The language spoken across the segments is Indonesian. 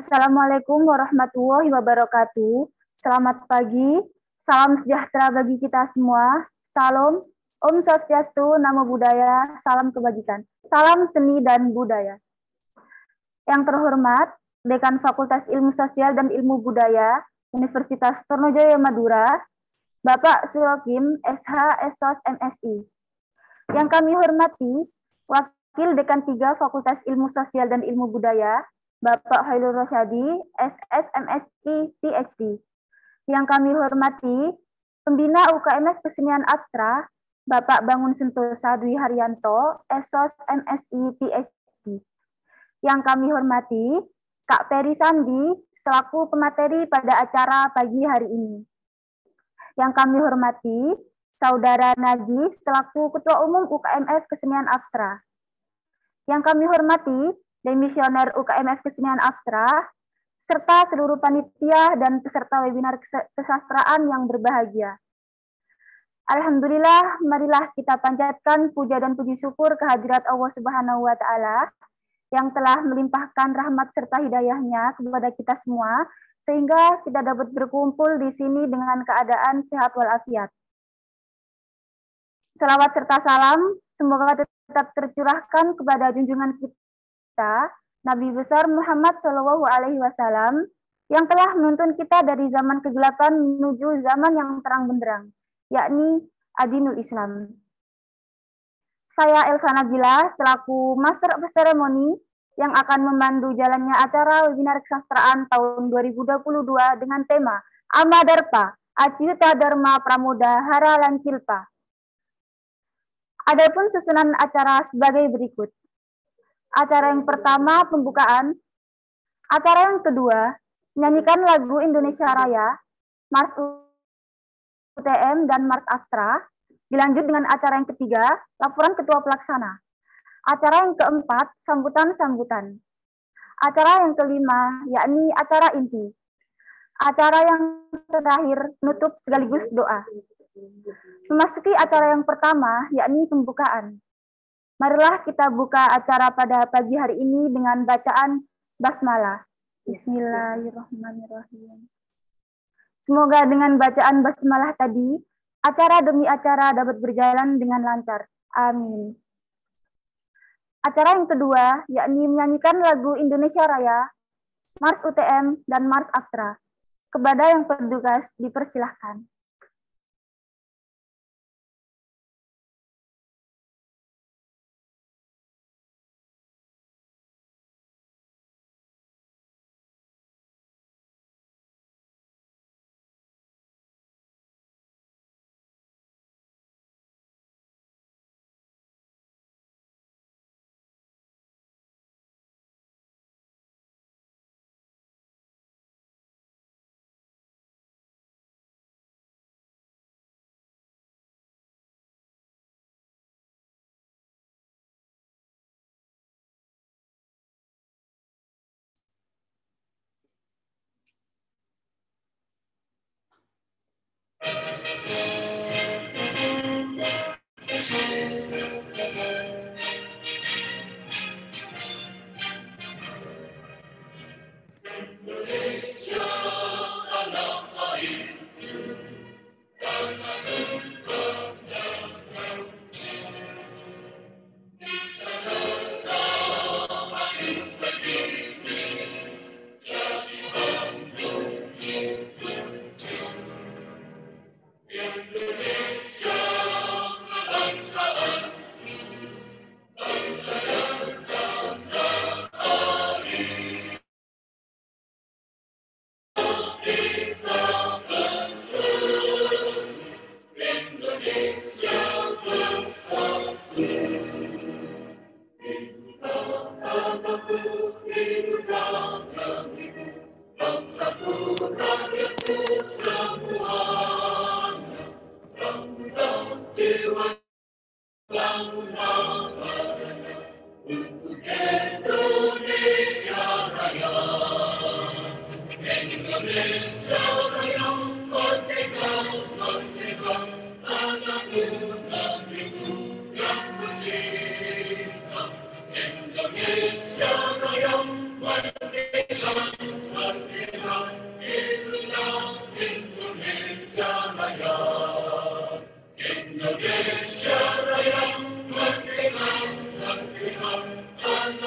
Assalamualaikum warahmatullahi wabarakatuh. Selamat pagi, salam sejahtera bagi kita semua. Salam, Om Swastiastu, Namo Buddhaya, salam kebajikan. Salam seni dan budaya. Yang terhormat, Dekan Fakultas Ilmu Sosial dan Ilmu Budaya Universitas Tornojaya Madura, Bapak Surokim, SH, SOS, MSI. Yang kami hormati, Wakil Dekan 3 Fakultas Ilmu Sosial dan Ilmu Budaya Bapak Hailur Rosyadi, SS, PhD. Yang kami hormati, Pembina UKMF Kesenian Abstra, Bapak Bangun Sentosa Dwi Haryanto, SOS, MSI, PhD. Yang kami hormati, Kak Peri Sandi, selaku pemateri pada acara pagi hari ini. Yang kami hormati, Saudara Naji, selaku Ketua Umum UKMF Kesenian Abstra. Yang kami hormati, dan misioner UKMF Kesenian Afstra serta seluruh panitia dan peserta webinar kesastraan yang berbahagia. Alhamdulillah, marilah kita panjatkan puja dan puji syukur kehadirat Allah Subhanahu wa taala yang telah melimpahkan rahmat serta hidayahnya kepada kita semua sehingga kita dapat berkumpul di sini dengan keadaan sehat walafiat. Salawat serta salam semoga tetap tercurahkan kepada junjungan kita kita, Nabi besar Muhammad Shallallahu Alaihi Wasallam, yang telah menuntun kita dari zaman kegelapan menuju zaman yang terang benderang, yakni Adinul Islam. Saya Elsa Nabila, selaku Master of Ceremony yang akan memandu jalannya acara webinar kesastraan tahun 2022 dengan tema Amadarpa, Acyuta Dharma Pramoda Hara Lancilpa. Adapun susunan acara sebagai berikut. Acara yang pertama pembukaan, acara yang kedua nyanyikan lagu Indonesia Raya, Mars UTM dan Mars Astra, dilanjut dengan acara yang ketiga, laporan ketua pelaksana. Acara yang keempat, sambutan-sambutan. Acara yang kelima, yakni acara inti. Acara yang terakhir, nutup sekaligus doa. Memasuki acara yang pertama, yakni pembukaan. Marilah kita buka acara pada pagi hari ini dengan bacaan basmalah. Bismillahirrahmanirrahim. Semoga dengan bacaan basmalah tadi, acara demi acara dapat berjalan dengan lancar. Amin. Acara yang kedua, yakni menyanyikan lagu Indonesia Raya, Mars UTM, dan Mars Astra. Kepada yang bertugas, dipersilahkan. Thank you.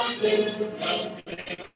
something, something.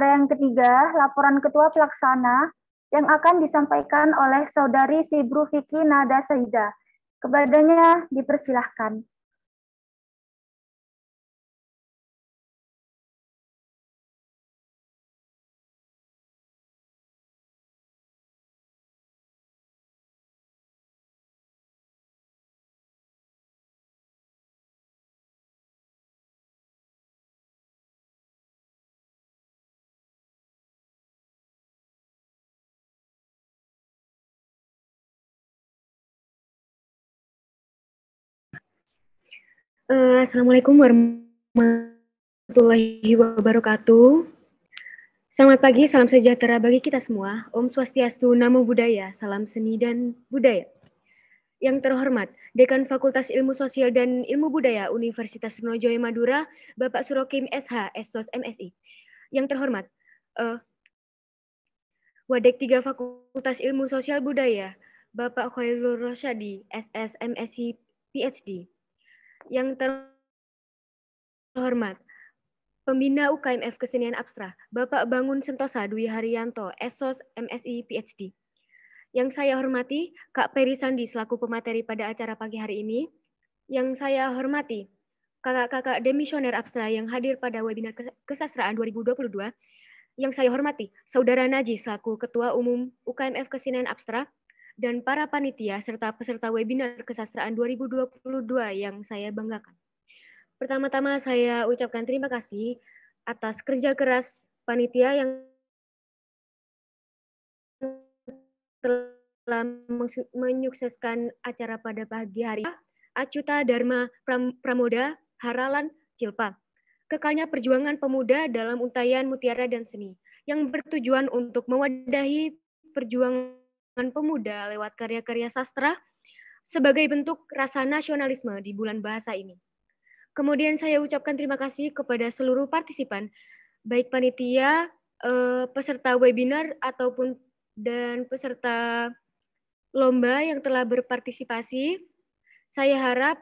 Acara yang ketiga, laporan ketua pelaksana yang akan disampaikan oleh saudari Sibru Vicky Nada Saida. Kepadanya dipersilahkan. Eh, Assalamualaikum warahmatullahi wabarakatuh. Selamat pagi, salam sejahtera bagi kita semua. Om Swastiastu, Namo Buddhaya, salam seni dan budaya. Yang terhormat, Dekan Fakultas Ilmu Sosial dan Ilmu Budaya Universitas Trunojoyo Madura, Bapak Surokim SH, SOS MSI. Yang terhormat, uh, Wadek 3 Fakultas Ilmu Sosial Budaya, Bapak Khairul Rosyadi, SSMSI, PhD. Yang terhormat, Pembina UKMF Kesenian Abstrak, Bapak Bangun Sentosa Dwi Haryanto, Esos MSI PhD. Yang saya hormati, Kak Peri Sandi selaku pemateri pada acara pagi hari ini. Yang saya hormati, kakak-kakak demisioner abstrak yang hadir pada webinar kesastraan 2022. Yang saya hormati, Saudara Najis selaku Ketua Umum UKMF Kesenian Abstrak, dan para panitia serta peserta webinar kesastraan 2022 yang saya banggakan. Pertama-tama saya ucapkan terima kasih atas kerja keras panitia yang telah menyukseskan acara pada pagi hari. Acuta Dharma Pram Pramoda Haralan Cilpa. Kekalnya perjuangan pemuda dalam untayan mutiara dan seni yang bertujuan untuk mewadahi perjuangan pemuda lewat karya-karya sastra sebagai bentuk rasa nasionalisme di bulan bahasa ini. Kemudian saya ucapkan terima kasih kepada seluruh partisipan, baik panitia, eh, peserta webinar ataupun dan peserta lomba yang telah berpartisipasi. Saya harap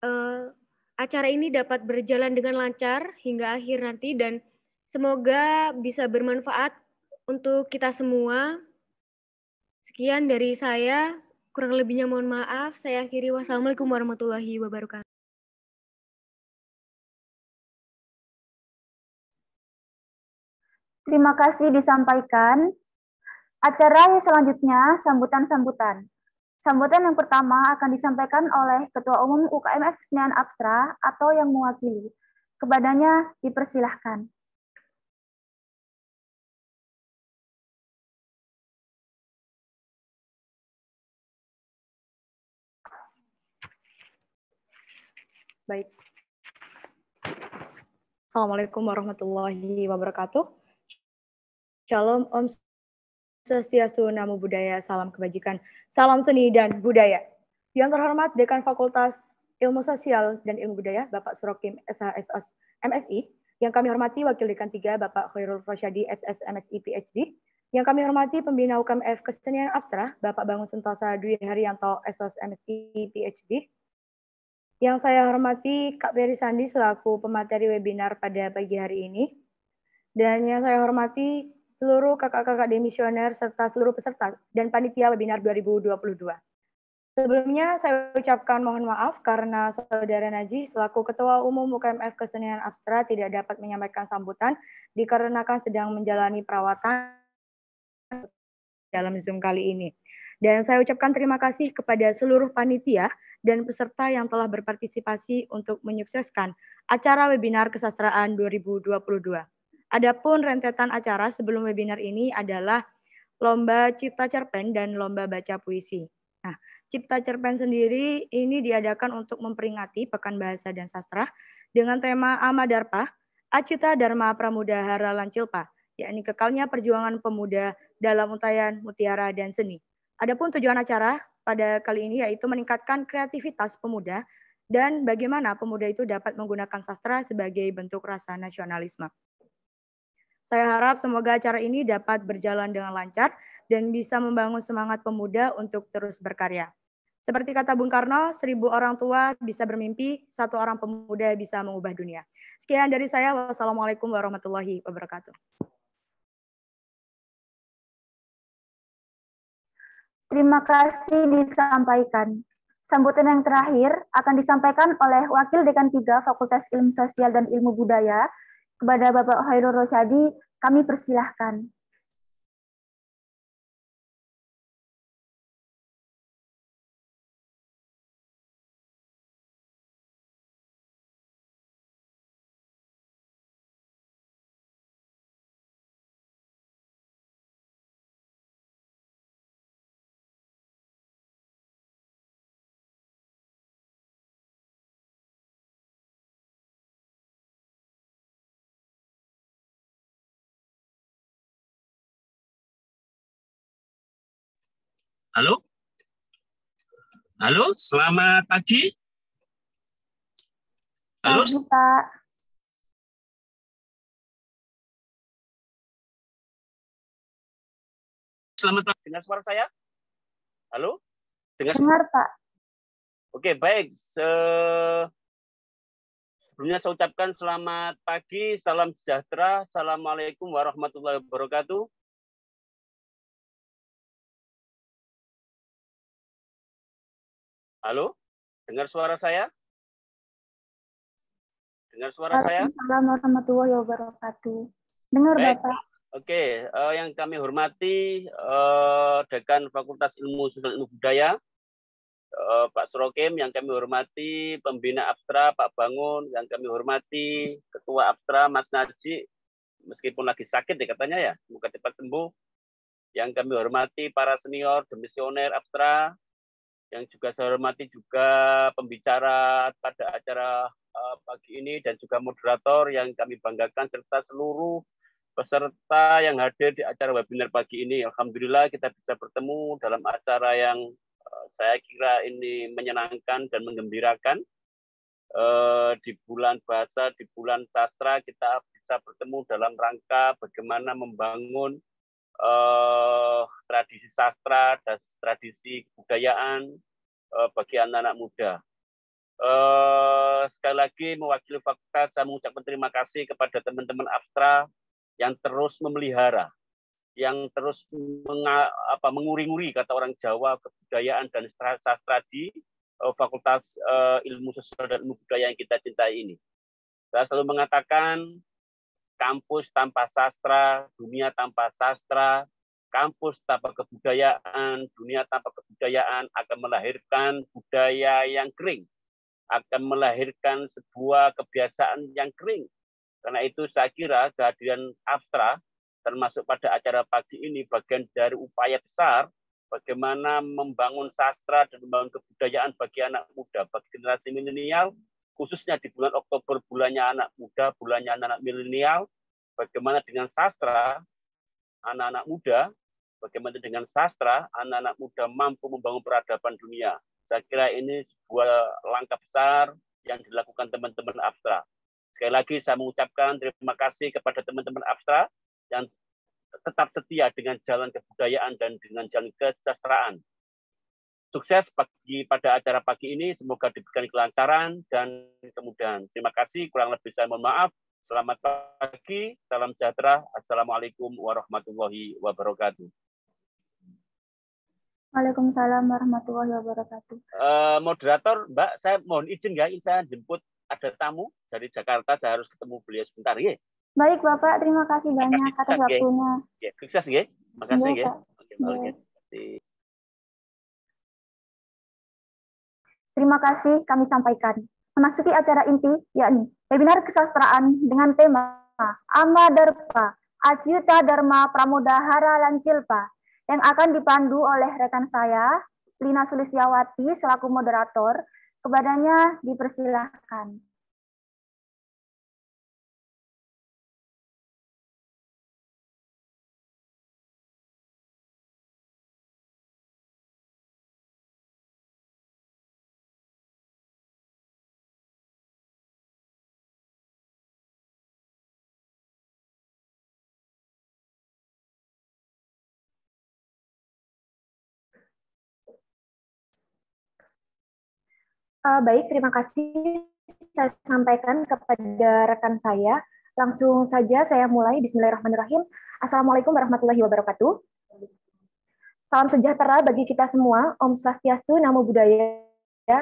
eh, acara ini dapat berjalan dengan lancar hingga akhir nanti dan semoga bisa bermanfaat untuk kita semua Sekian dari saya, kurang lebihnya mohon maaf. Saya akhiri wassalamualaikum warahmatullahi wabarakatuh. Terima kasih disampaikan. Acara yang selanjutnya, sambutan-sambutan. Sambutan yang pertama akan disampaikan oleh Ketua Umum UKMF Kesenian Abstra atau yang mewakili. Kepadanya dipersilahkan. Baik. Assalamualaikum warahmatullahi wabarakatuh. Shalom Om Swastiastu, Namo Buddhaya, Salam Kebajikan, Salam Seni dan Budaya. Yang terhormat Dekan Fakultas Ilmu Sosial dan Ilmu Budaya, Bapak Surokim SHSS MSI. Yang kami hormati Wakil Dekan 3, Bapak Khairul Rosyadi SS MSI PhD. Yang kami hormati Pembina UKMF Kesenian Abstra, Bapak Bangun Sentosa Dwi Haryanto SS MSI PhD. Yang saya hormati Kak Beri Sandi selaku pemateri webinar pada pagi hari ini. Dan yang saya hormati seluruh kakak-kakak demisioner serta seluruh peserta dan panitia webinar 2022. Sebelumnya saya ucapkan mohon maaf karena Saudara Najih selaku Ketua Umum UKMF Kesenian Astra tidak dapat menyampaikan sambutan dikarenakan sedang menjalani perawatan dalam Zoom kali ini. Dan saya ucapkan terima kasih kepada seluruh panitia dan peserta yang telah berpartisipasi untuk menyukseskan acara webinar kesastraan 2022. Adapun rentetan acara sebelum webinar ini adalah lomba cipta cerpen dan lomba baca puisi. Nah, cipta cerpen sendiri ini diadakan untuk memperingati Pekan Bahasa dan Sastra dengan tema Amadarpa, Acita Dharma Pramuda Pramudahara Lancilpa, yakni kekalnya perjuangan pemuda dalam untayan mutiara dan seni. Adapun tujuan acara pada kali ini yaitu meningkatkan kreativitas pemuda dan bagaimana pemuda itu dapat menggunakan sastra sebagai bentuk rasa nasionalisme. Saya harap semoga acara ini dapat berjalan dengan lancar dan bisa membangun semangat pemuda untuk terus berkarya. Seperti kata Bung Karno, seribu orang tua bisa bermimpi, satu orang pemuda bisa mengubah dunia. Sekian dari saya, wassalamualaikum warahmatullahi wabarakatuh. Terima kasih disampaikan. Sambutan yang terakhir akan disampaikan oleh Wakil Dekan 3 Fakultas Ilmu Sosial dan Ilmu Budaya kepada Bapak Hoirul Rosyadi, kami persilahkan. Halo, selamat pagi. Halo, pagi, Pak. Selamat pagi. Dengar suara saya? Halo? Dengar, Dengar Pak. Oke, baik. Se Sebelumnya saya ucapkan selamat pagi, salam sejahtera, assalamualaikum warahmatullahi wabarakatuh. Halo? Dengar suara saya? Dengar suara saya? Assalamualaikum warahmatullahi wabarakatuh. Dengar Baik. Bapak. Oke, uh, yang kami hormati uh, Dekan Fakultas Ilmu Sosial Ilmu Budaya, uh, Pak Surokim, yang kami hormati Pembina Abstra, Pak Bangun, yang kami hormati Ketua Abstra, Mas Naji, meskipun lagi sakit ya katanya ya, muka cepat sembuh. Yang kami hormati para senior, demisioner Abstra, yang juga saya hormati juga pembicara pada acara eh, pagi ini dan juga moderator yang kami banggakan serta seluruh peserta yang hadir di acara webinar pagi ini. Alhamdulillah kita bisa bertemu dalam acara yang eh, saya kira ini menyenangkan dan menggembirakan. Eh, di bulan bahasa, di bulan sastra kita bisa bertemu dalam rangka bagaimana membangun eh, tradisi sastra dan tradisi kebudayaan eh, bagi anak-anak muda. Eh, sekali lagi mewakili fakultas saya mengucapkan terima kasih kepada teman-teman Abstra yang terus memelihara, yang terus menga, apa, menguri-nguri kata orang Jawa kebudayaan dan sastra di eh, Fakultas eh, Ilmu Sosial dan Ilmu Budaya yang kita cintai ini. Saya selalu mengatakan kampus tanpa sastra, dunia tanpa sastra, kampus tanpa kebudayaan, dunia tanpa kebudayaan akan melahirkan budaya yang kering, akan melahirkan sebuah kebiasaan yang kering. Karena itu saya kira kehadiran Astra termasuk pada acara pagi ini bagian dari upaya besar bagaimana membangun sastra dan membangun kebudayaan bagi anak muda, bagi generasi milenial khususnya di bulan Oktober, bulannya anak muda, bulannya anak-anak milenial, bagaimana dengan sastra, anak-anak muda, bagaimana dengan sastra, anak-anak muda mampu membangun peradaban dunia. Saya kira ini sebuah langkah besar yang dilakukan teman-teman Abstra. Sekali lagi saya mengucapkan terima kasih kepada teman-teman Abstra yang tetap setia dengan jalan kebudayaan dan dengan jalan kesejahteraan. Sukses pagi pada acara pagi ini. Semoga diberikan kelancaran dan kemudahan. Terima kasih. Kurang lebih saya mohon maaf. Selamat pagi. Salam sejahtera. Assalamualaikum warahmatullahi wabarakatuh. Waalaikumsalam warahmatullahi wabarakatuh. Uh, moderator, Mbak, saya mohon izin ya, saya jemput ada tamu dari Jakarta, saya harus ketemu beliau sebentar ya. Baik Bapak, terima kasih banyak terima kasih, atas ya. waktunya. Ya, sukses ya. Makasih iya, ya. Oke, iya. okay, Terima kasih kami sampaikan. Memasuki acara inti, yakni webinar kesastraan dengan tema Ama Darpa, Acyuta Dharma Pramodahara Lancilpa, yang akan dipandu oleh rekan saya, Lina Sulistiawati, selaku moderator. Kepadanya dipersilahkan. Uh, baik, terima kasih saya sampaikan kepada rekan saya. Langsung saja saya mulai. Bismillahirrahmanirrahim. Assalamualaikum warahmatullahi wabarakatuh. Salam sejahtera bagi kita semua. Om Swastiastu, Namo Buddhaya,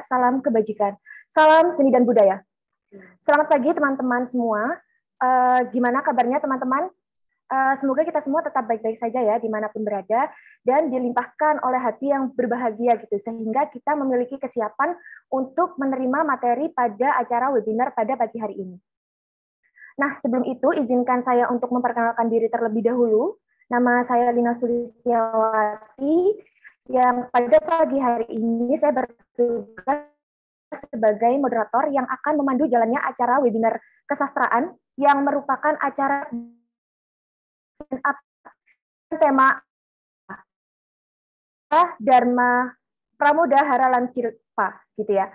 Salam Kebajikan. Salam Seni dan Budaya. Selamat pagi teman-teman semua. Uh, gimana kabarnya teman-teman? Eh, semoga kita semua tetap baik-baik saja ya dimanapun berada dan dilimpahkan oleh hati yang berbahagia gitu sehingga kita memiliki kesiapan untuk menerima materi pada acara webinar pada pagi hari ini. Nah sebelum itu izinkan saya untuk memperkenalkan diri terlebih dahulu. Nama saya Lina Sulistiawati yang pada pagi hari ini saya bertugas sebagai moderator yang akan memandu jalannya acara webinar kesastraan yang merupakan acara stand up tema Dharma Pramuda Haralan Cirpa gitu ya.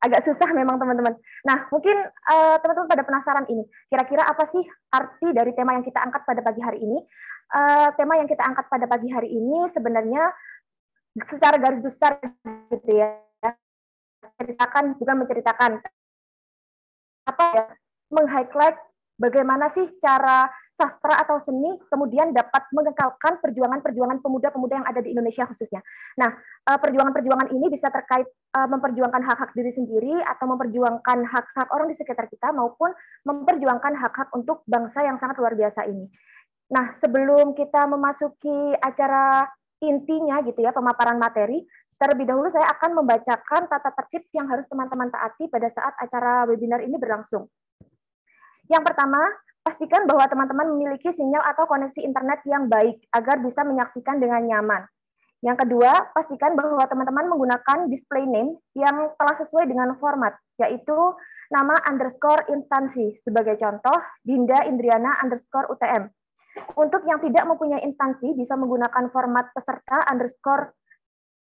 Agak susah memang teman-teman. Nah, mungkin eh, teman-teman uh, pada penasaran ini. Kira-kira apa sih arti dari tema yang kita angkat pada pagi hari ini? Uh, tema yang kita angkat pada pagi hari ini sebenarnya secara garis besar gitu ya. menceritakan, bukan menceritakan apa ya? meng-highlight Bagaimana sih cara sastra atau seni kemudian dapat mengekalkan perjuangan-perjuangan pemuda-pemuda yang ada di Indonesia khususnya. Nah, eh, perjuangan-perjuangan ini bisa terkait eh, memperjuangkan hak-hak diri sendiri atau memperjuangkan hak-hak orang di sekitar kita maupun memperjuangkan hak-hak untuk bangsa yang sangat luar biasa ini. Nah, sebelum kita memasuki acara intinya gitu ya pemaparan materi, terlebih dahulu saya akan membacakan tata tertib yang harus teman-teman taati pada saat acara webinar ini berlangsung. Yang pertama, pastikan bahwa teman-teman memiliki sinyal atau koneksi internet yang baik agar bisa menyaksikan dengan nyaman. Yang kedua, pastikan bahwa teman-teman menggunakan display name yang telah sesuai dengan format, yaitu nama underscore instansi. Sebagai contoh, Dinda Indriana underscore UTM. Untuk yang tidak mempunyai instansi, bisa menggunakan format peserta underscore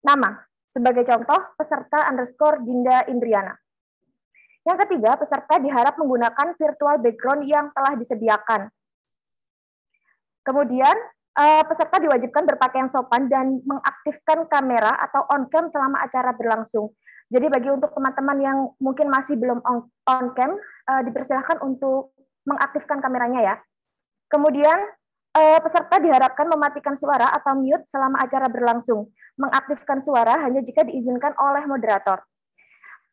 nama. Sebagai contoh, peserta underscore Dinda Indriana. Yang ketiga, peserta diharap menggunakan virtual background yang telah disediakan. Kemudian, eh, peserta diwajibkan berpakaian sopan dan mengaktifkan kamera atau on cam selama acara berlangsung. Jadi bagi untuk teman-teman yang mungkin masih belum on, cam, eh, dipersilahkan untuk mengaktifkan kameranya ya. Kemudian, eh, peserta diharapkan mematikan suara atau mute selama acara berlangsung. Mengaktifkan suara hanya jika diizinkan oleh moderator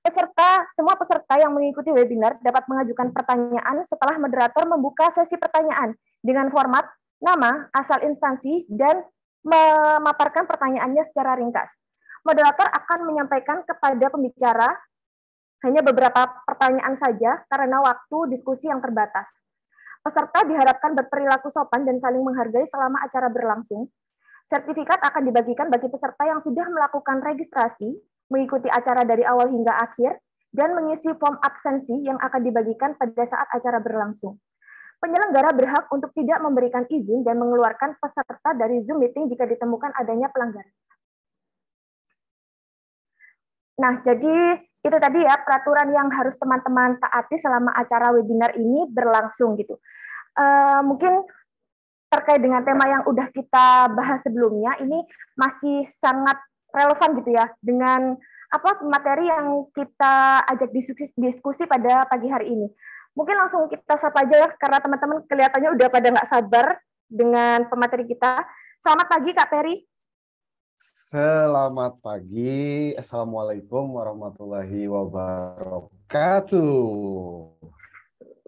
peserta semua peserta yang mengikuti webinar dapat mengajukan pertanyaan setelah moderator membuka sesi pertanyaan dengan format nama, asal instansi dan memaparkan pertanyaannya secara ringkas. Moderator akan menyampaikan kepada pembicara hanya beberapa pertanyaan saja karena waktu diskusi yang terbatas. Peserta diharapkan berperilaku sopan dan saling menghargai selama acara berlangsung. Sertifikat akan dibagikan bagi peserta yang sudah melakukan registrasi mengikuti acara dari awal hingga akhir, dan mengisi form absensi yang akan dibagikan pada saat acara berlangsung. Penyelenggara berhak untuk tidak memberikan izin dan mengeluarkan peserta dari Zoom meeting jika ditemukan adanya pelanggaran. Nah, jadi itu tadi ya peraturan yang harus teman-teman taati selama acara webinar ini berlangsung gitu. E, mungkin terkait dengan tema yang udah kita bahas sebelumnya, ini masih sangat relevan gitu ya dengan apa materi yang kita ajak diskusi, diskusi pada pagi hari ini. Mungkin langsung kita sapa aja ya karena teman-teman kelihatannya udah pada nggak sabar dengan pemateri kita. Selamat pagi Kak Peri. Selamat pagi. Assalamualaikum warahmatullahi wabarakatuh.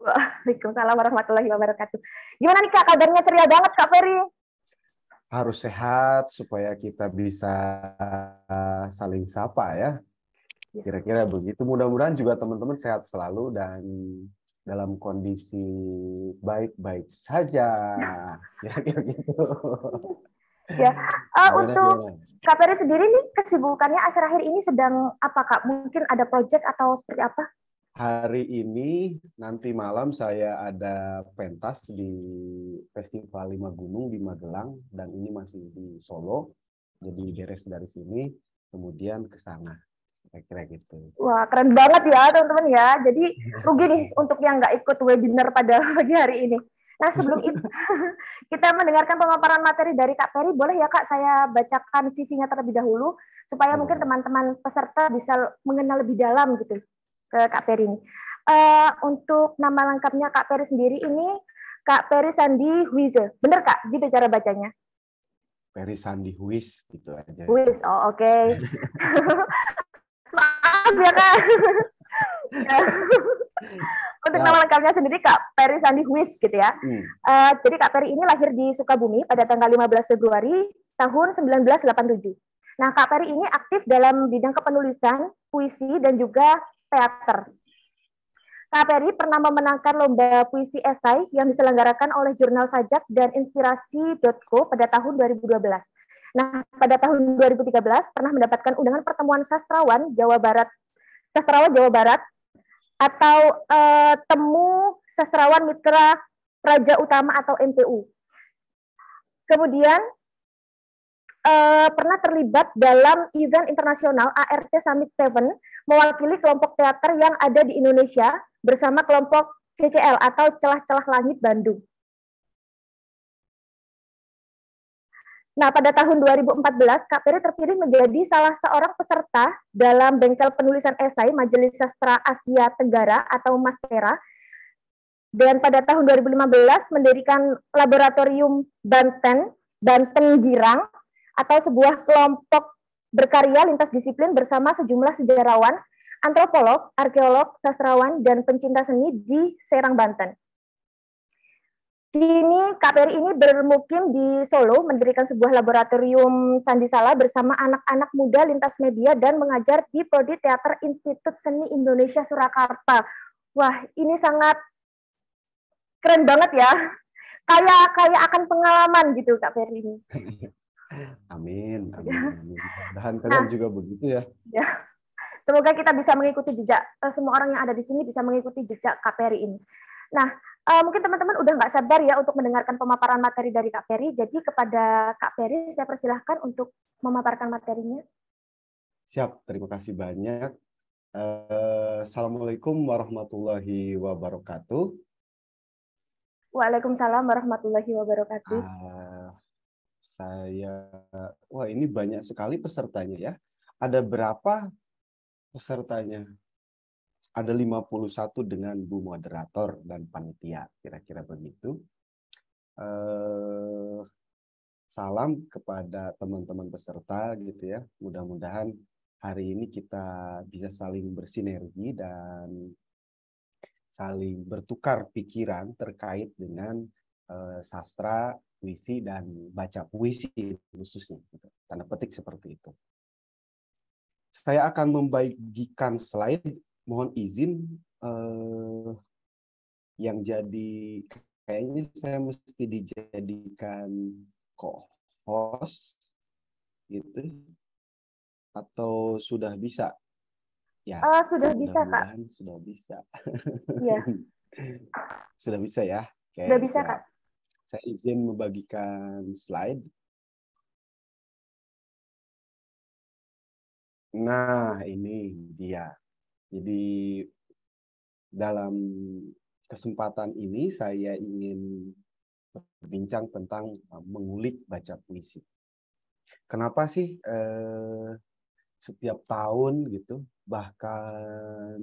Waalaikumsalam warahmatullahi wabarakatuh. Gimana nih Kak kabarnya ceria banget Kak Ferry? harus sehat supaya kita bisa saling sapa ya. ya. Kira-kira begitu. Mudah-mudahan juga teman-teman sehat selalu dan dalam kondisi baik-baik saja. Ya. Kira-kira gitu. Ya, uh, nah, untuk ya. Kak Ferry sendiri nih kesibukannya akhir-akhir ini sedang apa Kak? Mungkin ada proyek atau seperti apa? hari ini nanti malam saya ada pentas di Festival Lima Gunung di Magelang dan ini masih di Solo. Jadi beres dari sini kemudian ke sana. Kira-kira gitu. Wah, keren banget ya teman-teman ya. Jadi rugi nih untuk yang nggak ikut webinar pada pagi hari ini. Nah, sebelum itu kita mendengarkan pemaparan materi dari Kak Peri, boleh ya Kak saya bacakan CV-nya terlebih dahulu supaya mungkin teman-teman peserta bisa mengenal lebih dalam gitu ke Kak Peri ini. Uh, eh, untuk nama lengkapnya Kak Peri sendiri ini Kak Peri Sandi Huize. Bener Kak? Gitu cara bacanya? Peri Sandi Huiz gitu aja. Huiz, oh oke. Okay. Maaf ya Kak. Untuk nama lengkapnya sendiri Kak Peri Sandi Huiz gitu ya. Hmm. Uh, jadi Kak Peri ini lahir di Sukabumi pada tanggal 15 Februari tahun 1987. Nah, Kak Peri ini aktif dalam bidang kepenulisan, puisi, dan juga teater. KPRI pernah memenangkan lomba puisi esai yang diselenggarakan oleh jurnal sajak dan inspirasi.co pada tahun 2012. Nah, pada tahun 2013 pernah mendapatkan undangan pertemuan sastrawan Jawa Barat, sastrawan Jawa Barat atau eh, temu sastrawan mitra Raja Utama atau MPU. Kemudian uh, pernah terlibat dalam event internasional ART Summit 7 mewakili kelompok teater yang ada di Indonesia bersama kelompok CCL atau Celah-Celah Langit Bandung. Nah, pada tahun 2014, Kak Peri terpilih menjadi salah seorang peserta dalam bengkel penulisan esai Majelis Sastra Asia Tenggara atau Mastera. Dan pada tahun 2015 mendirikan Laboratorium Banten, Banten Girang, atau sebuah kelompok berkarya lintas disiplin bersama sejumlah sejarawan, antropolog, arkeolog, sastrawan, dan pencinta seni di Serang, Banten. Kini KPRI ini bermukim di Solo, mendirikan sebuah laboratorium sandisala bersama anak-anak muda lintas media dan mengajar di Prodi Teater Institut Seni Indonesia Surakarta. Wah, ini sangat keren banget ya. Kayak kayak akan pengalaman gitu Kak Ferry ini. Amin. Amin. Bahan iya. Mudahan kalian nah, juga begitu ya. Ya. Semoga kita bisa mengikuti jejak eh, semua orang yang ada di sini bisa mengikuti jejak Kak Peri ini. Nah, eh, mungkin teman-teman udah nggak sabar ya untuk mendengarkan pemaparan materi dari Kak Peri. Jadi kepada Kak Peri saya persilahkan untuk memaparkan materinya. Siap, terima kasih banyak. Uh, Assalamualaikum warahmatullahi wabarakatuh. Waalaikumsalam warahmatullahi wabarakatuh. Uh, saya wah ini banyak sekali pesertanya ya. Ada berapa pesertanya? Ada 51 dengan Bu moderator dan panitia, kira-kira begitu. Eh, salam kepada teman-teman peserta gitu ya. Mudah-mudahan hari ini kita bisa saling bersinergi dan saling bertukar pikiran terkait dengan eh, sastra puisi dan baca puisi khususnya gitu. tanda petik seperti itu saya akan membagikan slide mohon izin eh, yang jadi kayaknya saya mesti dijadikan co-host gitu atau sudah bisa ya uh, sudah bisa kak iya. sudah bisa ya sudah bisa ya sudah bisa kak saya izin membagikan slide. Nah, ini dia. Jadi dalam kesempatan ini saya ingin berbincang tentang eh, mengulik baca puisi. Kenapa sih eh, setiap tahun gitu bahkan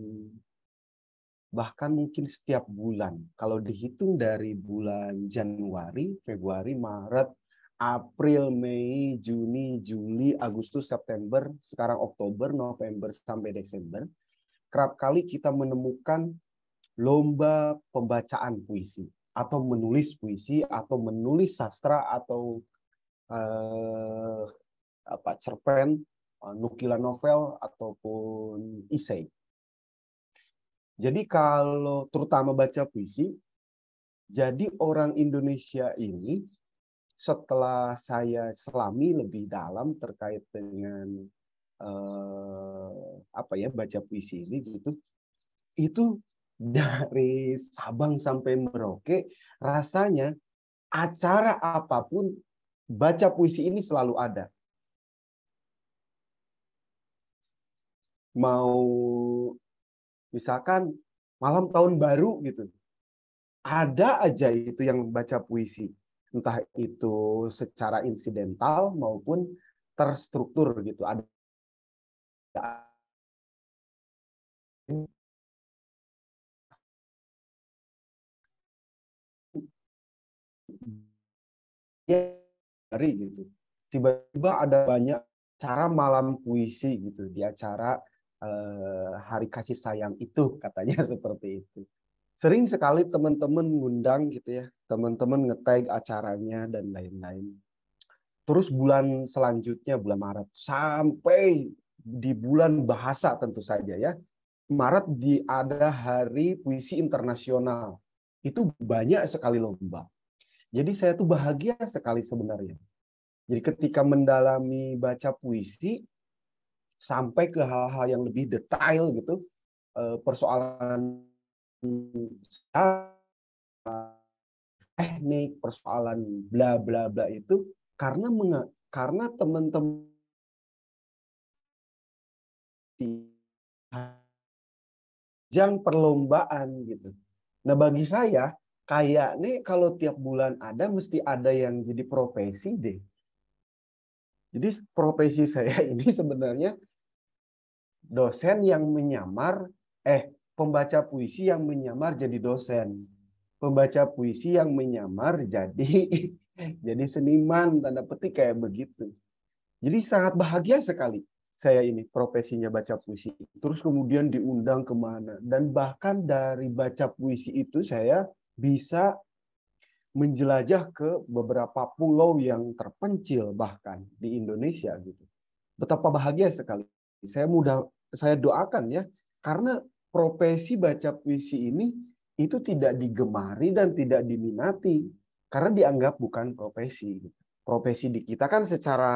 bahkan mungkin setiap bulan. Kalau dihitung dari bulan Januari, Februari, Maret, April, Mei, Juni, Juli, Agustus, September, sekarang Oktober, November sampai Desember, kerap kali kita menemukan lomba pembacaan puisi atau menulis puisi atau menulis sastra atau eh, apa cerpen, eh, nukilan novel ataupun isei jadi kalau terutama baca puisi, jadi orang Indonesia ini setelah saya selami lebih dalam terkait dengan eh, apa ya baca puisi ini gitu, itu dari Sabang sampai Merauke rasanya acara apapun baca puisi ini selalu ada. Mau misalkan malam tahun baru gitu. Ada aja itu yang baca puisi, entah itu secara insidental maupun terstruktur gitu. Ada hari gitu. Tiba-tiba ada banyak cara malam puisi gitu di acara Eh, hari kasih sayang itu katanya seperti itu. Sering sekali teman-teman ngundang gitu ya, teman-teman ngetag acaranya dan lain-lain. Terus bulan selanjutnya bulan Maret sampai di bulan bahasa tentu saja ya. Maret di ada hari puisi internasional. Itu banyak sekali lomba. Jadi saya tuh bahagia sekali sebenarnya. Jadi ketika mendalami baca puisi, sampai ke hal-hal yang lebih detail gitu eh, persoalan teknik persoalan bla bla bla itu karena menge- karena teman-teman yang perlombaan gitu. Nah bagi saya kayak nih kalau tiap bulan ada mesti ada yang jadi profesi deh. Jadi profesi saya ini sebenarnya dosen yang menyamar eh pembaca puisi yang menyamar jadi dosen pembaca puisi yang menyamar jadi jadi seniman tanda petik kayak begitu jadi sangat bahagia sekali saya ini profesinya baca puisi terus kemudian diundang kemana dan bahkan dari baca puisi itu saya bisa menjelajah ke beberapa pulau yang terpencil bahkan di Indonesia gitu betapa bahagia sekali saya mudah saya doakan ya karena profesi baca puisi ini itu tidak digemari dan tidak diminati karena dianggap bukan profesi. Profesi di kita kan secara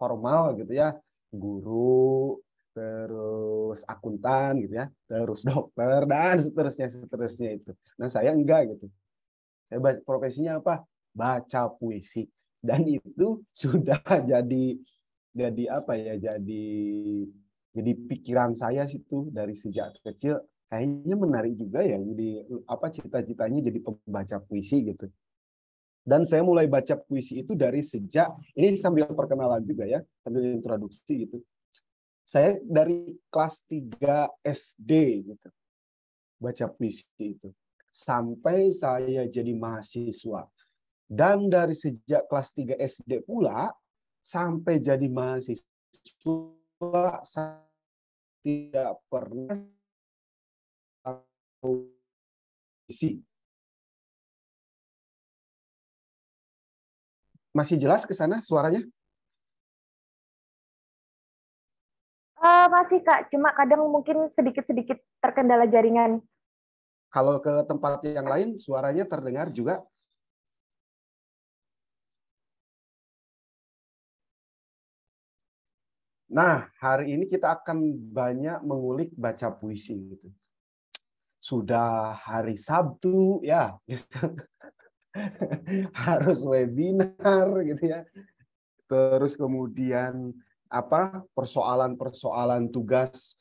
formal gitu ya, guru, terus akuntan gitu ya, terus dokter dan seterusnya seterusnya itu. Nah, saya enggak gitu. Saya profesinya apa? Baca puisi. Dan itu sudah jadi jadi apa ya jadi jadi pikiran saya sih tuh dari sejak kecil kayaknya menarik juga ya jadi apa cita-citanya jadi pembaca puisi gitu dan saya mulai baca puisi itu dari sejak ini sambil perkenalan juga ya sambil introduksi gitu saya dari kelas 3 SD gitu baca puisi itu sampai saya jadi mahasiswa dan dari sejak kelas 3 SD pula sampai jadi mahasiswa tidak pernah isi. Masih jelas ke sana suaranya? Uh, masih Kak, cuma kadang mungkin sedikit-sedikit terkendala jaringan. Kalau ke tempat yang lain suaranya terdengar juga? Nah, hari ini kita akan banyak mengulik baca puisi gitu. Sudah hari Sabtu ya, harus webinar gitu ya. Terus kemudian apa persoalan-persoalan tugas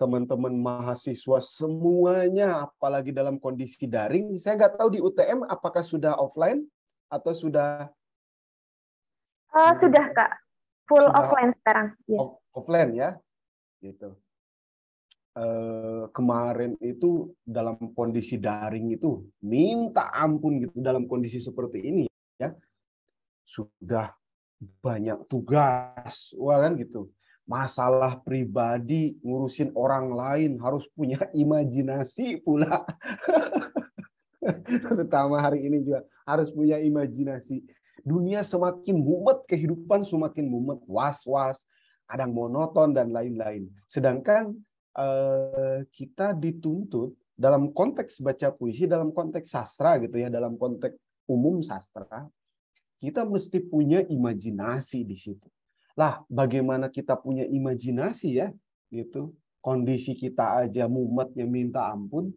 teman-teman mahasiswa semuanya apalagi dalam kondisi daring saya nggak tahu di UTM apakah sudah offline atau sudah uh, sudah kak full Sudah offline sekarang. Yeah. Offline ya, gitu. Uh, kemarin itu dalam kondisi daring itu minta ampun gitu dalam kondisi seperti ini ya sudah banyak tugas, wah kan gitu. Masalah pribadi, ngurusin orang lain, harus punya imajinasi pula. Terutama hari ini juga harus punya imajinasi. Dunia semakin mumet, kehidupan semakin mumet, was-was, kadang monoton dan lain-lain. Sedangkan eh, kita dituntut dalam konteks baca puisi, dalam konteks sastra gitu ya, dalam konteks umum sastra, kita mesti punya imajinasi di situ. Lah, bagaimana kita punya imajinasi ya? Gitu. Kondisi kita aja mumetnya minta ampun,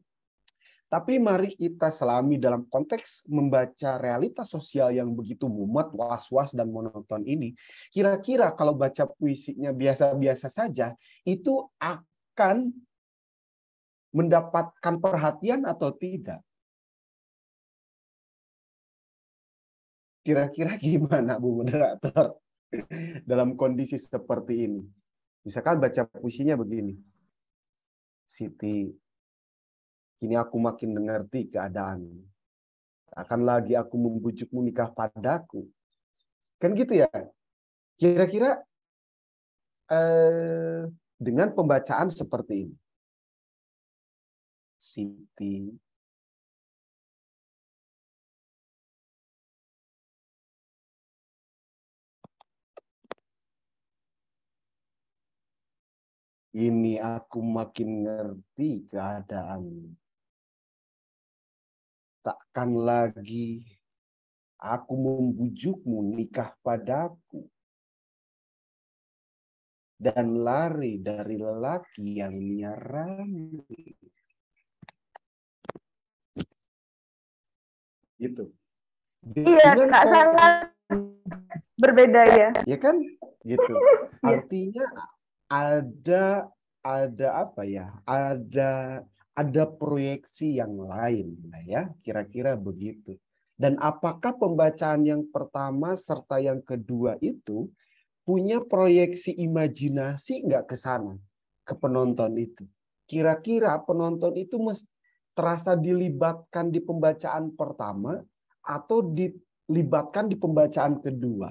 tapi mari kita selami dalam konteks membaca realitas sosial yang begitu mumet, was-was, dan monoton ini. Kira-kira kalau baca puisinya biasa-biasa saja, itu akan mendapatkan perhatian atau tidak? Kira-kira gimana, Bu Moderator, dalam kondisi seperti ini? Misalkan baca puisinya begini. Siti Kini aku makin mengerti keadaanmu. Akan lagi aku membujukmu nikah padaku. Kan gitu ya. Kira-kira eh, dengan pembacaan seperti ini. Siti ini aku makin ngerti keadaanmu takkan lagi aku membujukmu nikah padaku dan lari dari lelaki yang nyarami. Gitu. Iya, Kak sangat berbeda ya. Iya kan? Gitu. Iya. Artinya ada ada apa ya? Ada ada proyeksi yang lain ya kira-kira begitu dan apakah pembacaan yang pertama serta yang kedua itu punya proyeksi imajinasi nggak ke sana ke penonton itu kira-kira penonton itu terasa dilibatkan di pembacaan pertama atau dilibatkan di pembacaan kedua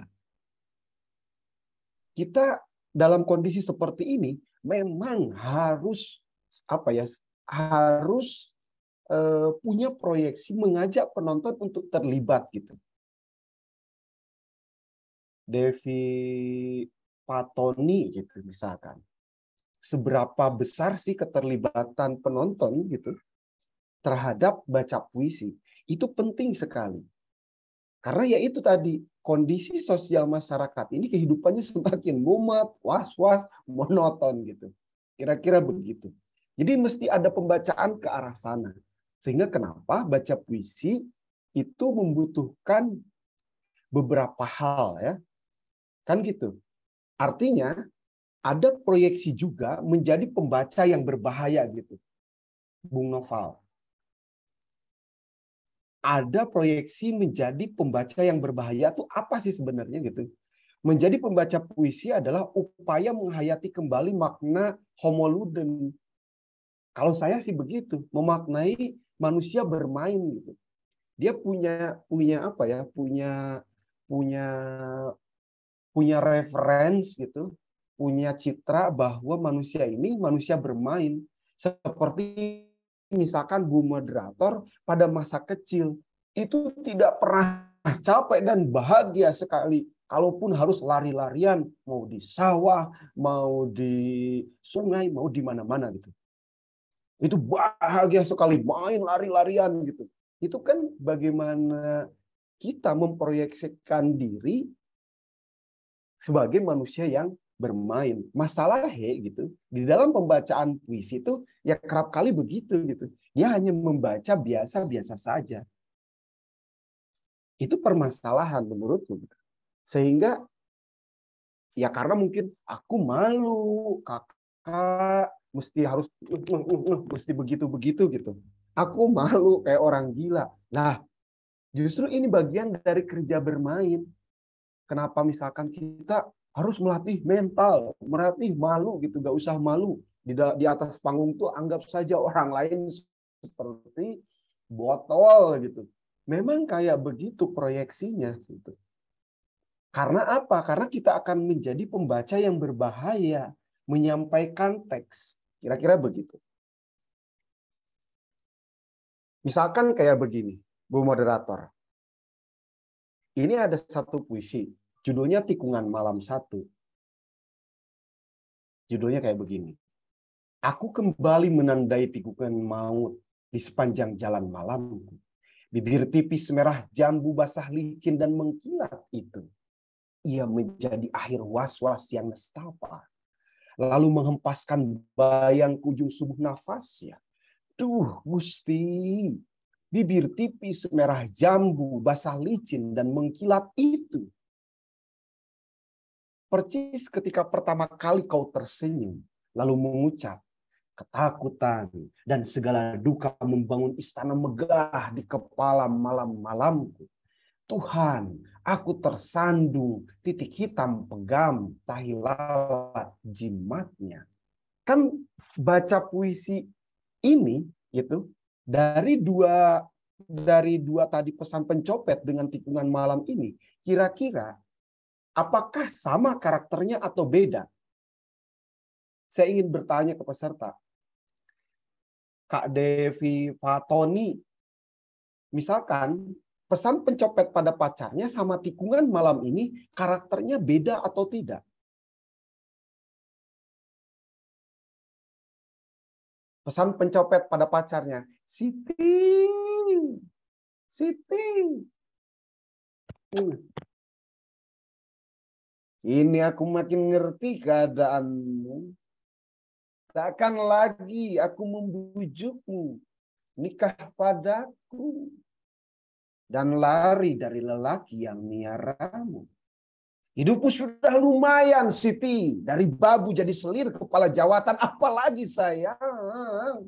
kita dalam kondisi seperti ini memang harus apa ya harus eh, punya proyeksi mengajak penonton untuk terlibat gitu. Devi Patoni gitu misalkan. Seberapa besar sih keterlibatan penonton gitu terhadap baca puisi? Itu penting sekali. Karena ya itu tadi, kondisi sosial masyarakat ini kehidupannya semakin mumet, was-was, monoton gitu. Kira-kira begitu. Jadi mesti ada pembacaan ke arah sana. Sehingga kenapa baca puisi itu membutuhkan beberapa hal ya. Kan gitu. Artinya ada proyeksi juga menjadi pembaca yang berbahaya gitu. Bung Noval. Ada proyeksi menjadi pembaca yang berbahaya itu apa sih sebenarnya gitu? Menjadi pembaca puisi adalah upaya menghayati kembali makna homoluden kalau saya sih begitu, memaknai manusia bermain gitu. Dia punya punya apa ya? Punya punya punya reference gitu, punya citra bahwa manusia ini manusia bermain seperti misalkan Bu moderator pada masa kecil itu tidak pernah capek dan bahagia sekali kalaupun harus lari-larian mau di sawah, mau di sungai, mau di mana-mana gitu itu bahagia sekali main lari-larian gitu. Itu kan bagaimana kita memproyeksikan diri sebagai manusia yang bermain. masalah Masalahnya gitu, di dalam pembacaan puisi itu ya kerap kali begitu gitu. Dia hanya membaca biasa-biasa saja. Itu permasalahan menurutku. Sehingga ya karena mungkin aku malu, kakak mesti harus uh, uh, uh, mesti begitu-begitu gitu. Aku malu kayak orang gila. Nah, justru ini bagian dari kerja bermain. Kenapa misalkan kita harus melatih mental, melatih malu gitu, gak usah malu. Di, di atas panggung tuh anggap saja orang lain seperti botol gitu. Memang kayak begitu proyeksinya gitu. Karena apa? Karena kita akan menjadi pembaca yang berbahaya menyampaikan teks. Kira-kira begitu. Misalkan kayak begini, Bu Moderator. Ini ada satu puisi, judulnya Tikungan Malam Satu. Judulnya kayak begini. Aku kembali menandai tikungan maut di sepanjang jalan malam. Bibir tipis merah jambu basah licin dan mengkilat itu. Ia menjadi akhir was-was yang nestapa lalu menghempaskan bayang ke ujung subuh nafasnya. Duh, Gusti, bibir tipis merah jambu basah licin dan mengkilat itu. Percis ketika pertama kali kau tersenyum, lalu mengucap, ketakutan dan segala duka membangun istana megah di kepala malam-malamku. Tuhan, aku tersandung titik hitam pegam tahilalat jimatnya. Kan baca puisi ini gitu dari dua dari dua tadi pesan pencopet dengan tikungan malam ini kira-kira apakah sama karakternya atau beda? Saya ingin bertanya ke peserta. Kak Devi Fatoni, misalkan pesan pencopet pada pacarnya sama tikungan malam ini karakternya beda atau tidak? Pesan pencopet pada pacarnya, Siti, Siti. Hmm. Ini aku makin ngerti keadaanmu. Takkan lagi aku membujukmu. Nikah padaku dan lari dari lelaki yang niaramu. Hidupku sudah lumayan, Siti. Dari babu jadi selir, kepala jawatan, apalagi sayang.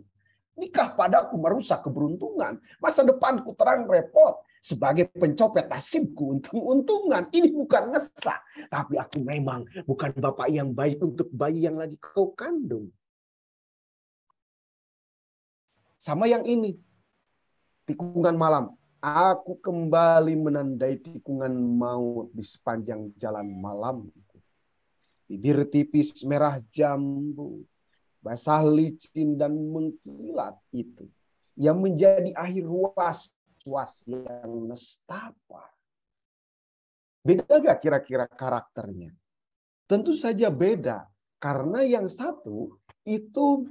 Nikah padaku merusak keberuntungan. Masa depanku terang repot. Sebagai pencopet nasibku untung-untungan. Ini bukan ngesah. Tapi aku memang bukan bapak yang baik untuk bayi yang lagi kau kandung. Sama yang ini. Tikungan malam Aku kembali menandai tikungan maut di sepanjang jalan malamku. Bibir tipis merah jambu, basah licin dan mengkilat itu. Yang menjadi akhir was-was yang nestapa. Beda gak kira-kira karakternya? Tentu saja beda. Karena yang satu itu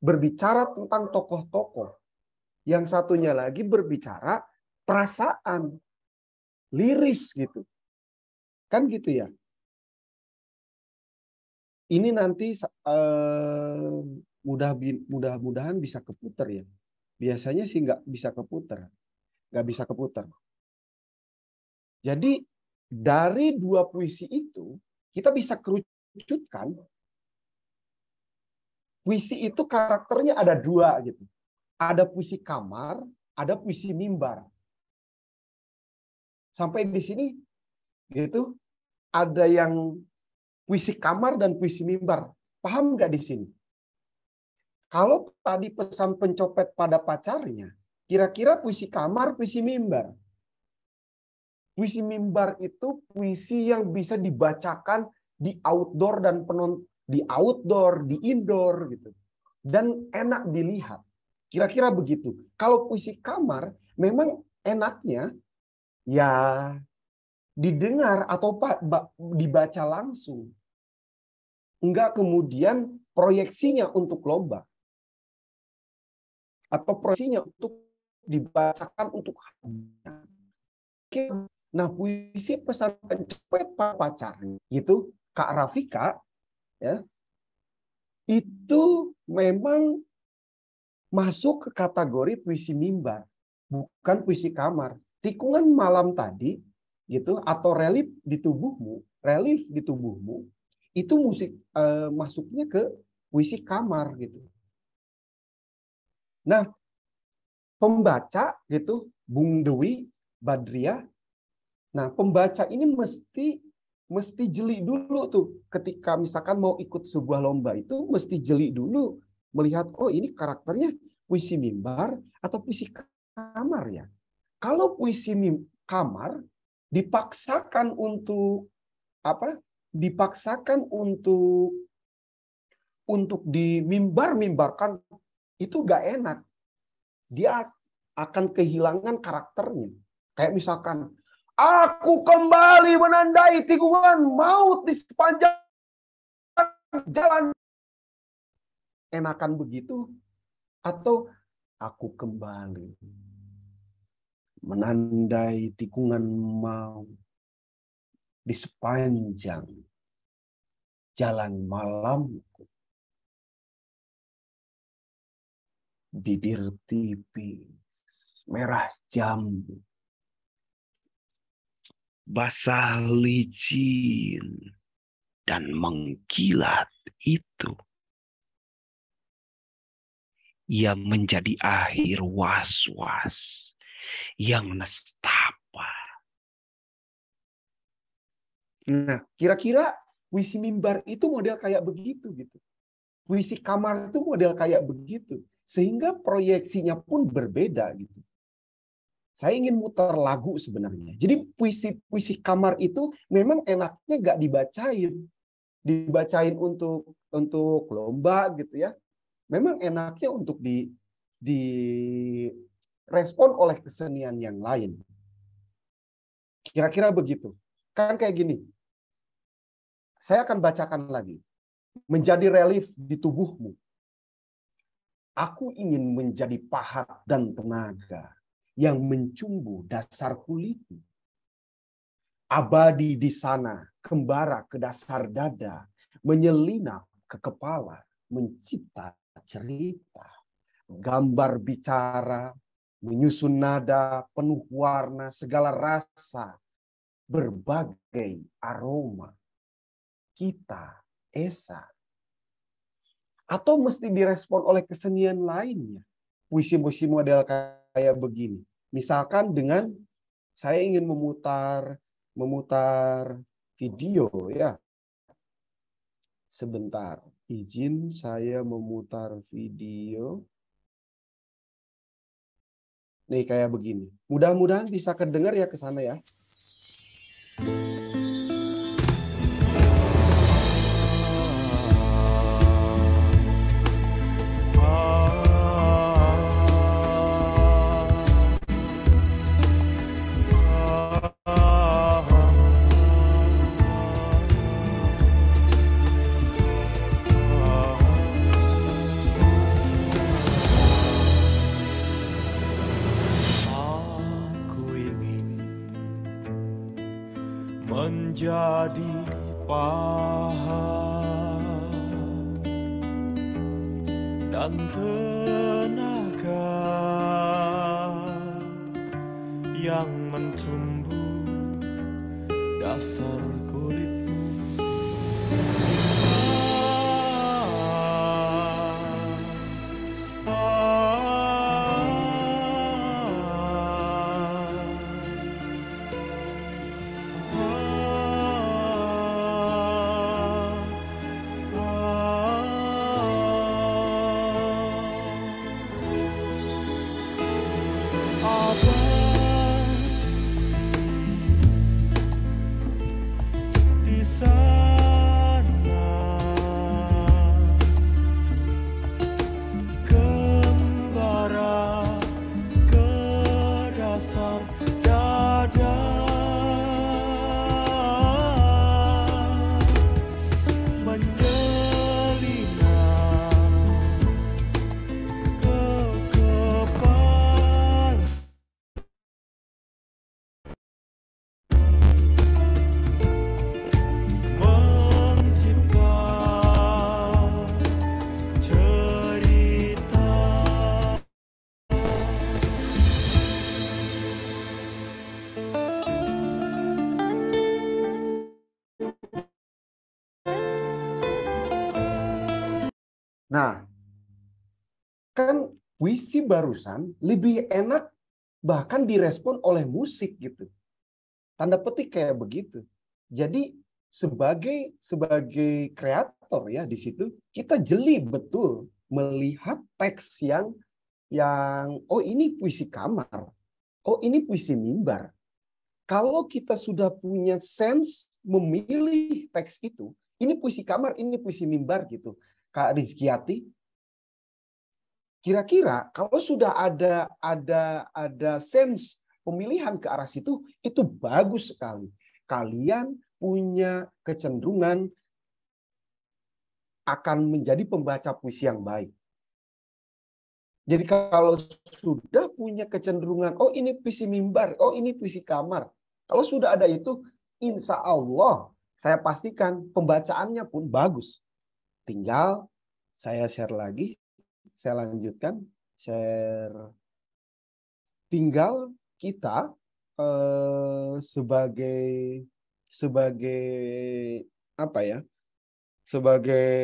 berbicara tentang tokoh-tokoh. Yang satunya lagi berbicara perasaan, liris gitu. Kan gitu ya. Ini nanti eh, mudah mudah-mudahan bisa keputer ya. Biasanya sih nggak bisa keputer, nggak bisa keputer. Jadi dari dua puisi itu kita bisa kerucutkan puisi itu karakternya ada dua gitu. Ada puisi kamar, ada puisi mimbar sampai di sini itu ada yang puisi kamar dan puisi mimbar. Paham nggak di sini? Kalau tadi pesan pencopet pada pacarnya, kira-kira puisi kamar, puisi mimbar. Puisi mimbar itu puisi yang bisa dibacakan di outdoor dan penonton di outdoor, di indoor gitu. Dan enak dilihat. Kira-kira begitu. Kalau puisi kamar memang enaknya ya didengar atau dibaca langsung. Enggak kemudian proyeksinya untuk lomba. Atau proyeksinya untuk dibacakan untuk Nah, puisi pesan pencopet pacar gitu, Kak Rafika ya. Itu memang masuk ke kategori puisi mimbar, bukan puisi kamar tikungan malam tadi gitu atau relief di tubuhmu, relief di tubuhmu itu musik eh, masuknya ke puisi kamar gitu. Nah, pembaca gitu Bung Dewi Badriah. Nah, pembaca ini mesti mesti jeli dulu tuh ketika misalkan mau ikut sebuah lomba itu mesti jeli dulu melihat oh ini karakternya puisi mimbar atau puisi kamar ya kalau puisi kamar dipaksakan untuk apa? Dipaksakan untuk untuk dimimbar-mimbarkan itu gak enak. Dia akan kehilangan karakternya. Kayak misalkan, aku kembali menandai tikungan maut di sepanjang jalan. Enakan begitu? Atau aku kembali menandai tikungan mau di sepanjang jalan malamku. Bibir tipis, merah jambu, basah licin, dan mengkilat itu. Ia menjadi akhir was-was yang nestapa. Nah, kira-kira puisi mimbar itu model kayak begitu gitu. Puisi kamar itu model kayak begitu. Sehingga proyeksinya pun berbeda gitu. Saya ingin muter lagu sebenarnya. Jadi puisi-puisi kamar itu memang enaknya nggak dibacain. Dibacain untuk untuk lomba gitu ya. Memang enaknya untuk di di respon oleh kesenian yang lain. Kira-kira begitu. Kan kayak gini. Saya akan bacakan lagi. Menjadi relief di tubuhmu. Aku ingin menjadi pahat dan tenaga yang mencumbu dasar kulitmu. Abadi di sana, kembara ke dasar dada, menyelinap ke kepala, mencipta cerita, gambar bicara, menyusun nada penuh warna segala rasa, berbagai aroma. Kita, Esa. Atau mesti direspon oleh kesenian lainnya. Puisi-puisi model kayak begini. Misalkan dengan saya ingin memutar memutar video ya. Sebentar, izin saya memutar video. Nih kayak begini. Mudah-mudahan bisa kedengar ya ke sana ya. puisi barusan lebih enak bahkan direspon oleh musik gitu. Tanda petik kayak begitu. Jadi sebagai sebagai kreator ya di situ kita jeli betul melihat teks yang yang oh ini puisi kamar. Oh ini puisi mimbar. Kalau kita sudah punya sense memilih teks itu, ini puisi kamar, ini puisi mimbar gitu. Kak Rizkiati Kira-kira kalau sudah ada ada ada sense pemilihan ke arah situ itu bagus sekali. Kalian punya kecenderungan akan menjadi pembaca puisi yang baik. Jadi kalau sudah punya kecenderungan, oh ini puisi mimbar, oh ini puisi kamar. Kalau sudah ada itu, insya Allah saya pastikan pembacaannya pun bagus. Tinggal saya share lagi saya lanjutkan share. Tinggal kita eh, sebagai sebagai apa ya? Sebagai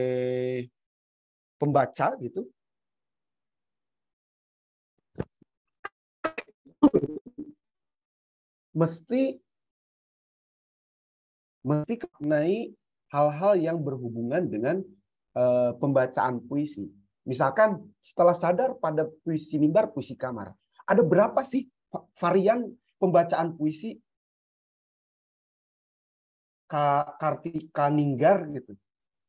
pembaca gitu. mesti mesti mengenai hal-hal yang berhubungan dengan uh, pembacaan puisi. Misalkan setelah sadar pada puisi mimbar, puisi kamar. Ada berapa sih varian pembacaan puisi Kartika Ninggar gitu.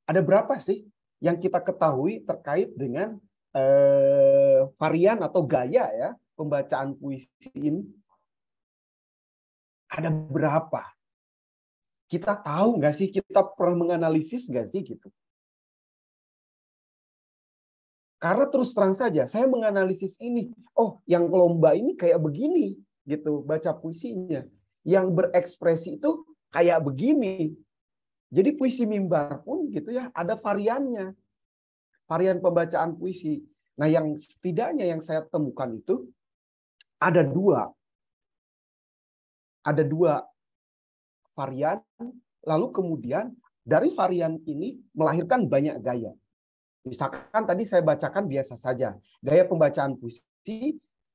Ada berapa sih yang kita ketahui terkait dengan eh, varian atau gaya ya pembacaan puisi ini? Ada berapa? Kita tahu nggak sih? Kita pernah menganalisis nggak sih gitu? Karena terus terang saja, saya menganalisis ini. Oh, yang lomba ini kayak begini, gitu, baca puisinya. Yang berekspresi itu kayak begini. Jadi puisi mimbar pun gitu ya, ada variannya. Varian pembacaan puisi. Nah yang setidaknya yang saya temukan itu ada dua. Ada dua varian, lalu kemudian dari varian ini melahirkan banyak gaya. Misalkan tadi saya bacakan biasa saja. Gaya pembacaan puisi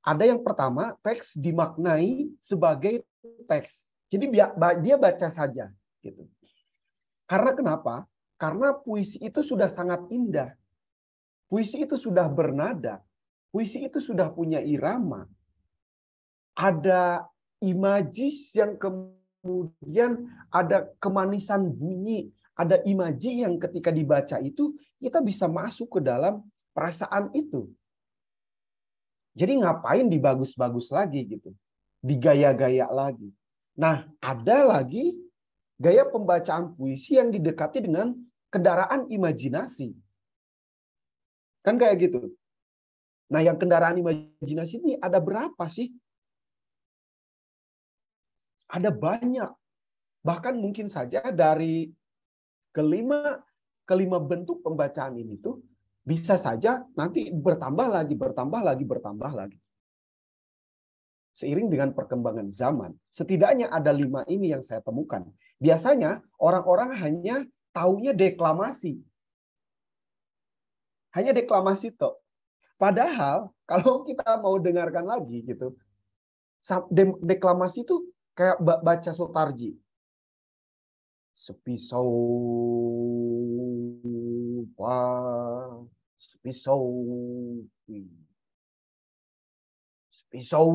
ada yang pertama teks dimaknai sebagai teks. Jadi dia baca saja gitu. Karena kenapa? Karena puisi itu sudah sangat indah. Puisi itu sudah bernada. Puisi itu sudah punya irama. Ada imajis yang kemudian ada kemanisan bunyi, ada imaji yang ketika dibaca itu kita bisa masuk ke dalam perasaan itu. Jadi ngapain dibagus-bagus lagi gitu, digaya-gaya lagi. Nah ada lagi gaya pembacaan puisi yang didekati dengan kendaraan imajinasi. Kan kayak gitu. Nah yang kendaraan imajinasi ini ada berapa sih? Ada banyak. Bahkan mungkin saja dari kelima kelima bentuk pembacaan ini tuh bisa saja nanti bertambah lagi, bertambah lagi, bertambah lagi. Seiring dengan perkembangan zaman, setidaknya ada lima ini yang saya temukan. Biasanya orang-orang hanya taunya deklamasi. Hanya deklamasi toh. Padahal kalau kita mau dengarkan lagi gitu, deklamasi itu kayak baca sutarji sepisau pa sepisau sepisau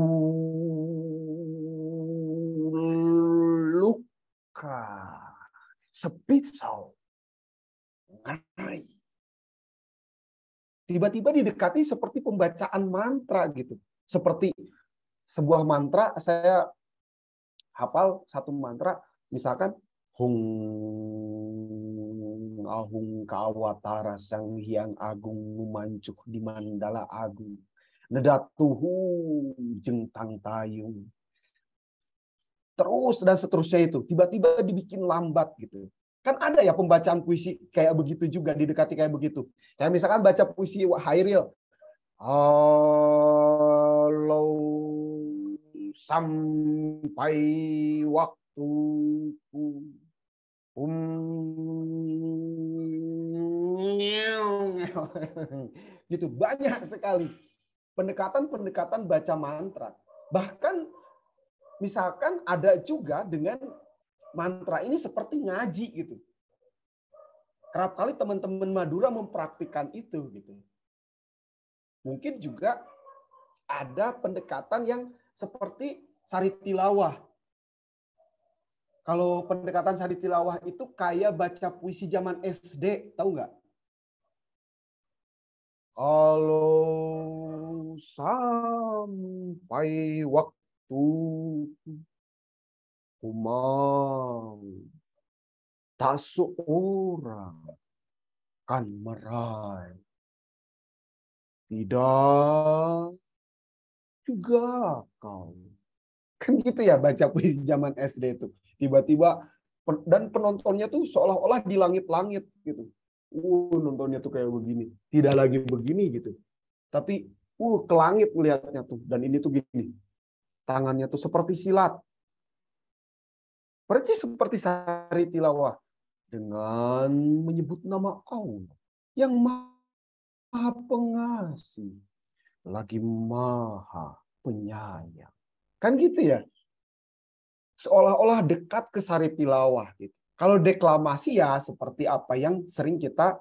luka sepisau ngeri tiba-tiba didekati seperti pembacaan mantra gitu seperti sebuah mantra saya hafal satu mantra misalkan Hung ahung kawatara sang hiang agung mancuk di mandala agung. Nedatuhu jeng tang tayung. Terus dan seterusnya itu. Tiba-tiba dibikin lambat gitu. Kan ada ya pembacaan puisi kayak begitu juga, didekati kayak begitu. Kayak misalkan baca puisi Hairil. Kalau sampai waktuku Um, gitu banyak sekali pendekatan-pendekatan baca mantra bahkan misalkan ada juga dengan mantra ini seperti ngaji gitu kerap kali teman-teman Madura mempraktikkan itu gitu mungkin juga ada pendekatan yang seperti sari kalau pendekatan sadi tilawah itu kayak baca puisi zaman SD, tahu nggak? Kalau sampai waktu kumang tak seorang kan meraih. Tidak juga kau. Kan gitu ya baca puisi zaman SD itu tiba-tiba dan penontonnya tuh seolah-olah di langit-langit gitu. Uh, nontonnya tuh kayak begini, tidak lagi begini gitu. Tapi uh ke langit melihatnya tuh dan ini tuh gini. Tangannya tuh seperti silat. Percis seperti sari tilawah dengan menyebut nama Allah yang maha pengasih lagi maha penyayang. Kan gitu ya? seolah-olah dekat ke sari tilawah gitu. Kalau deklamasi ya seperti apa yang sering kita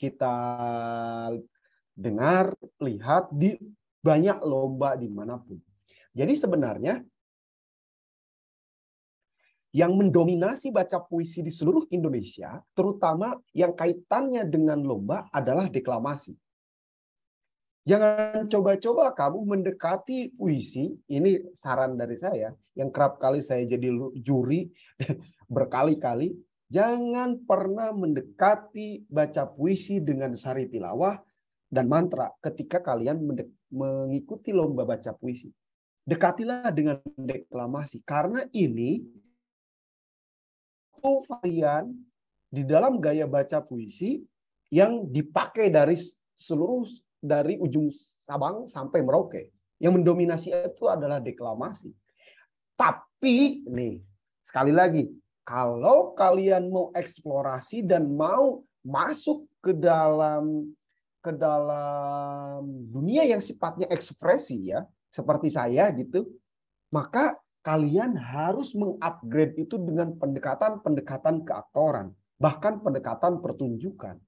kita dengar, lihat di banyak lomba dimanapun. Jadi sebenarnya yang mendominasi baca puisi di seluruh Indonesia, terutama yang kaitannya dengan lomba adalah deklamasi. Jangan coba-coba kamu mendekati puisi. Ini saran dari saya yang kerap kali saya jadi juri berkali-kali. Jangan pernah mendekati baca puisi dengan sari tilawah dan mantra ketika kalian mengikuti lomba baca puisi. Dekatilah dengan deklamasi karena ini satu varian di dalam gaya baca puisi yang dipakai dari seluruh dari ujung Sabang sampai Merauke. Yang mendominasi itu adalah deklamasi. Tapi nih, sekali lagi, kalau kalian mau eksplorasi dan mau masuk ke dalam ke dalam dunia yang sifatnya ekspresi ya, seperti saya gitu, maka kalian harus mengupgrade itu dengan pendekatan-pendekatan keaktoran, bahkan pendekatan pertunjukan.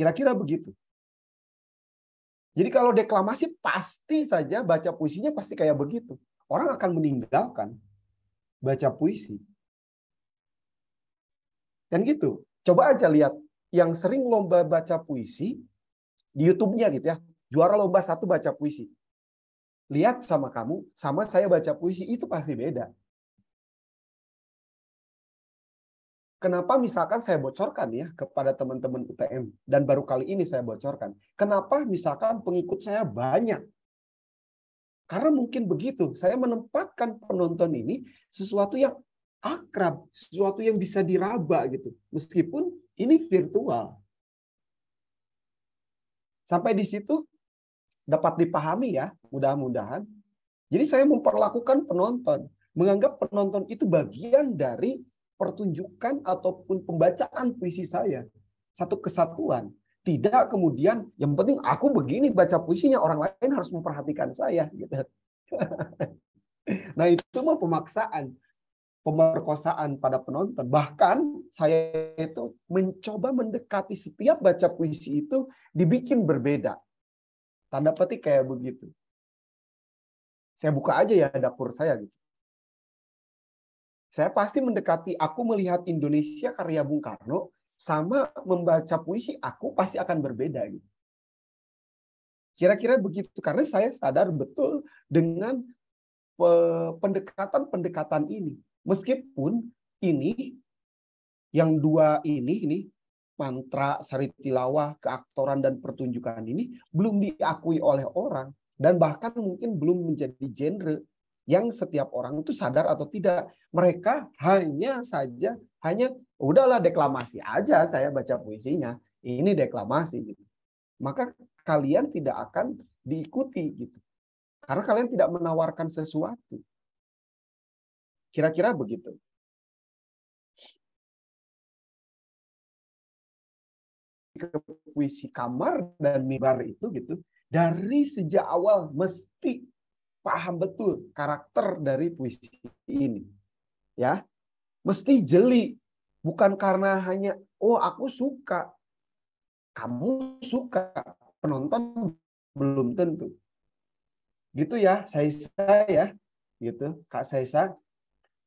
Kira-kira begitu. Jadi kalau deklamasi pasti saja baca puisinya pasti kayak begitu. Orang akan meninggalkan baca puisi. Dan gitu. Coba aja lihat yang sering lomba baca puisi di YouTube-nya gitu ya. Juara lomba satu baca puisi. Lihat sama kamu, sama saya baca puisi itu pasti beda. Kenapa misalkan saya bocorkan ya kepada teman-teman UTM dan baru kali ini saya bocorkan. Kenapa misalkan pengikut saya banyak? Karena mungkin begitu, saya menempatkan penonton ini sesuatu yang akrab, sesuatu yang bisa diraba gitu. Meskipun ini virtual. Sampai di situ dapat dipahami ya, mudah-mudahan. Jadi saya memperlakukan penonton, menganggap penonton itu bagian dari pertunjukan ataupun pembacaan puisi saya satu kesatuan. Tidak kemudian yang penting aku begini baca puisinya orang lain harus memperhatikan saya gitu. nah itu mah pemaksaan pemerkosaan pada penonton. Bahkan saya itu mencoba mendekati setiap baca puisi itu dibikin berbeda. Tanda petik kayak begitu. Saya buka aja ya dapur saya gitu. Saya pasti mendekati aku melihat Indonesia karya Bung Karno sama membaca puisi aku pasti akan berbeda gitu. Kira-kira begitu karena saya sadar betul dengan pendekatan-pendekatan ini. Meskipun ini yang dua ini ini mantra sari tilawah keaktoran dan pertunjukan ini belum diakui oleh orang dan bahkan mungkin belum menjadi genre yang setiap orang itu sadar atau tidak. Mereka hanya saja hanya udahlah deklamasi aja saya baca puisinya. Ini deklamasi gitu. Maka kalian tidak akan diikuti gitu. Karena kalian tidak menawarkan sesuatu. Kira-kira begitu. ke puisi kamar dan mimbar itu gitu dari sejak awal mesti paham betul karakter dari puisi ini. Ya. Mesti jeli, bukan karena hanya oh aku suka. Kamu suka, penonton belum tentu. Gitu ya, saya ya. Gitu, Kak Saisa.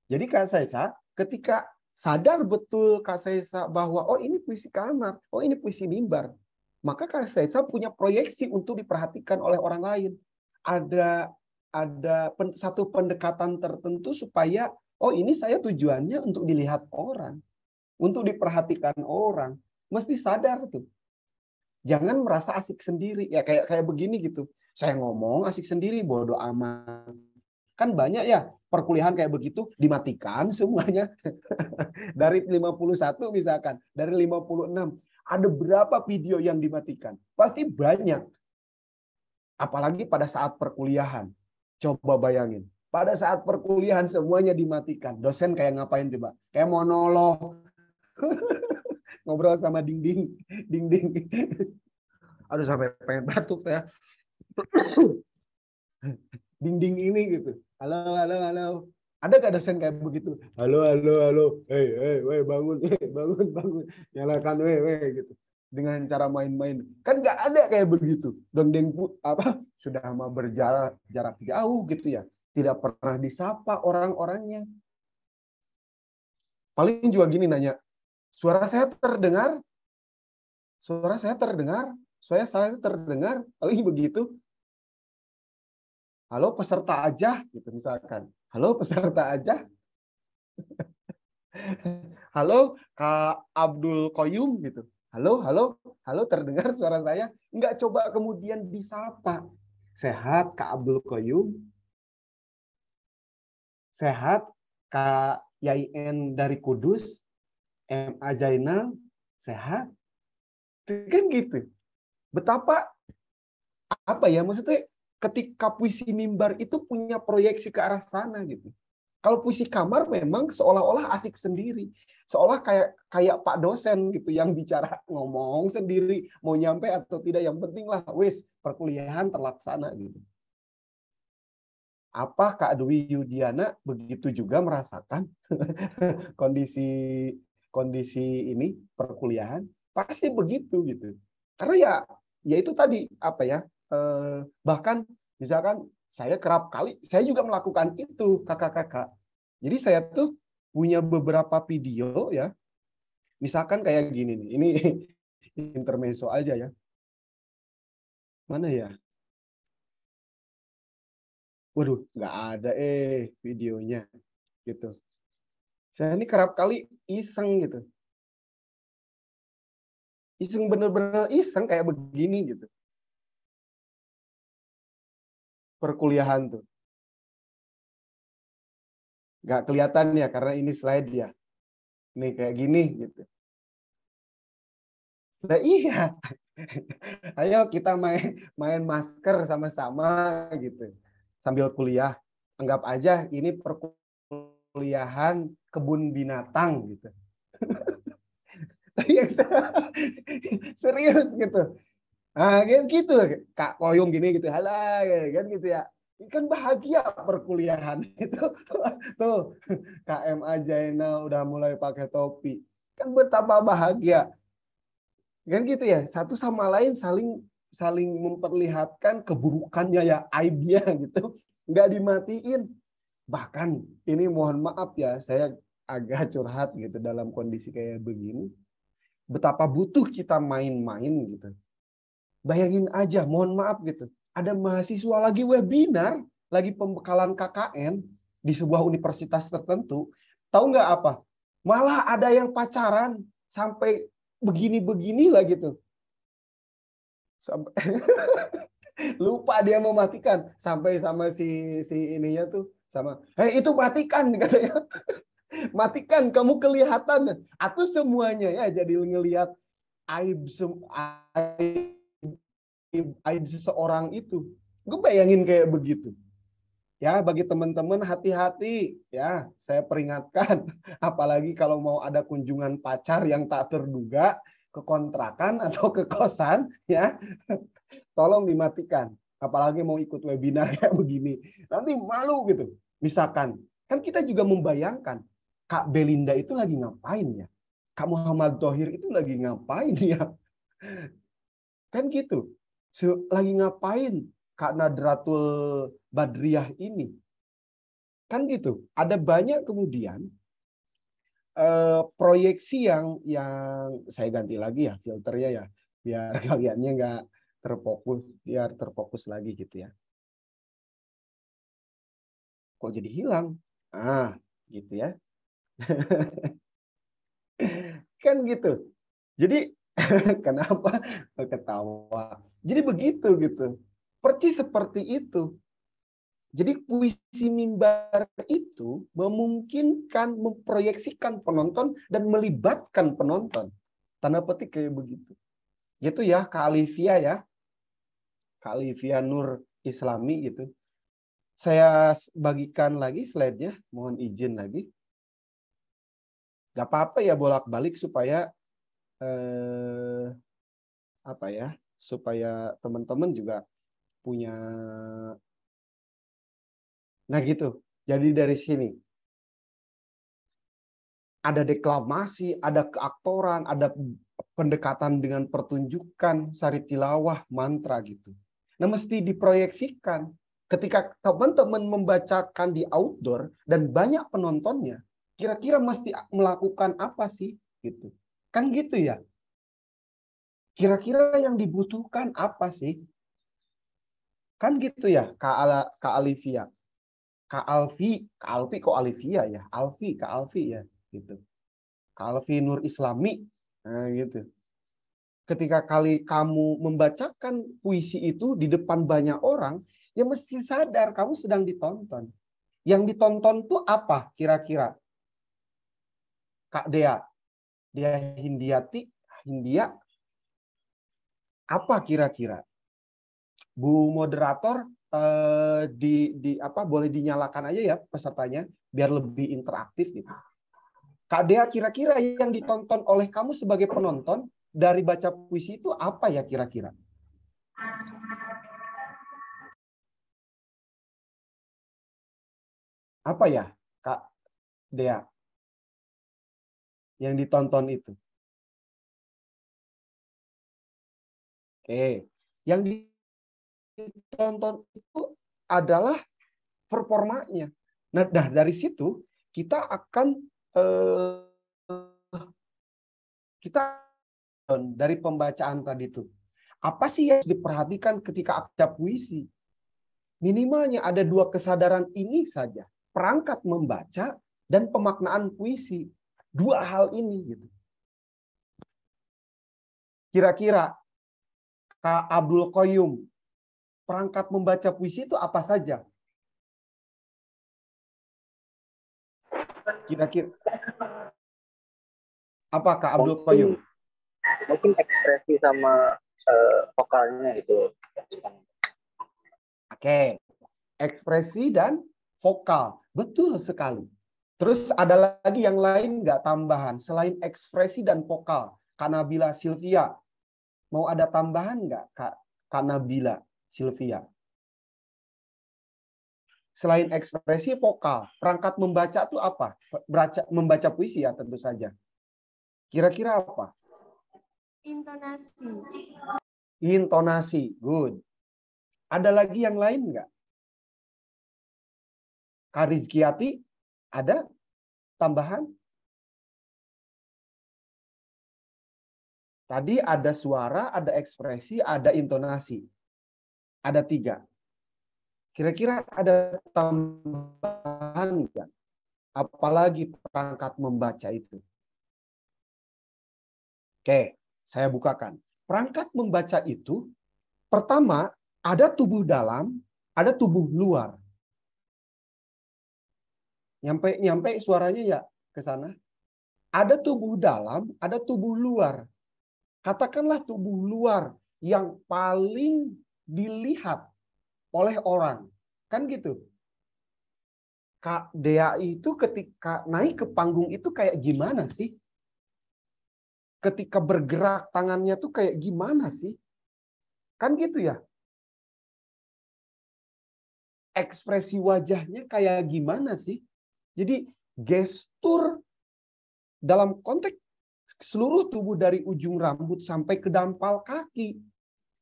Jadi Kak Saisa ketika sadar betul Kak Saisa bahwa oh ini puisi kamar, oh ini puisi mimbar, maka Kak Saisa punya proyeksi untuk diperhatikan oleh orang lain. Ada ada pen, satu pendekatan tertentu supaya oh ini saya tujuannya untuk dilihat orang, untuk diperhatikan orang. Mesti sadar tuh. Jangan merasa asik sendiri. Ya kayak kayak begini gitu. Saya ngomong asik sendiri, bodoh amat. Kan banyak ya perkuliahan kayak begitu dimatikan semuanya. dari 51 misalkan, dari 56 ada berapa video yang dimatikan? Pasti banyak. Apalagi pada saat perkuliahan Coba bayangin. Pada saat perkuliahan semuanya dimatikan. Dosen kayak ngapain coba? Kayak monolog. Ngobrol sama dinding. Dinding. Aduh sampai pengen batuk saya. dinding ini gitu. Halo, halo, halo. Ada gak dosen kayak begitu? Halo, halo, halo. Hei, hei, hey, bangun, hei, bangun, bangun. Nyalakan, hei, hei, gitu dengan cara main-main. Kan nggak ada kayak begitu. Dondeng apa sudah mau berjarak jarak jauh gitu ya. Tidak pernah disapa orang-orangnya. Paling juga gini nanya, suara saya terdengar? Suara saya terdengar? Suara saya terdengar? Paling begitu. Halo peserta aja gitu misalkan. Halo peserta aja. Halo Kak Abdul Koyum gitu. Halo, halo, halo, terdengar suara saya? Enggak coba kemudian disapa. Sehat Kak Abdul Koyum? Sehat Kak Yain dari Kudus? MA Zainal? Sehat? Kan gitu. Betapa apa ya maksudnya ketika puisi mimbar itu punya proyeksi ke arah sana gitu. Kalau puisi kamar memang seolah-olah asik sendiri seolah kayak kayak Pak dosen gitu yang bicara ngomong sendiri mau nyampe atau tidak yang penting lah wis perkuliahan terlaksana gitu. Apa Kak Dwi Yudiana begitu juga merasakan kondisi kondisi ini perkuliahan? Pasti begitu gitu. Karena ya ya itu tadi apa ya? Eh, bahkan misalkan saya kerap kali saya juga melakukan itu kakak-kakak. Jadi saya tuh punya beberapa video ya. Misalkan kayak gini nih. Ini intermezzo aja ya. Mana ya? Waduh, nggak ada eh videonya gitu. Saya ini kerap kali iseng gitu. Iseng bener-bener iseng kayak begini gitu. Perkuliahan tuh nggak kelihatan ya karena ini slide dia, ya. Nih kayak gini gitu. Nah, iya. Ayo kita main main masker sama-sama gitu. Sambil kuliah, anggap aja ini perkuliahan kebun binatang gitu. serius gitu. Nah, gitu Kak Koyung gini gitu. Halah kan gitu ya kan bahagia perkuliahan itu tuh KMA Jaina udah mulai pakai topi kan betapa bahagia kan gitu ya satu sama lain saling saling memperlihatkan keburukannya ya aibnya gitu nggak dimatiin bahkan ini mohon maaf ya saya agak curhat gitu dalam kondisi kayak begini betapa butuh kita main-main gitu bayangin aja mohon maaf gitu ada mahasiswa lagi webinar, lagi pembekalan KKN di sebuah universitas tertentu, tahu nggak apa? Malah ada yang pacaran sampai begini-begini lah gitu. Sampai lupa dia mematikan sampai sama si si ininya tuh sama hei eh, itu matikan katanya matikan kamu kelihatan atau semuanya ya jadi ngelihat aib aib aib seseorang itu. Gue bayangin kayak begitu. Ya, bagi teman-teman hati-hati ya. Saya peringatkan apalagi kalau mau ada kunjungan pacar yang tak terduga ke kontrakan atau ke kosan ya. Tolong dimatikan. Apalagi mau ikut webinar kayak begini. Nanti malu gitu. Misalkan, kan kita juga membayangkan Kak Belinda itu lagi ngapain ya? Kak Muhammad Tohir itu lagi ngapain ya? Kan gitu lagi ngapain Kak Nadratul Badriah ini? Kan gitu. Ada banyak kemudian eh, proyeksi yang yang saya ganti lagi ya filternya ya biar kaliannya nggak terfokus biar terfokus lagi gitu ya. Kok jadi hilang? Ah, gitu ya. kan gitu. Jadi kenapa ketawa? Jadi begitu gitu. Percis seperti itu. Jadi puisi mimbar itu memungkinkan memproyeksikan penonton dan melibatkan penonton. Tanda petik kayak begitu. Itu ya Khalifia ya. Khalifia Nur Islami gitu. Saya bagikan lagi slide-nya. Mohon izin lagi. Gak apa-apa ya bolak-balik supaya eh, apa ya supaya teman-teman juga punya nah gitu jadi dari sini ada deklamasi ada keaktoran ada pendekatan dengan pertunjukan sari tilawah mantra gitu nah mesti diproyeksikan ketika teman-teman membacakan di outdoor dan banyak penontonnya kira-kira mesti melakukan apa sih gitu kan gitu ya kira-kira yang dibutuhkan apa sih? Kan gitu ya, Kak, alifia Alivia. Kak Alfi, Kak Alfi kok Alivia ya? Alfi, Kak Alfi ya, gitu. Kak Alfi Nur Islami, nah, gitu. Ketika kali kamu membacakan puisi itu di depan banyak orang, ya mesti sadar kamu sedang ditonton. Yang ditonton tuh apa kira-kira? Kak Dea, Dea Hindiati, Hindia, apa kira-kira Bu moderator eh, di di apa boleh dinyalakan aja ya pesertanya biar lebih interaktif gitu. Kak Dea kira-kira yang ditonton oleh kamu sebagai penonton dari baca puisi itu apa ya kira-kira? Apa ya, Kak Dea? Yang ditonton itu? Oke. Yang ditonton itu adalah performanya. Nah, dari situ kita akan eh, kita dari pembacaan tadi itu apa sih yang diperhatikan ketika akta puisi? Minimalnya ada dua kesadaran ini saja, perangkat membaca dan pemaknaan puisi. Dua hal ini gitu. Kira-kira Kak Abdul Koyum, perangkat membaca puisi itu apa saja? Kira-kira apa Kak Abdul mungkin, Mungkin ekspresi sama uh, vokalnya itu. Oke, okay. ekspresi dan vokal, betul sekali. Terus ada lagi yang lain nggak tambahan selain ekspresi dan vokal? Kanabila Silvia, Mau ada tambahan nggak Kak, karena Nabila, Sylvia? Selain ekspresi vokal, perangkat membaca tuh apa? Beraca, membaca puisi ya tentu saja. Kira-kira apa? Intonasi. Intonasi, good. Ada lagi yang lain nggak? Karizkiati, ada tambahan? Tadi ada suara, ada ekspresi, ada intonasi. Ada tiga. Kira-kira ada tambahan nggak? Apalagi perangkat membaca itu. Oke, saya bukakan. Perangkat membaca itu, pertama ada tubuh dalam, ada tubuh luar. Nyampe-nyampe suaranya ya ke sana. Ada tubuh dalam, ada tubuh luar. Katakanlah tubuh luar yang paling dilihat oleh orang. Kan gitu. Kak DAI itu ketika naik ke panggung itu kayak gimana sih? Ketika bergerak tangannya tuh kayak gimana sih? Kan gitu ya. Ekspresi wajahnya kayak gimana sih? Jadi gestur dalam konteks seluruh tubuh dari ujung rambut sampai ke dampal kaki.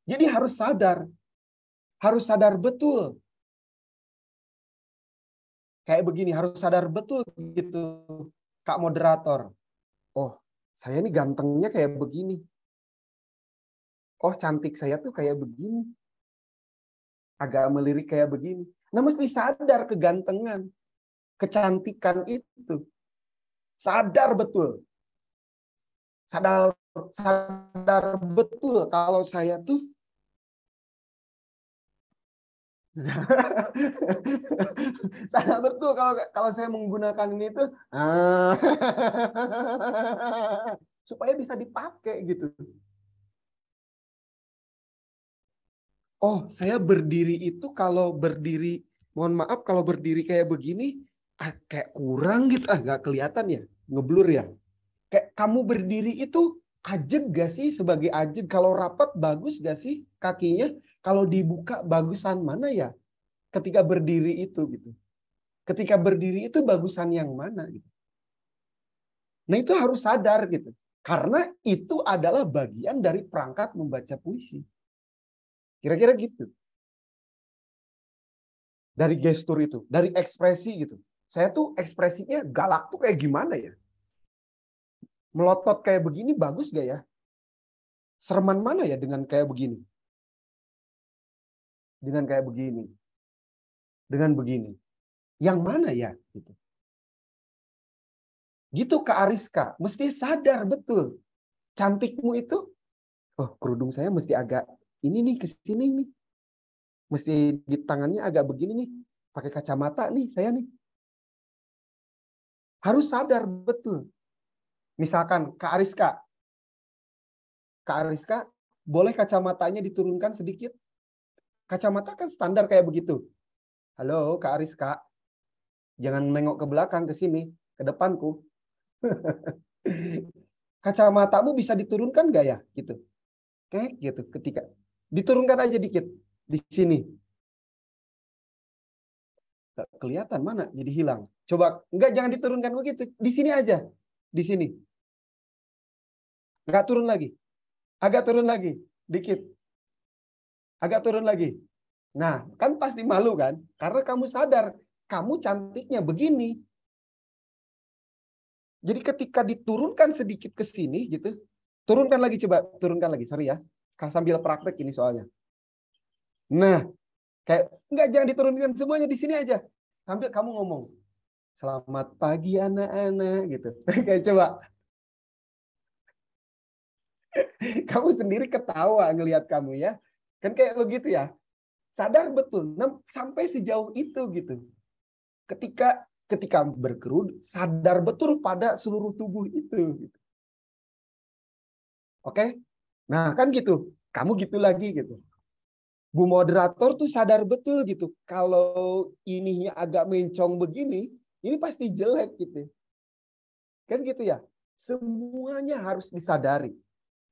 Jadi harus sadar. Harus sadar betul. Kayak begini, harus sadar betul gitu. Kak moderator. Oh, saya ini gantengnya kayak begini. Oh, cantik saya tuh kayak begini. Agak melirik kayak begini. Nah, mesti sadar kegantengan. Kecantikan itu. Sadar betul sadar sadar betul kalau saya tuh sadar betul kalau kalau saya menggunakan ini tuh supaya bisa dipakai gitu. Oh, saya berdiri itu kalau berdiri, mohon maaf kalau berdiri kayak begini, ah, kayak kurang gitu, ah nggak kelihatan ya, ngeblur ya. Kayak kamu berdiri itu ajeg gak sih sebagai ajeg? Kalau rapat bagus gak sih kakinya? Kalau dibuka bagusan mana ya? Ketika berdiri itu gitu. Ketika berdiri itu bagusan yang mana gitu. Nah itu harus sadar gitu. Karena itu adalah bagian dari perangkat membaca puisi. Kira-kira gitu. Dari gestur itu, dari ekspresi gitu. Saya tuh ekspresinya galak tuh kayak gimana ya? melotot kayak begini bagus gak ya? sereman mana ya dengan kayak begini? Dengan kayak begini. Dengan begini. Yang mana ya? Gitu. Gitu ke Ariska. Mesti sadar betul. Cantikmu itu, oh kerudung saya mesti agak ini nih ke sini nih. Mesti di tangannya agak begini nih. Pakai kacamata nih saya nih. Harus sadar betul Misalkan Kak Ariska. Kak Ariska, boleh kacamatanya diturunkan sedikit? Kacamata kan standar kayak begitu. Halo Kak Ariska, jangan nengok ke belakang ke sini, ke depanku. Kacamatamu bisa diturunkan gak ya? Gitu. Kayak gitu ketika diturunkan aja dikit di sini. Gak kelihatan mana jadi hilang. Coba enggak jangan diturunkan begitu. Di sini aja. Di sini. Agak turun lagi. Agak turun lagi. Dikit. Agak turun lagi. Nah, kan pasti malu kan? Karena kamu sadar, kamu cantiknya begini. Jadi ketika diturunkan sedikit ke sini gitu, turunkan lagi coba, turunkan lagi. Sorry ya, sambil praktek ini soalnya. Nah, kayak nggak jangan diturunkan semuanya di sini aja. Sambil kamu ngomong, selamat pagi anak-anak gitu. kayak coba kamu sendiri ketawa ngelihat kamu ya. Kan kayak begitu ya. Sadar betul sampai sejauh itu gitu. Ketika ketika berkerut sadar betul pada seluruh tubuh itu gitu. Oke? Nah, kan gitu. Kamu gitu lagi gitu. Bu moderator tuh sadar betul gitu. Kalau ininya agak mencong begini, ini pasti jelek gitu. Kan gitu ya. Semuanya harus disadari.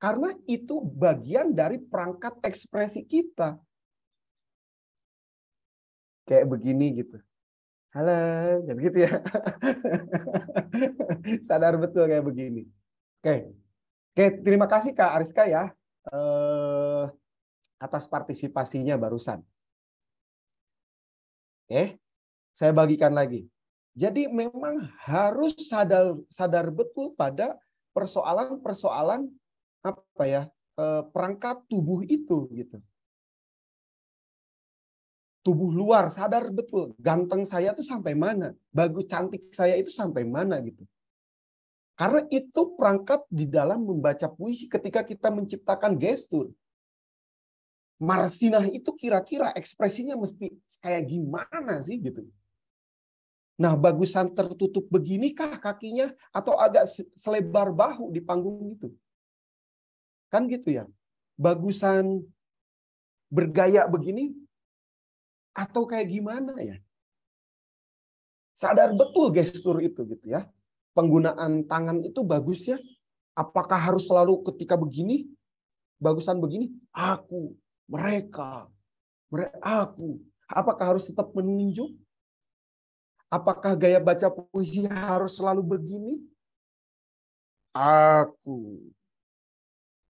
Karena itu bagian dari perangkat ekspresi kita. Kayak begini gitu. Halo, jadi gitu ya. Sadar betul kayak begini. Oke. Oke, terima kasih Kak Ariska ya eh, atas partisipasinya barusan. Oke. Saya bagikan lagi. Jadi memang harus sadar sadar betul pada persoalan-persoalan apa ya eh, perangkat tubuh itu gitu tubuh luar sadar betul ganteng saya tuh sampai mana bagus cantik saya itu sampai mana gitu karena itu perangkat di dalam membaca puisi ketika kita menciptakan gestur Marsinah itu kira-kira ekspresinya mesti kayak gimana sih gitu Nah, bagusan tertutup beginikah kakinya atau agak selebar bahu di panggung itu? Kan gitu ya. Bagusan bergaya begini atau kayak gimana ya? Sadar betul gestur itu gitu ya. Penggunaan tangan itu bagus ya. Apakah harus selalu ketika begini, bagusan begini, aku, mereka, mereka aku. Apakah harus tetap menunjuk? Apakah gaya baca puisi harus selalu begini? Aku,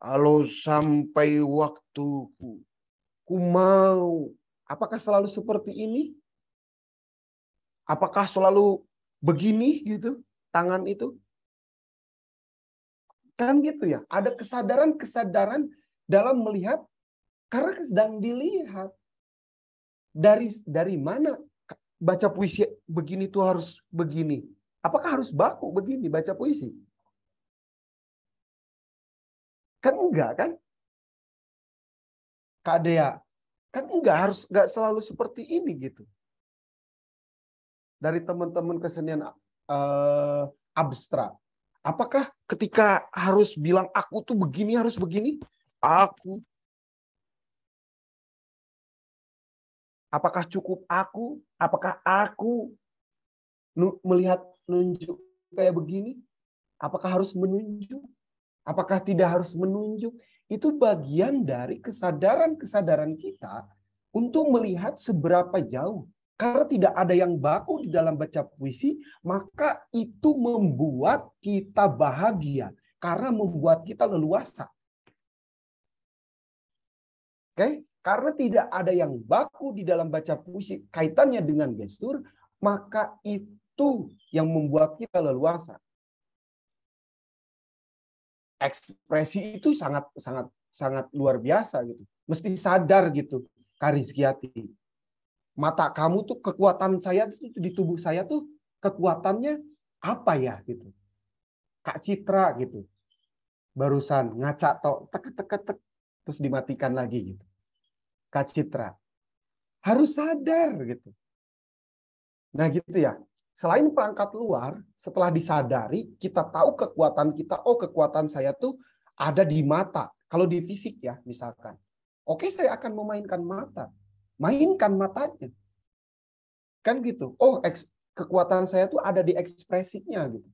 kalau sampai waktuku, ku mau. Apakah selalu seperti ini? Apakah selalu begini gitu tangan itu? Kan gitu ya. Ada kesadaran-kesadaran dalam melihat karena sedang dilihat dari dari mana baca puisi begini tuh harus begini. Apakah harus baku begini baca puisi? Kan enggak kan? Kak Dea, kan enggak harus enggak selalu seperti ini gitu. Dari teman-teman kesenian uh, abstrak. Apakah ketika harus bilang aku tuh begini harus begini? Aku Apakah cukup aku? Apakah aku melihat nunjuk kayak begini? Apakah harus menunjuk? Apakah tidak harus menunjuk? Itu bagian dari kesadaran-kesadaran kita untuk melihat seberapa jauh. Karena tidak ada yang baku di dalam baca puisi, maka itu membuat kita bahagia. Karena membuat kita leluasa. Oke? Karena tidak ada yang baku di dalam baca puisi kaitannya dengan gestur, maka itu yang membuat kita leluasa ekspresi itu sangat sangat sangat luar biasa gitu. Mesti sadar gitu, Karizkiati. Mata kamu tuh kekuatan saya tuh di tubuh saya tuh kekuatannya apa ya gitu. Kak Citra gitu. Barusan ngaca tok tek tek tek terus dimatikan lagi gitu. Kak Citra. Harus sadar gitu. Nah gitu ya selain perangkat luar, setelah disadari, kita tahu kekuatan kita, oh kekuatan saya tuh ada di mata. Kalau di fisik ya, misalkan. Oke, saya akan memainkan mata. Mainkan matanya. Kan gitu. Oh, kekuatan saya tuh ada di ekspresinya gitu.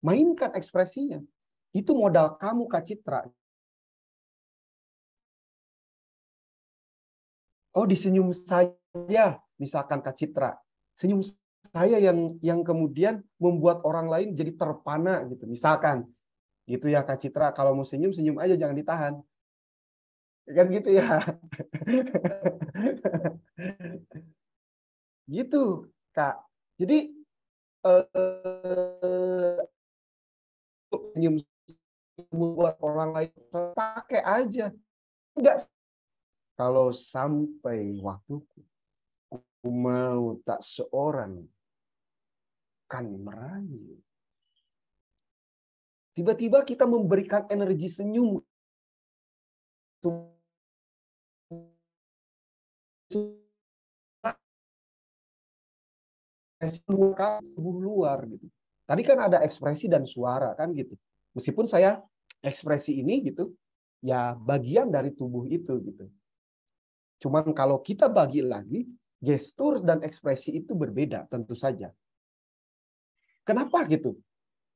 Mainkan ekspresinya. Itu modal kamu Kak Citra. Oh, disenyum saja misalkan Kak Citra. Senyum saya yang yang kemudian membuat orang lain jadi terpana gitu misalkan gitu ya Kak Citra kalau mau senyum senyum aja jangan ditahan kan gitu ya gitu Kak jadi eh, senyum membuat orang lain pakai aja enggak kalau sampai waktuku mau tak seorang akan merayu. Tiba-tiba kita memberikan energi senyum tubuh luar gitu. Tadi kan ada ekspresi dan suara kan gitu. Meskipun saya ekspresi ini gitu ya bagian dari tubuh itu gitu. Cuman kalau kita bagi lagi gestur dan ekspresi itu berbeda tentu saja. Kenapa gitu?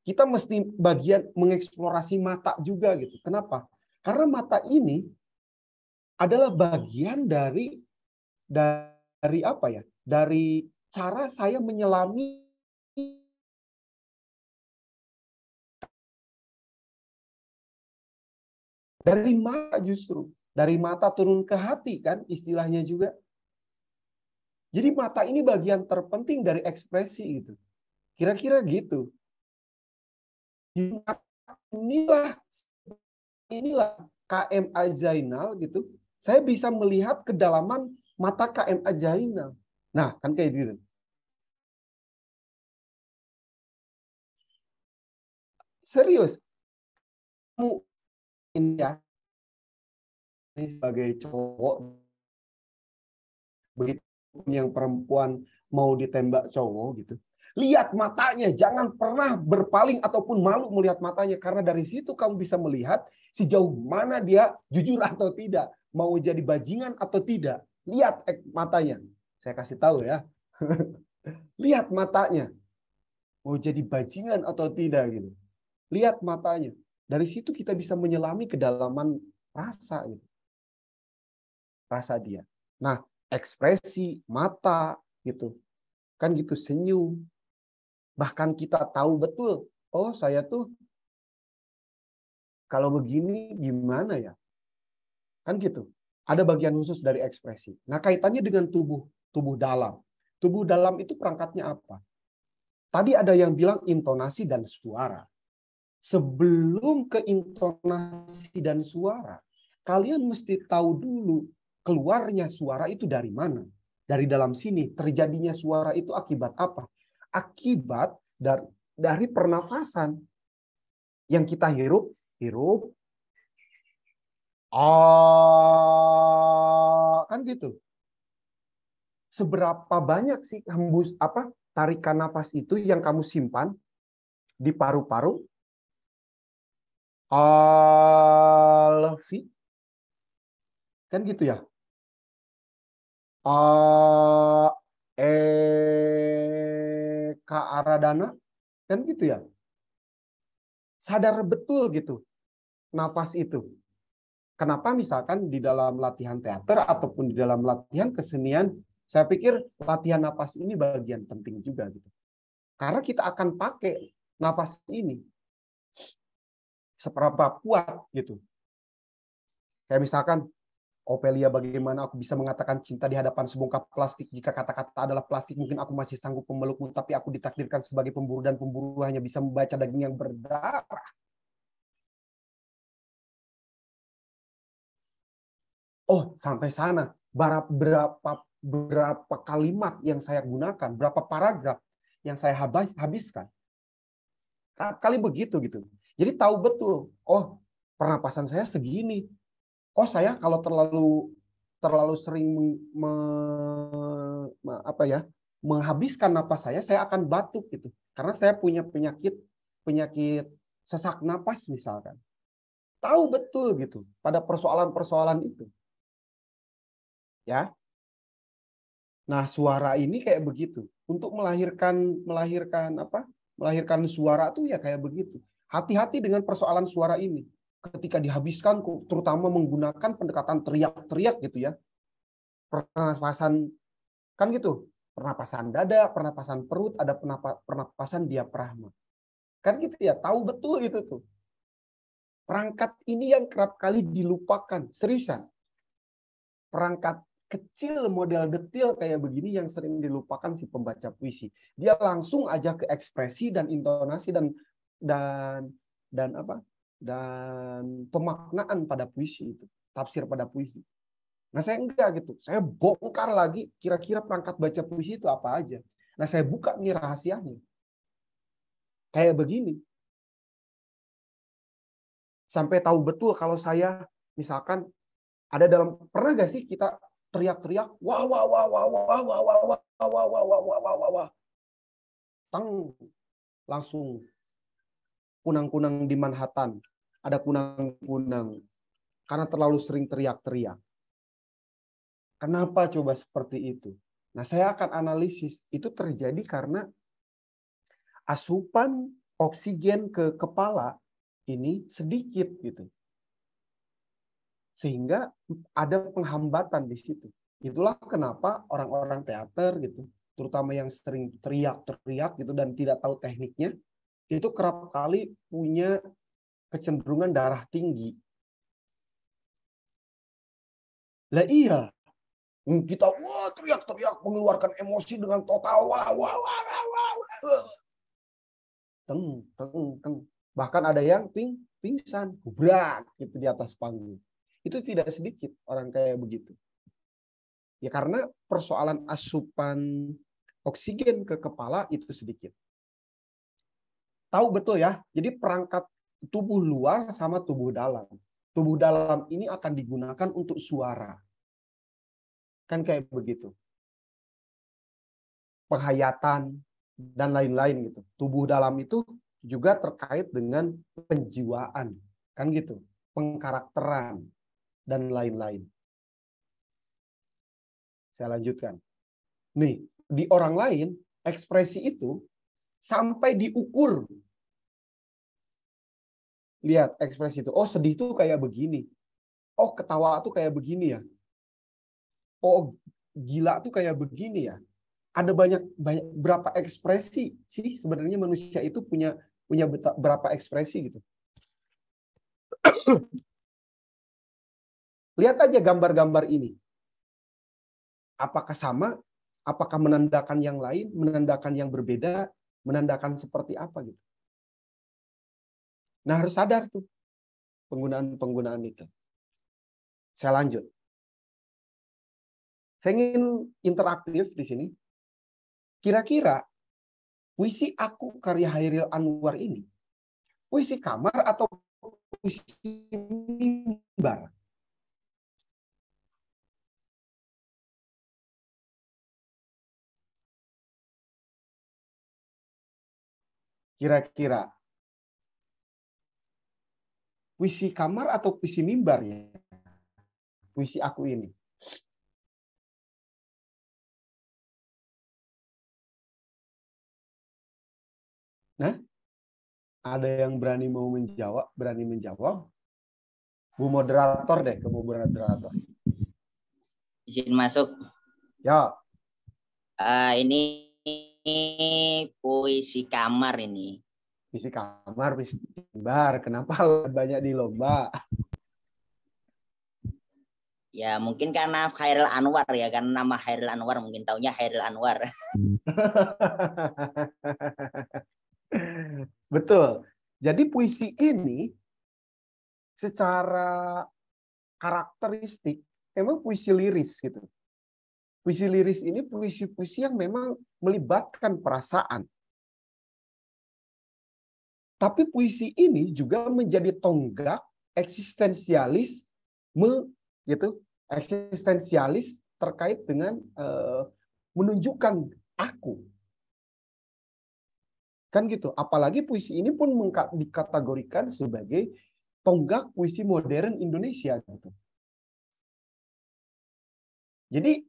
Kita mesti bagian mengeksplorasi mata juga gitu. Kenapa? Karena mata ini adalah bagian dari dari apa ya? Dari cara saya menyelami dari mata justru dari mata turun ke hati kan istilahnya juga jadi mata ini bagian terpenting dari ekspresi itu. Kira-kira gitu. Inilah inilah KMA Zainal gitu. Saya bisa melihat kedalaman mata KMA Zainal. Nah, kan kayak gitu. Serius. Kamu ini ya ini sebagai cowok begitu yang perempuan mau ditembak cowok gitu Lihat matanya, jangan pernah berpaling ataupun malu melihat matanya karena dari situ kamu bisa melihat sejauh mana dia jujur atau tidak, mau jadi bajingan atau tidak. Lihat eh, matanya. Saya kasih tahu ya. Lihat matanya. Mau jadi bajingan atau tidak gitu. Lihat matanya. Dari situ kita bisa menyelami kedalaman rasa gitu. Rasa dia. Nah, ekspresi mata gitu. Kan gitu senyum, Bahkan kita tahu betul, oh saya tuh kalau begini gimana ya? Kan gitu. Ada bagian khusus dari ekspresi. Nah, kaitannya dengan tubuh, tubuh dalam. Tubuh dalam itu perangkatnya apa? Tadi ada yang bilang intonasi dan suara. Sebelum ke intonasi dan suara, kalian mesti tahu dulu keluarnya suara itu dari mana. Dari dalam sini terjadinya suara itu akibat apa? akibat dari, dari pernafasan yang kita hirup, hirup, ah, kan gitu. Seberapa banyak sih hembus apa tarikan nafas itu yang kamu simpan di paru-paru? Alfi, kan gitu ya? A, ah, e, eh, arah dana kan gitu ya. Sadar betul gitu nafas itu. Kenapa misalkan di dalam latihan teater ataupun di dalam latihan kesenian, saya pikir latihan nafas ini bagian penting juga gitu. Karena kita akan pakai nafas ini seberapa kuat gitu. Kayak misalkan Opelia, bagaimana aku bisa mengatakan cinta di hadapan sebongkah plastik jika kata-kata adalah plastik? Mungkin aku masih sanggup memelukmu, tapi aku ditakdirkan sebagai pemburu dan pemburu hanya bisa membaca daging yang berdarah. Oh, sampai sana. Berapa berapa kalimat yang saya gunakan, berapa paragraf yang saya habiskan. kali begitu gitu. Jadi tahu betul, oh pernapasan saya segini, oh saya kalau terlalu terlalu sering me, me, apa ya menghabiskan napas saya saya akan batuk gitu karena saya punya penyakit penyakit sesak napas misalkan tahu betul gitu pada persoalan-persoalan itu ya nah suara ini kayak begitu untuk melahirkan melahirkan apa melahirkan suara tuh ya kayak begitu hati-hati dengan persoalan suara ini ketika dihabiskan terutama menggunakan pendekatan teriak-teriak gitu ya pernapasan kan gitu pernapasan dada pernapasan perut ada pernapasan dia perahmat, kan gitu ya tahu betul itu tuh perangkat ini yang kerap kali dilupakan seriusan perangkat kecil model detil kayak begini yang sering dilupakan si pembaca puisi dia langsung aja ke ekspresi dan intonasi dan dan dan apa dan pemaknaan pada puisi itu, tafsir pada puisi. Nah, saya enggak gitu. Saya bongkar lagi kira-kira perangkat baca puisi itu apa aja. Nah, saya buka nih rahasianya. Kayak begini. Sampai tahu betul kalau saya misalkan ada dalam pernah gak sih kita teriak-teriak wah wah wah wah wah wah wah wah wah wah wah wah wah wah wah wah tang langsung kunang-kunang di Manhattan ada kunang-kunang karena terlalu sering teriak-teriak. Kenapa coba seperti itu? Nah, saya akan analisis itu terjadi karena asupan oksigen ke kepala ini sedikit gitu. Sehingga ada penghambatan di situ. Itulah kenapa orang-orang teater gitu, terutama yang sering teriak-teriak gitu dan tidak tahu tekniknya, itu kerap kali punya kecenderungan darah tinggi. Lah iya, hmm, kita wah teriak-teriak mengeluarkan emosi dengan total wah wah wah wah wah. wah. Teng, teng, teng. Bahkan ada yang ping, pingsan, gubrak gitu di atas panggung. Itu tidak sedikit orang kayak begitu. Ya karena persoalan asupan oksigen ke kepala itu sedikit. Tahu betul ya. Jadi perangkat tubuh luar sama tubuh dalam. Tubuh dalam ini akan digunakan untuk suara. Kan kayak begitu. Penghayatan dan lain-lain gitu. Tubuh dalam itu juga terkait dengan penjiwaan. Kan gitu. Pengkarakteran dan lain-lain. Saya lanjutkan. Nih, di orang lain ekspresi itu sampai diukur lihat ekspresi itu. Oh, sedih tuh kayak begini. Oh, ketawa tuh kayak begini ya. Oh, gila tuh kayak begini ya. Ada banyak banyak berapa ekspresi sih sebenarnya manusia itu punya punya berapa ekspresi gitu. Lihat aja gambar-gambar ini. Apakah sama? Apakah menandakan yang lain, menandakan yang berbeda, menandakan seperti apa gitu. Nah harus sadar tuh penggunaan-penggunaan itu. Saya lanjut. Saya ingin interaktif di sini. Kira-kira puisi aku karya Hairil Anwar ini puisi kamar atau puisi mimbar? Kira-kira puisi kamar atau puisi mimbar ya? Puisi aku ini. Nah, ada yang berani mau menjawab, berani menjawab? Bu moderator deh, ke Bu moderator. Izin masuk. Ya. Uh, ah, ini, ini puisi kamar ini visi kamar, visi bar. Kenapa banyak di lomba? Ya mungkin karena Khairil Anwar ya, karena nama Khairil Anwar mungkin taunya Khairil Anwar. Betul. Jadi puisi ini secara karakteristik emang puisi liris gitu. Puisi liris ini puisi-puisi yang memang melibatkan perasaan. Tapi puisi ini juga menjadi tonggak eksistensialis me, gitu, eksistensialis terkait dengan uh, menunjukkan aku. Kan gitu. Apalagi puisi ini pun dikategorikan sebagai tonggak puisi modern Indonesia gitu. Jadi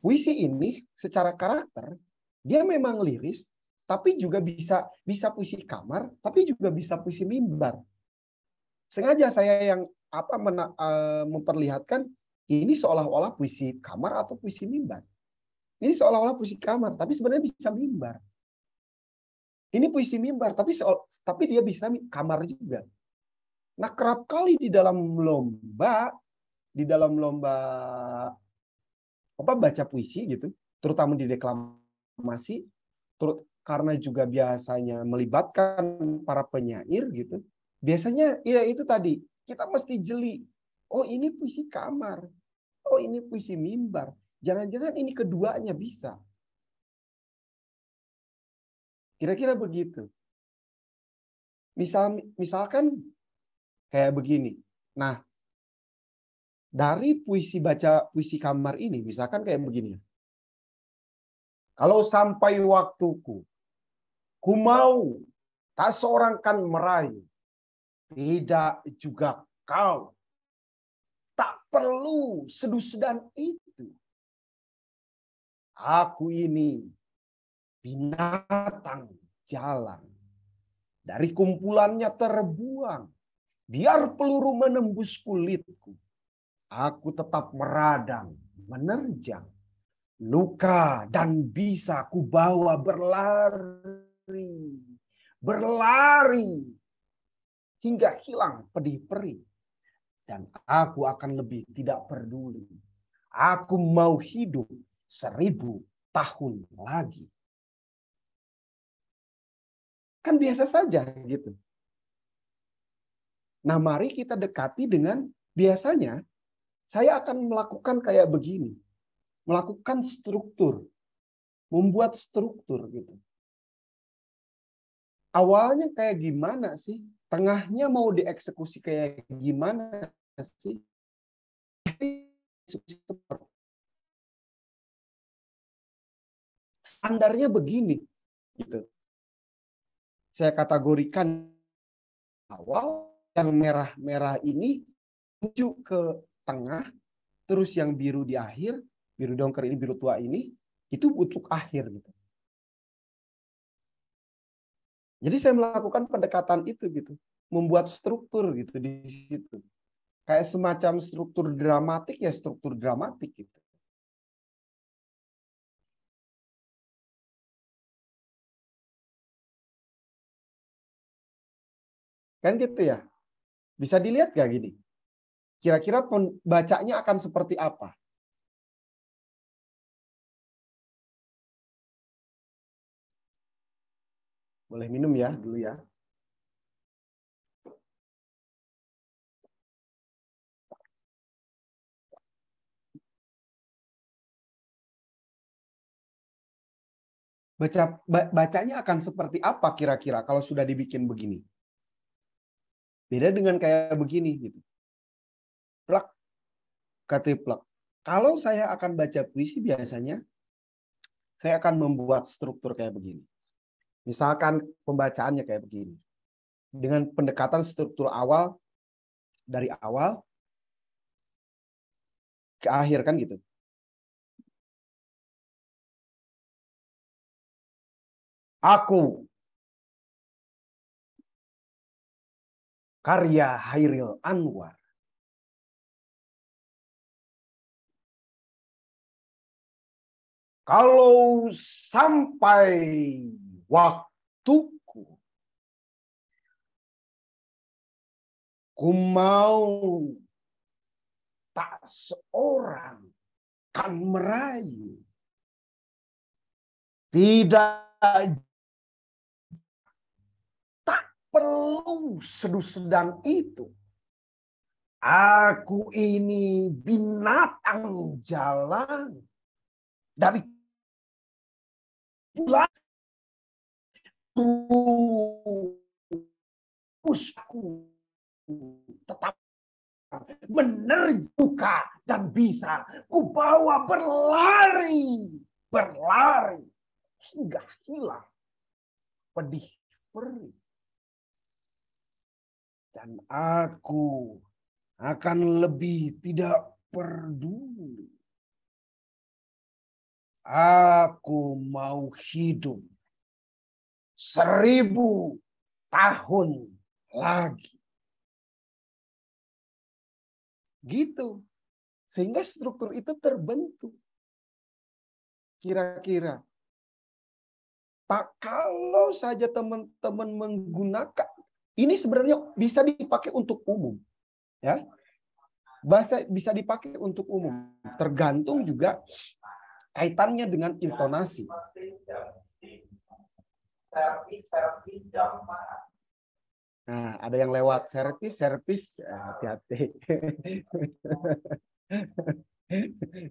puisi ini secara karakter dia memang liris tapi juga bisa bisa puisi kamar, tapi juga bisa puisi mimbar. Sengaja saya yang apa mena, uh, memperlihatkan ini seolah-olah puisi kamar atau puisi mimbar. Ini seolah-olah puisi kamar, tapi sebenarnya bisa mimbar. Ini puisi mimbar, tapi seol, tapi dia bisa kamar juga. Nah, kerap kali di dalam lomba di dalam lomba apa baca puisi gitu, terutama di deklamasi, terut karena juga biasanya melibatkan para penyair gitu. Biasanya ya itu tadi, kita mesti jeli. Oh, ini puisi kamar. Oh, ini puisi mimbar. Jangan-jangan ini keduanya bisa. Kira-kira begitu. Misal misalkan kayak begini. Nah, dari puisi baca puisi kamar ini misalkan kayak begini. Kalau sampai waktuku Ku mau tak seorang kan meraih Tidak juga kau. Tak perlu seduh-sedan itu. Aku ini binatang jalan. Dari kumpulannya terbuang. Biar peluru menembus kulitku. Aku tetap meradang, menerjang. Luka dan bisa bawa berlari berlari hingga hilang pedih perih. Dan aku akan lebih tidak peduli. Aku mau hidup seribu tahun lagi. Kan biasa saja gitu. Nah mari kita dekati dengan biasanya saya akan melakukan kayak begini. Melakukan struktur. Membuat struktur gitu awalnya kayak gimana sih? Tengahnya mau dieksekusi kayak gimana sih? Standarnya begini, gitu. Saya kategorikan awal yang merah-merah ini menuju ke tengah, terus yang biru di akhir, biru dongker ini, biru tua ini, itu untuk akhir gitu. Jadi saya melakukan pendekatan itu gitu, membuat struktur gitu di situ. Kayak semacam struktur dramatik ya struktur dramatik gitu. Kan gitu ya. Bisa dilihat gak gini? Kira-kira pembacanya akan seperti apa? Boleh minum ya dulu ya. Baca bacanya akan seperti apa kira-kira kalau sudah dibikin begini? Beda dengan kayak begini gitu. Plak kata plak. Kalau saya akan baca puisi biasanya saya akan membuat struktur kayak begini. Misalkan pembacaannya kayak begini. Dengan pendekatan struktur awal dari awal ke akhir kan gitu. Aku karya Hairil Anwar. Kalau sampai waktuku. Ku mau tak seorang kan merayu. Tidak tak perlu seduh sedang itu. Aku ini binatang jalan dari pula pusku tetap menerjuka dan bisa kubawa berlari, berlari hingga hilang pedih perih. Dan aku akan lebih tidak peduli. Aku mau hidup seribu tahun lagi. Gitu. Sehingga struktur itu terbentuk. Kira-kira. Pak, kalau saja teman-teman menggunakan, ini sebenarnya bisa dipakai untuk umum. ya Bahasa bisa dipakai untuk umum. Tergantung juga kaitannya dengan intonasi servis, servis jam Pak. Nah, ada yang lewat servis, servis, ya, hati-hati.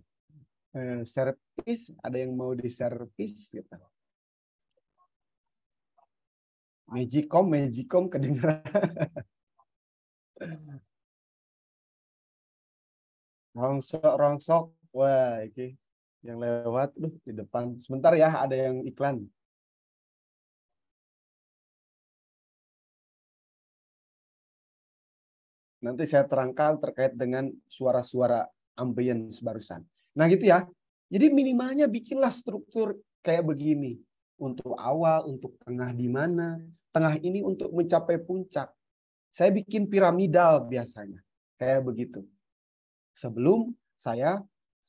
Eh, servis, ada yang mau diservis gitu. Magicom, Magicom kedengeran. rongsok, rongsok. Wah, ini yang lewat, tuh di depan. Sebentar ya, ada yang iklan. Nanti saya terangkan terkait dengan suara-suara ambience barusan. Nah gitu ya. Jadi minimalnya bikinlah struktur kayak begini. Untuk awal, untuk tengah di mana. Tengah ini untuk mencapai puncak. Saya bikin piramidal biasanya. Kayak begitu. Sebelum saya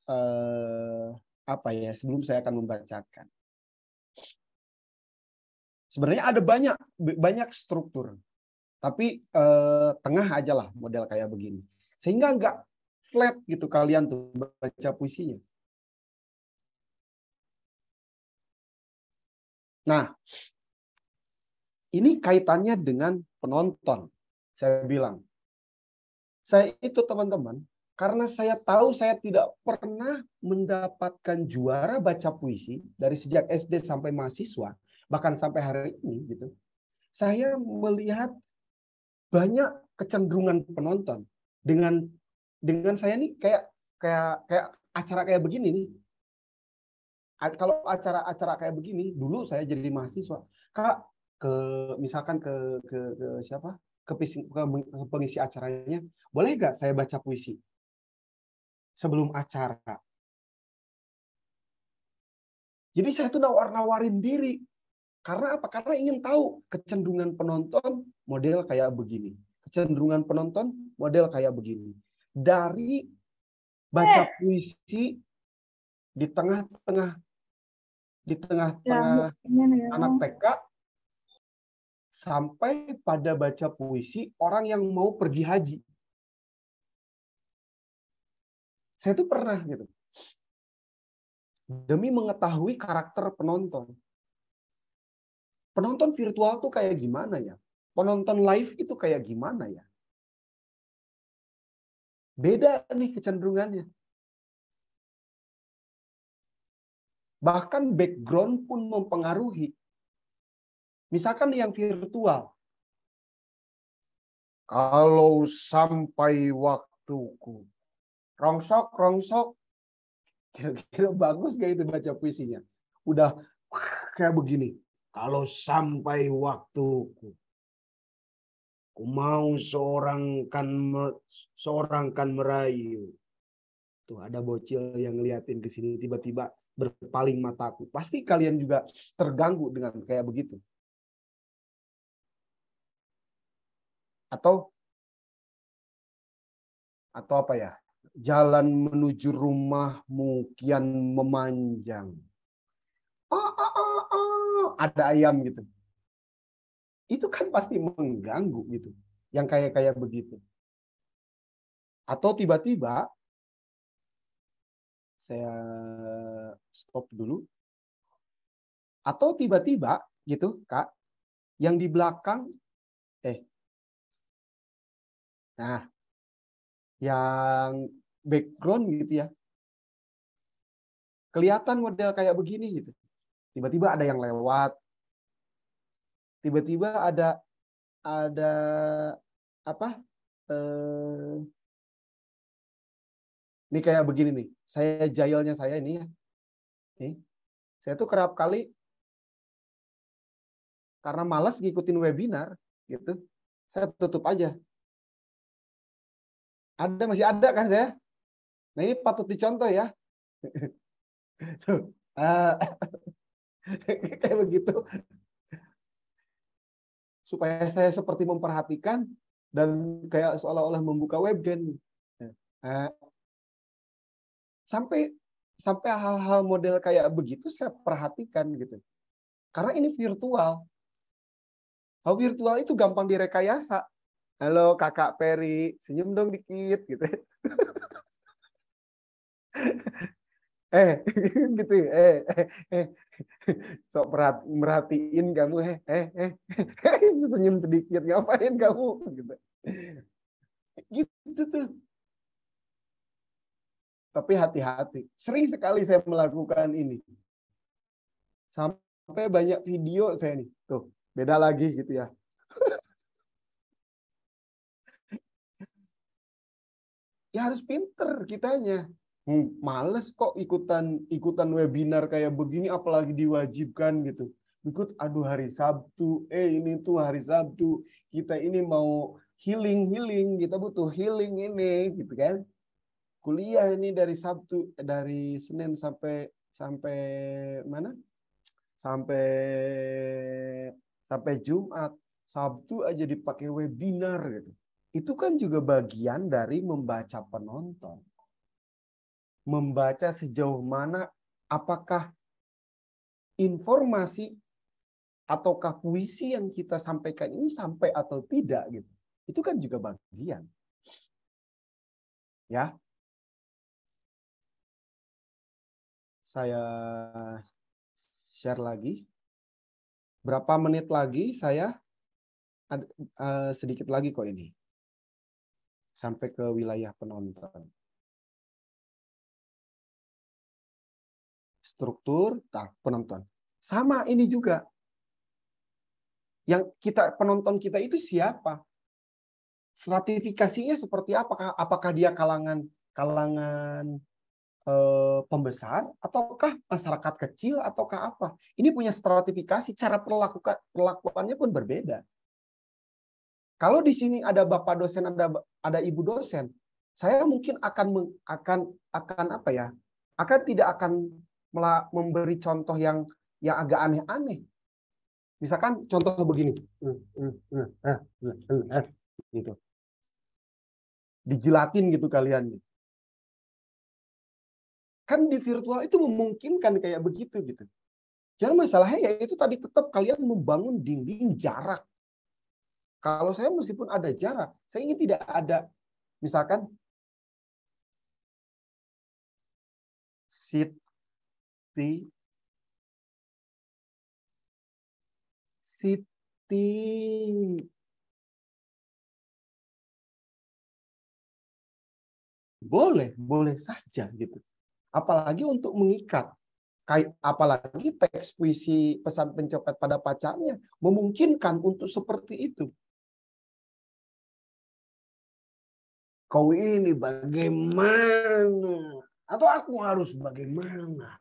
eh, apa ya, sebelum saya akan membacakan. Sebenarnya ada banyak banyak struktur tapi eh, tengah aja lah model kayak begini. Sehingga nggak flat gitu kalian tuh baca puisinya. Nah, ini kaitannya dengan penonton. Saya bilang, saya itu teman-teman, karena saya tahu saya tidak pernah mendapatkan juara baca puisi dari sejak SD sampai mahasiswa, bahkan sampai hari ini gitu. Saya melihat banyak kecenderungan penonton dengan dengan saya nih kayak kayak kayak acara kayak begini nih kalau acara-acara kayak begini dulu saya jadi mahasiswa kak ke misalkan ke ke, ke siapa ke, pising, ke pengisi acaranya boleh nggak saya baca puisi sebelum acara jadi saya tuh nawar-nawarin diri karena apa? Karena ingin tahu kecenderungan penonton model kayak begini. Kecenderungan penonton model kayak begini. Dari baca eh. puisi di tengah-tengah di ya, tengah-tengah ya, anak TK sampai pada baca puisi orang yang mau pergi haji. Saya tuh pernah gitu. Demi mengetahui karakter penonton penonton virtual tuh kayak gimana ya? Penonton live itu kayak gimana ya? Beda nih kecenderungannya. Bahkan background pun mempengaruhi. Misalkan yang virtual. Kalau sampai waktuku. Rongsok, rongsok. Kira-kira bagus gak itu baca puisinya? Udah kayak begini kalau sampai waktuku. Ku mau seorang kan seorang kan merayu. Tuh ada bocil yang ngeliatin ke sini tiba-tiba berpaling mataku. Pasti kalian juga terganggu dengan kayak begitu. Atau atau apa ya? Jalan menuju rumahmu kian memanjang ada ayam gitu. Itu kan pasti mengganggu gitu. Yang kayak-kayak begitu. Atau tiba-tiba saya stop dulu. Atau tiba-tiba gitu, Kak, yang di belakang eh Nah, yang background gitu ya. Kelihatan model kayak begini gitu tiba-tiba ada yang lewat tiba-tiba ada ada apa eh, ini kayak begini nih saya jailnya saya ini ya nih saya tuh kerap kali karena malas ngikutin webinar gitu saya tutup aja ada masih ada kan saya nah ini patut dicontoh ya eh, kayak begitu supaya saya seperti memperhatikan dan kayak seolah-olah membuka webgen ya. nah, sampai sampai hal-hal model kayak begitu saya perhatikan gitu karena ini virtual hal virtual itu gampang direkayasa halo kakak Peri senyum dong dikit gitu eh gitu ya. eh eh, eh. sok perhati, merhatiin kamu eh eh eh senyum sedikit ngapain kamu gitu gitu tuh tapi hati-hati sering sekali saya melakukan ini sampai banyak video saya nih tuh beda lagi gitu ya ya harus pinter kitanya hmm, males kok ikutan ikutan webinar kayak begini apalagi diwajibkan gitu ikut aduh hari Sabtu eh ini tuh hari Sabtu kita ini mau healing healing kita butuh healing ini gitu kan kuliah ini dari Sabtu eh, dari Senin sampai sampai mana sampai sampai Jumat Sabtu aja dipakai webinar gitu itu kan juga bagian dari membaca penonton membaca sejauh mana apakah informasi ataukah puisi yang kita sampaikan ini sampai atau tidak gitu. Itu kan juga bagian. Ya. Saya share lagi. Berapa menit lagi saya eh, sedikit lagi kok ini. Sampai ke wilayah penonton. struktur penonton. Sama ini juga. Yang kita penonton kita itu siapa? Stratifikasinya seperti apa? Apakah dia kalangan kalangan e, pembesar ataukah masyarakat kecil ataukah apa? Ini punya stratifikasi cara perlakukan perlakuannya pun berbeda. Kalau di sini ada bapak dosen ada ada ibu dosen, saya mungkin akan akan akan apa ya? Akan tidak akan memberi contoh yang yang agak aneh-aneh. Misalkan contoh begini, hmm, hmm, hmm, eh, eh, gitu, dijilatin gitu kalian. Kan di virtual itu memungkinkan kayak begitu gitu. Jadi masalahnya ya itu tadi tetap kalian membangun dinding jarak. Kalau saya meskipun ada jarak, saya ingin tidak ada misalkan sit Siti Siti boleh boleh saja gitu apalagi untuk mengikat kayak apalagi teks puisi pesan pencopet pada pacarnya memungkinkan untuk seperti itu kau ini bagaimana atau aku harus bagaimana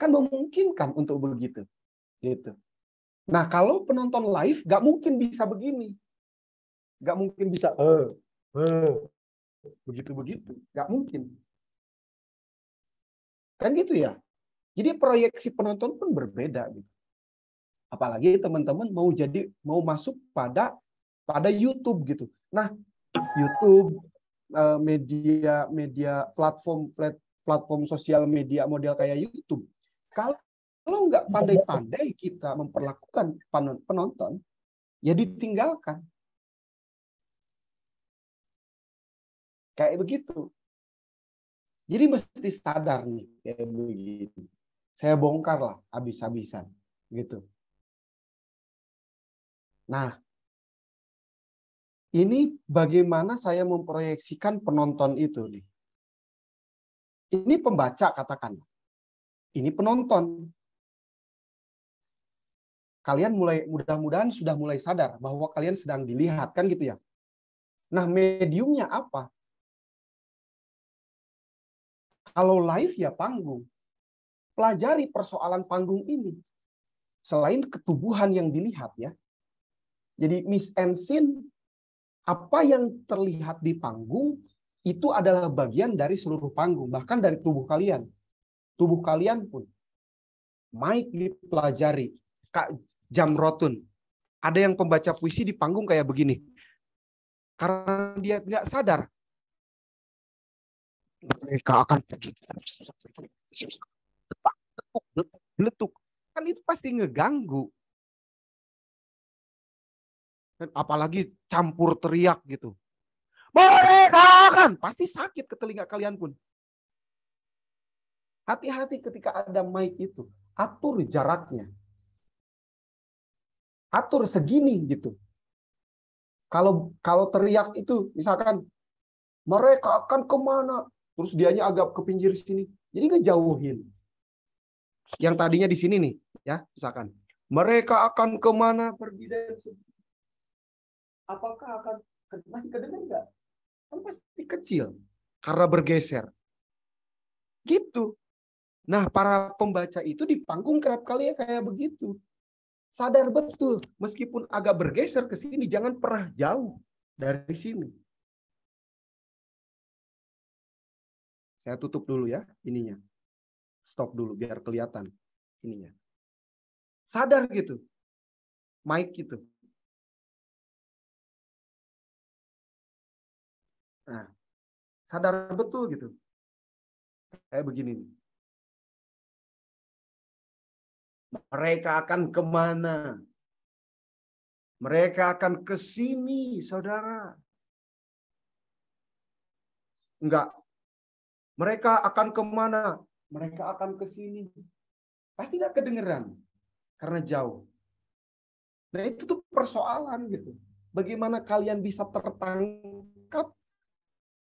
Kan memungkinkan untuk begitu. Gitu. Nah, kalau penonton live nggak mungkin bisa begini. Nggak mungkin bisa eh, eh. begitu-begitu. Nggak mungkin. Kan gitu ya. Jadi proyeksi penonton pun berbeda gitu. Apalagi teman-teman mau jadi mau masuk pada pada YouTube gitu. Nah, YouTube Eh, media media platform platform sosial media model kayak YouTube. Kalau nggak pandai-pandai kita memperlakukan penonton, ya ditinggalkan. Kayak begitu. Jadi mesti sadar nih kayak begitu Saya bongkar lah habis-habisan gitu. Nah, ini bagaimana saya memproyeksikan penonton itu nih. Ini pembaca katakan. Ini penonton. Kalian mulai mudah-mudahan sudah mulai sadar bahwa kalian sedang dilihat kan gitu ya. Nah, mediumnya apa? Kalau live ya panggung. Pelajari persoalan panggung ini. Selain ketubuhan yang dilihat ya. Jadi miss and scene apa yang terlihat di panggung itu adalah bagian dari seluruh panggung, bahkan dari tubuh kalian. Tubuh kalian pun. Mike dipelajari. Kak Jamrotun. Ada yang pembaca puisi di panggung kayak begini. Karena dia tidak sadar. Mereka akan pergi. Letuk. Kan itu pasti ngeganggu apalagi campur teriak gitu. Merdekakan! Pasti sakit ke telinga kalian pun. Hati-hati ketika ada mic itu. Atur jaraknya. Atur segini gitu. Kalau kalau teriak itu misalkan mereka akan kemana? Terus dianya agak ke pinggir sini. Jadi ngejauhin. Yang tadinya di sini nih, ya misalkan. Mereka akan kemana pergi sini apakah akan masih kedengar nggak? Kan pasti kecil karena bergeser. Gitu. Nah, para pembaca itu di panggung kerap kali ya kayak begitu. Sadar betul, meskipun agak bergeser ke sini, jangan pernah jauh dari sini. Saya tutup dulu ya ininya. Stop dulu biar kelihatan ininya. Sadar gitu. Mic gitu. Nah, sadar betul gitu. Kayak begini Mereka akan kemana? Mereka akan ke sini, saudara. Enggak. Mereka akan kemana? Mereka akan ke sini. Pasti nggak kedengeran karena jauh. Nah itu tuh persoalan gitu. Bagaimana kalian bisa tertangkap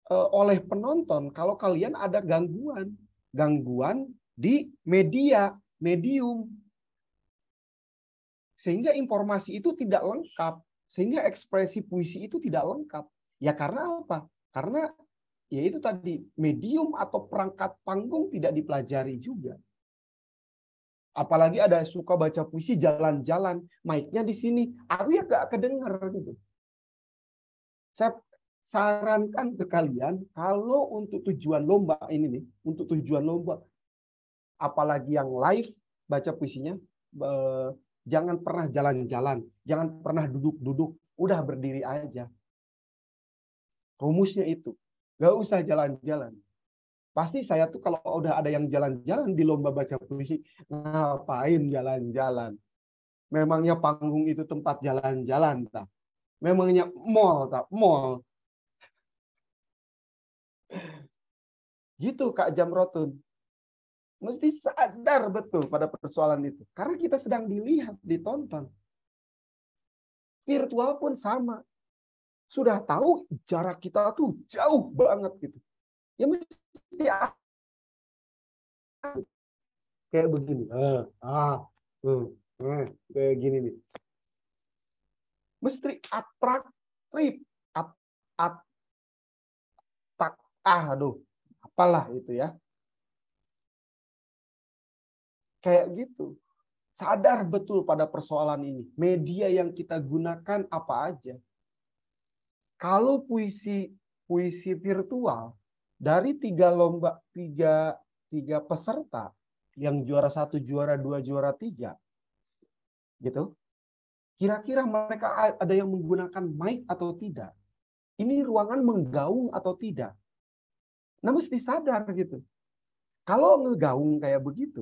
Eh, oleh penonton kalau kalian ada gangguan, gangguan di media, medium. Sehingga informasi itu tidak lengkap, sehingga ekspresi puisi itu tidak lengkap. Ya karena apa? Karena ya itu tadi medium atau perangkat panggung tidak dipelajari juga. Apalagi ada suka baca puisi jalan-jalan, mic-nya di sini, aku ya gak kedenger gitu. Saya sarankan ke kalian kalau untuk tujuan lomba ini nih, untuk tujuan lomba apalagi yang live baca puisinya eh, jangan pernah jalan-jalan, jangan pernah duduk-duduk, udah berdiri aja. Rumusnya itu. Gak usah jalan-jalan. Pasti saya tuh kalau udah ada yang jalan-jalan di lomba baca puisi, ngapain jalan-jalan? Memangnya panggung itu tempat jalan-jalan, tak? Memangnya mall, tak? Mall. Gitu Kak Jamrotun. Mesti sadar betul pada persoalan itu. Karena kita sedang dilihat, ditonton. Virtual pun sama. Sudah tahu jarak kita tuh jauh banget gitu. Ya mesti kayak begini. Uh, ah, hmm, hmm, kayak gini nih. Mesti atraktif, at, at, tak, ah, aduh, apalah itu ya. Kayak gitu. Sadar betul pada persoalan ini. Media yang kita gunakan apa aja. Kalau puisi puisi virtual dari tiga lomba tiga tiga peserta yang juara satu juara dua juara tiga gitu kira-kira mereka ada yang menggunakan mic atau tidak ini ruangan menggaung atau tidak Nah mesti sadar gitu. Kalau ngegaung kayak begitu,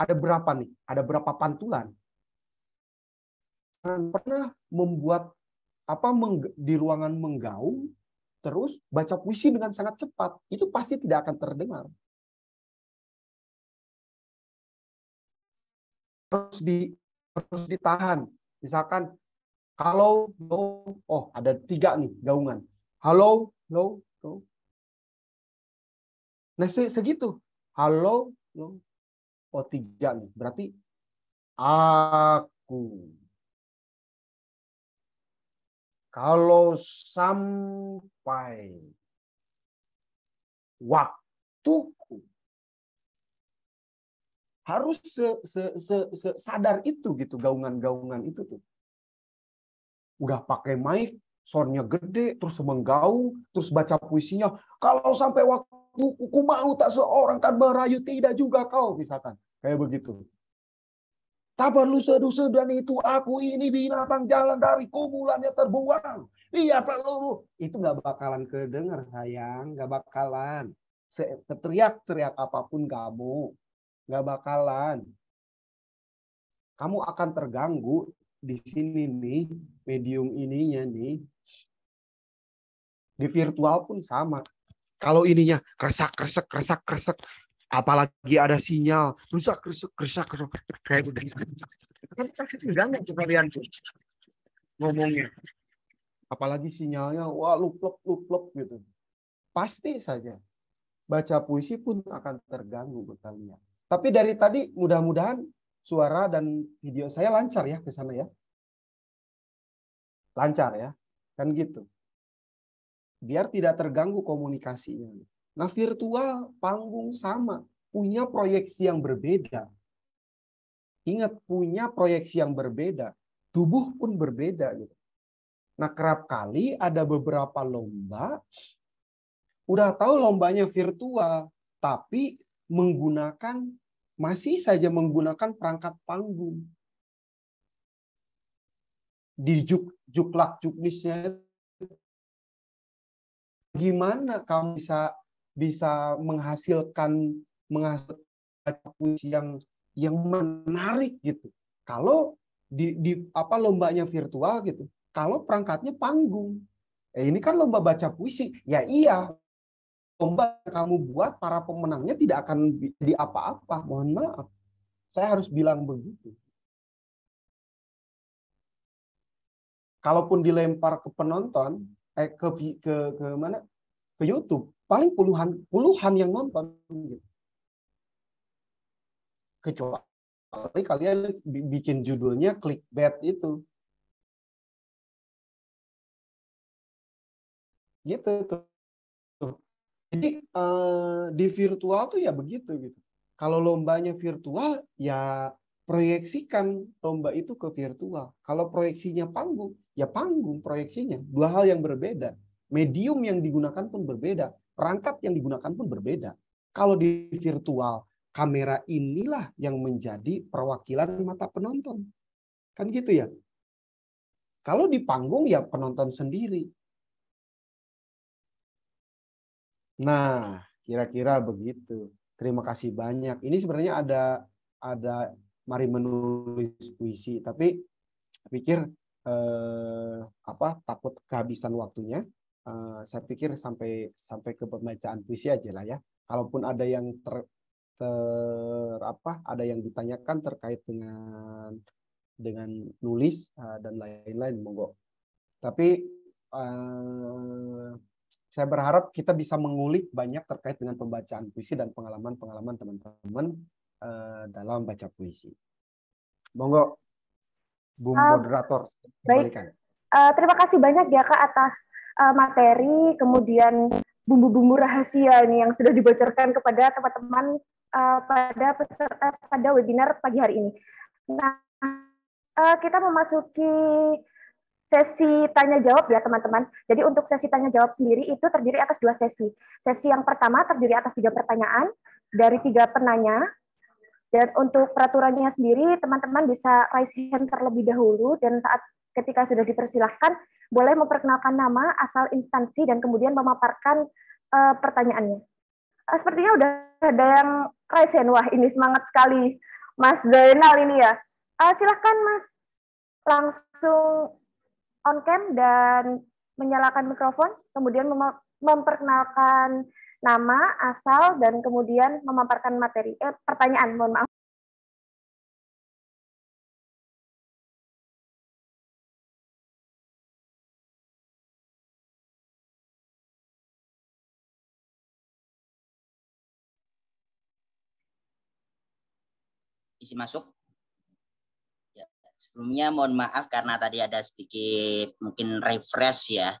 ada berapa nih? Ada berapa pantulan? Jangan pernah membuat apa di ruangan menggaung terus baca puisi dengan sangat cepat itu pasti tidak akan terdengar. Terus di terus ditahan. Misalkan kalau oh ada tiga nih gaungan, Halo, halo, halo. Nah segitu. Halo, halo. Oh tiga nih. Berarti aku. Kalau sampai waktuku harus se, se, se, se sadar itu gitu gaungan-gaungan itu tuh udah pakai mic sornya gede, terus menggaung, terus baca puisinya. Kalau sampai waktu ku mau tak seorang kan merayu tidak juga kau misalkan kayak begitu. Tak perlu seduh dan itu aku ini binatang jalan dari kumulannya terbuang. Iya perlu. Itu nggak bakalan kedengar sayang, nggak bakalan. Teriak-teriak apapun kamu, nggak bakalan. Kamu akan terganggu di sini nih medium ininya nih di virtual pun sama. Kalau ininya kresak kresek kresak kresek apalagi ada sinyal rusak rusak kresak rusak kayak gitu kan terganggu tuh kalian tuh ngomongnya apalagi sinyalnya wah luplep luplep gitu pasti saja baca puisi pun akan terganggu buat kalian tapi dari tadi mudah-mudahan suara dan video saya lancar ya ke sana ya lancar ya kan gitu biar tidak terganggu komunikasinya. Nah, virtual panggung sama, punya proyeksi yang berbeda. Ingat, punya proyeksi yang berbeda. Tubuh pun berbeda. Gitu. Nah, kerap kali ada beberapa lomba, udah tahu lombanya virtual, tapi menggunakan, masih saja menggunakan perangkat panggung. Di juk, juklak juknisnya gimana kamu bisa bisa menghasilkan menghasilkan puisi yang yang menarik gitu. Kalau di, di apa lombanya virtual gitu. Kalau perangkatnya panggung. Eh, ini kan lomba baca puisi. Ya iya. Lomba kamu buat para pemenangnya tidak akan di apa-apa. Mohon maaf. Saya harus bilang begitu. Kalaupun dilempar ke penonton, eh, ke ke ke mana ke YouTube paling puluhan puluhan yang nonton gitu. kecuali kalian bikin judulnya clickbait itu gitu tuh jadi uh, di virtual tuh ya begitu gitu kalau lombanya virtual ya proyeksikan lomba itu ke virtual. Kalau proyeksinya panggung, ya panggung proyeksinya. Dua hal yang berbeda. Medium yang digunakan pun berbeda. Perangkat yang digunakan pun berbeda. Kalau di virtual, kamera inilah yang menjadi perwakilan mata penonton. Kan gitu ya? Kalau di panggung ya penonton sendiri. Nah, kira-kira begitu. Terima kasih banyak. Ini sebenarnya ada ada mari menulis puisi tapi pikir eh, apa takut kehabisan waktunya eh, saya pikir sampai sampai ke pembacaan puisi aja lah ya kalaupun ada yang ter, ter apa ada yang ditanyakan terkait dengan dengan nulis eh, dan lain-lain monggo tapi eh, saya berharap kita bisa mengulik banyak terkait dengan pembacaan puisi dan pengalaman-pengalaman teman-teman Eh, dalam baca puisi. Monggo, Bu uh, moderator. Baik. Uh, terima kasih banyak ya Kak atas uh, materi, kemudian bumbu-bumbu rahasia ini yang sudah dibocorkan kepada teman-teman uh, pada peserta pada webinar pagi hari ini. Nah, uh, kita memasuki sesi tanya jawab ya teman-teman. Jadi untuk sesi tanya jawab sendiri itu terdiri atas dua sesi. Sesi yang pertama terdiri atas tiga pertanyaan dari tiga penanya dan untuk peraturannya sendiri, teman-teman bisa raise hand terlebih dahulu dan saat ketika sudah dipersilahkan, boleh memperkenalkan nama, asal instansi, dan kemudian memaparkan uh, pertanyaannya. Uh, sepertinya udah ada yang raise hand. Wah, ini semangat sekali Mas Zainal ini ya. Uh, eh, silahkan Mas langsung on cam dan menyalakan mikrofon, kemudian mem memperkenalkan nama, asal, dan kemudian memaparkan materi. Eh, pertanyaan, mohon maaf. isi masuk. Ya, sebelumnya mohon maaf karena tadi ada sedikit mungkin refresh ya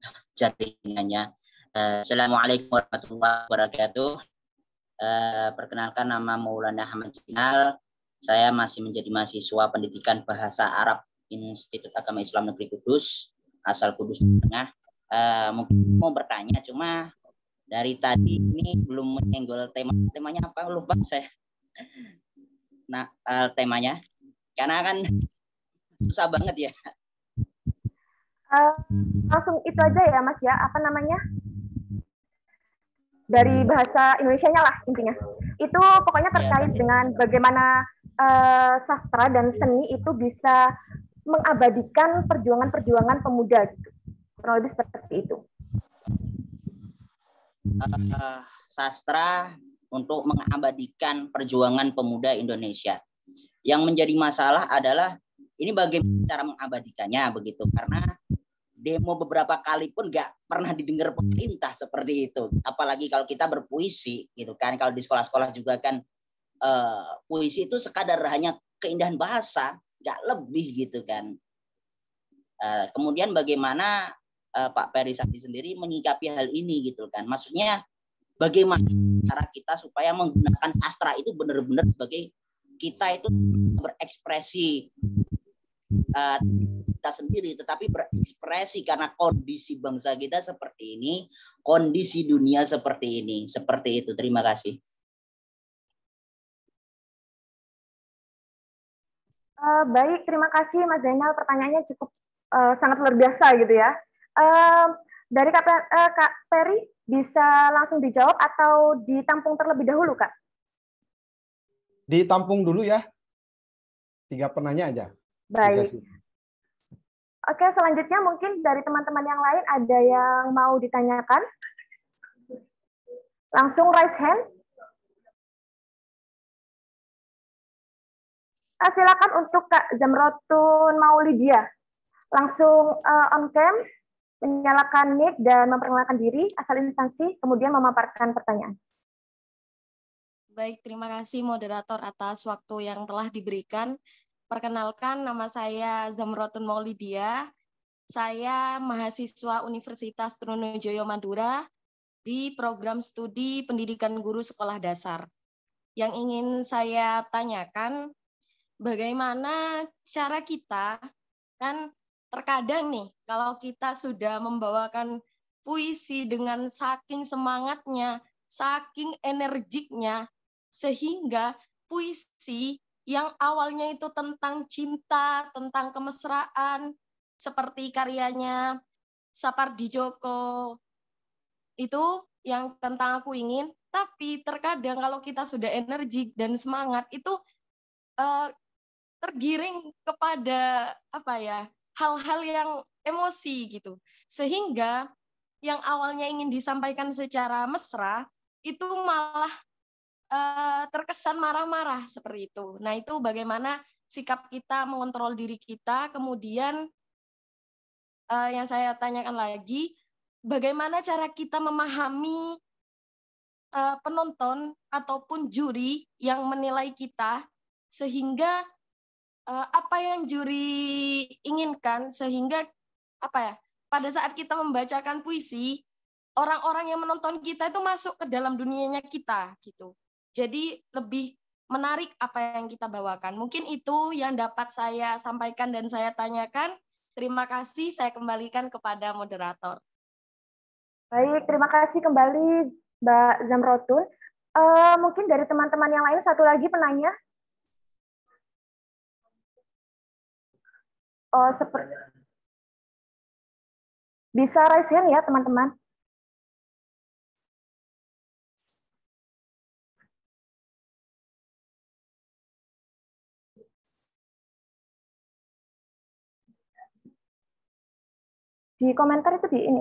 jaringannya. Eh, Assalamualaikum warahmatullahi wabarakatuh. Eh, perkenalkan nama Maulana Ahmad Jinal. Saya masih menjadi mahasiswa pendidikan bahasa Arab Institut Agama Islam Negeri Kudus, asal Kudus Tengah. Eh, mungkin mau bertanya, cuma dari tadi ini belum menyenggol tema temanya apa lupa saya. Nah, uh, temanya karena kan susah banget ya. Uh, langsung itu aja ya Mas ya, apa namanya? dari hmm. bahasa Indonesia-nya lah intinya. Itu pokoknya iya, terkait ya, dengan bagaimana uh, sastra dan seni itu bisa mengabadikan perjuangan-perjuangan pemuda gitu. Kurang lebih seperti itu. Uh, sastra untuk mengabadikan perjuangan pemuda Indonesia. Yang menjadi masalah adalah ini bagaimana cara mengabadikannya begitu karena demo beberapa kali pun nggak pernah didengar hmm. pemerintah seperti itu. Apalagi kalau kita berpuisi gitu kan. Kalau di sekolah-sekolah juga kan eh, puisi itu sekadar hanya keindahan bahasa, nggak lebih gitu kan. Eh, kemudian bagaimana uh, Pak Peri Sandi sendiri menyikapi hal ini gitu kan. Maksudnya bagaimana hmm. cara kita supaya menggunakan sastra itu benar-benar sebagai kita itu hmm. berekspresi Eh, kita sendiri, tetapi berekspresi karena kondisi bangsa kita seperti ini, kondisi dunia seperti ini, seperti itu. Terima kasih. Uh, baik, terima kasih Mas Zainal. Pertanyaannya cukup uh, sangat luar biasa gitu ya. Uh, dari Kak, uh, Kak Peri bisa langsung dijawab atau ditampung terlebih dahulu, Kak? Ditampung dulu ya. Tiga penanya aja. Baik. Oke, selanjutnya mungkin dari teman-teman yang lain ada yang mau ditanyakan? Langsung raise hand. Nah, silakan untuk Kak Zamrotun Maulidia. Langsung uh, on cam, menyalakan mic dan memperkenalkan diri, asal instansi, kemudian memaparkan pertanyaan. Baik, terima kasih moderator atas waktu yang telah diberikan. Perkenalkan, nama saya Zamrotun Maulidia. Saya mahasiswa Universitas Trunojoyo Madura di program studi pendidikan guru sekolah dasar. Yang ingin saya tanyakan, bagaimana cara kita, kan terkadang nih, kalau kita sudah membawakan puisi dengan saking semangatnya, saking energiknya, sehingga puisi yang awalnya itu tentang cinta, tentang kemesraan, seperti karyanya Sapardi Djoko. Itu yang tentang aku ingin, tapi terkadang kalau kita sudah energik dan semangat itu uh, tergiring kepada apa ya hal-hal yang emosi gitu sehingga yang awalnya ingin disampaikan secara mesra itu malah Eh, terkesan marah-marah seperti itu. Nah, itu bagaimana sikap kita mengontrol diri kita, kemudian uh, yang saya tanyakan lagi, bagaimana cara kita memahami uh, penonton ataupun juri yang menilai kita sehingga uh, apa yang juri inginkan sehingga apa ya pada saat kita membacakan puisi orang-orang yang menonton kita itu masuk ke dalam dunianya kita gitu jadi lebih menarik apa yang kita bawakan. Mungkin itu yang dapat saya sampaikan dan saya tanyakan. Terima kasih, saya kembalikan kepada moderator. Baik, terima kasih kembali Mbak Zamrotun. Uh, mungkin dari teman-teman yang lain satu lagi penanya. Oh, seperti bisa raise hand ya teman-teman. di komentar itu di ini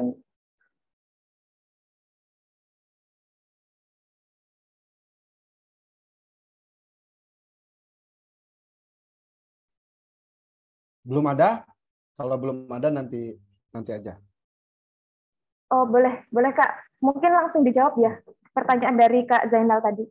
belum ada kalau belum ada nanti nanti aja oh boleh boleh kak mungkin langsung dijawab ya pertanyaan dari kak Zainal tadi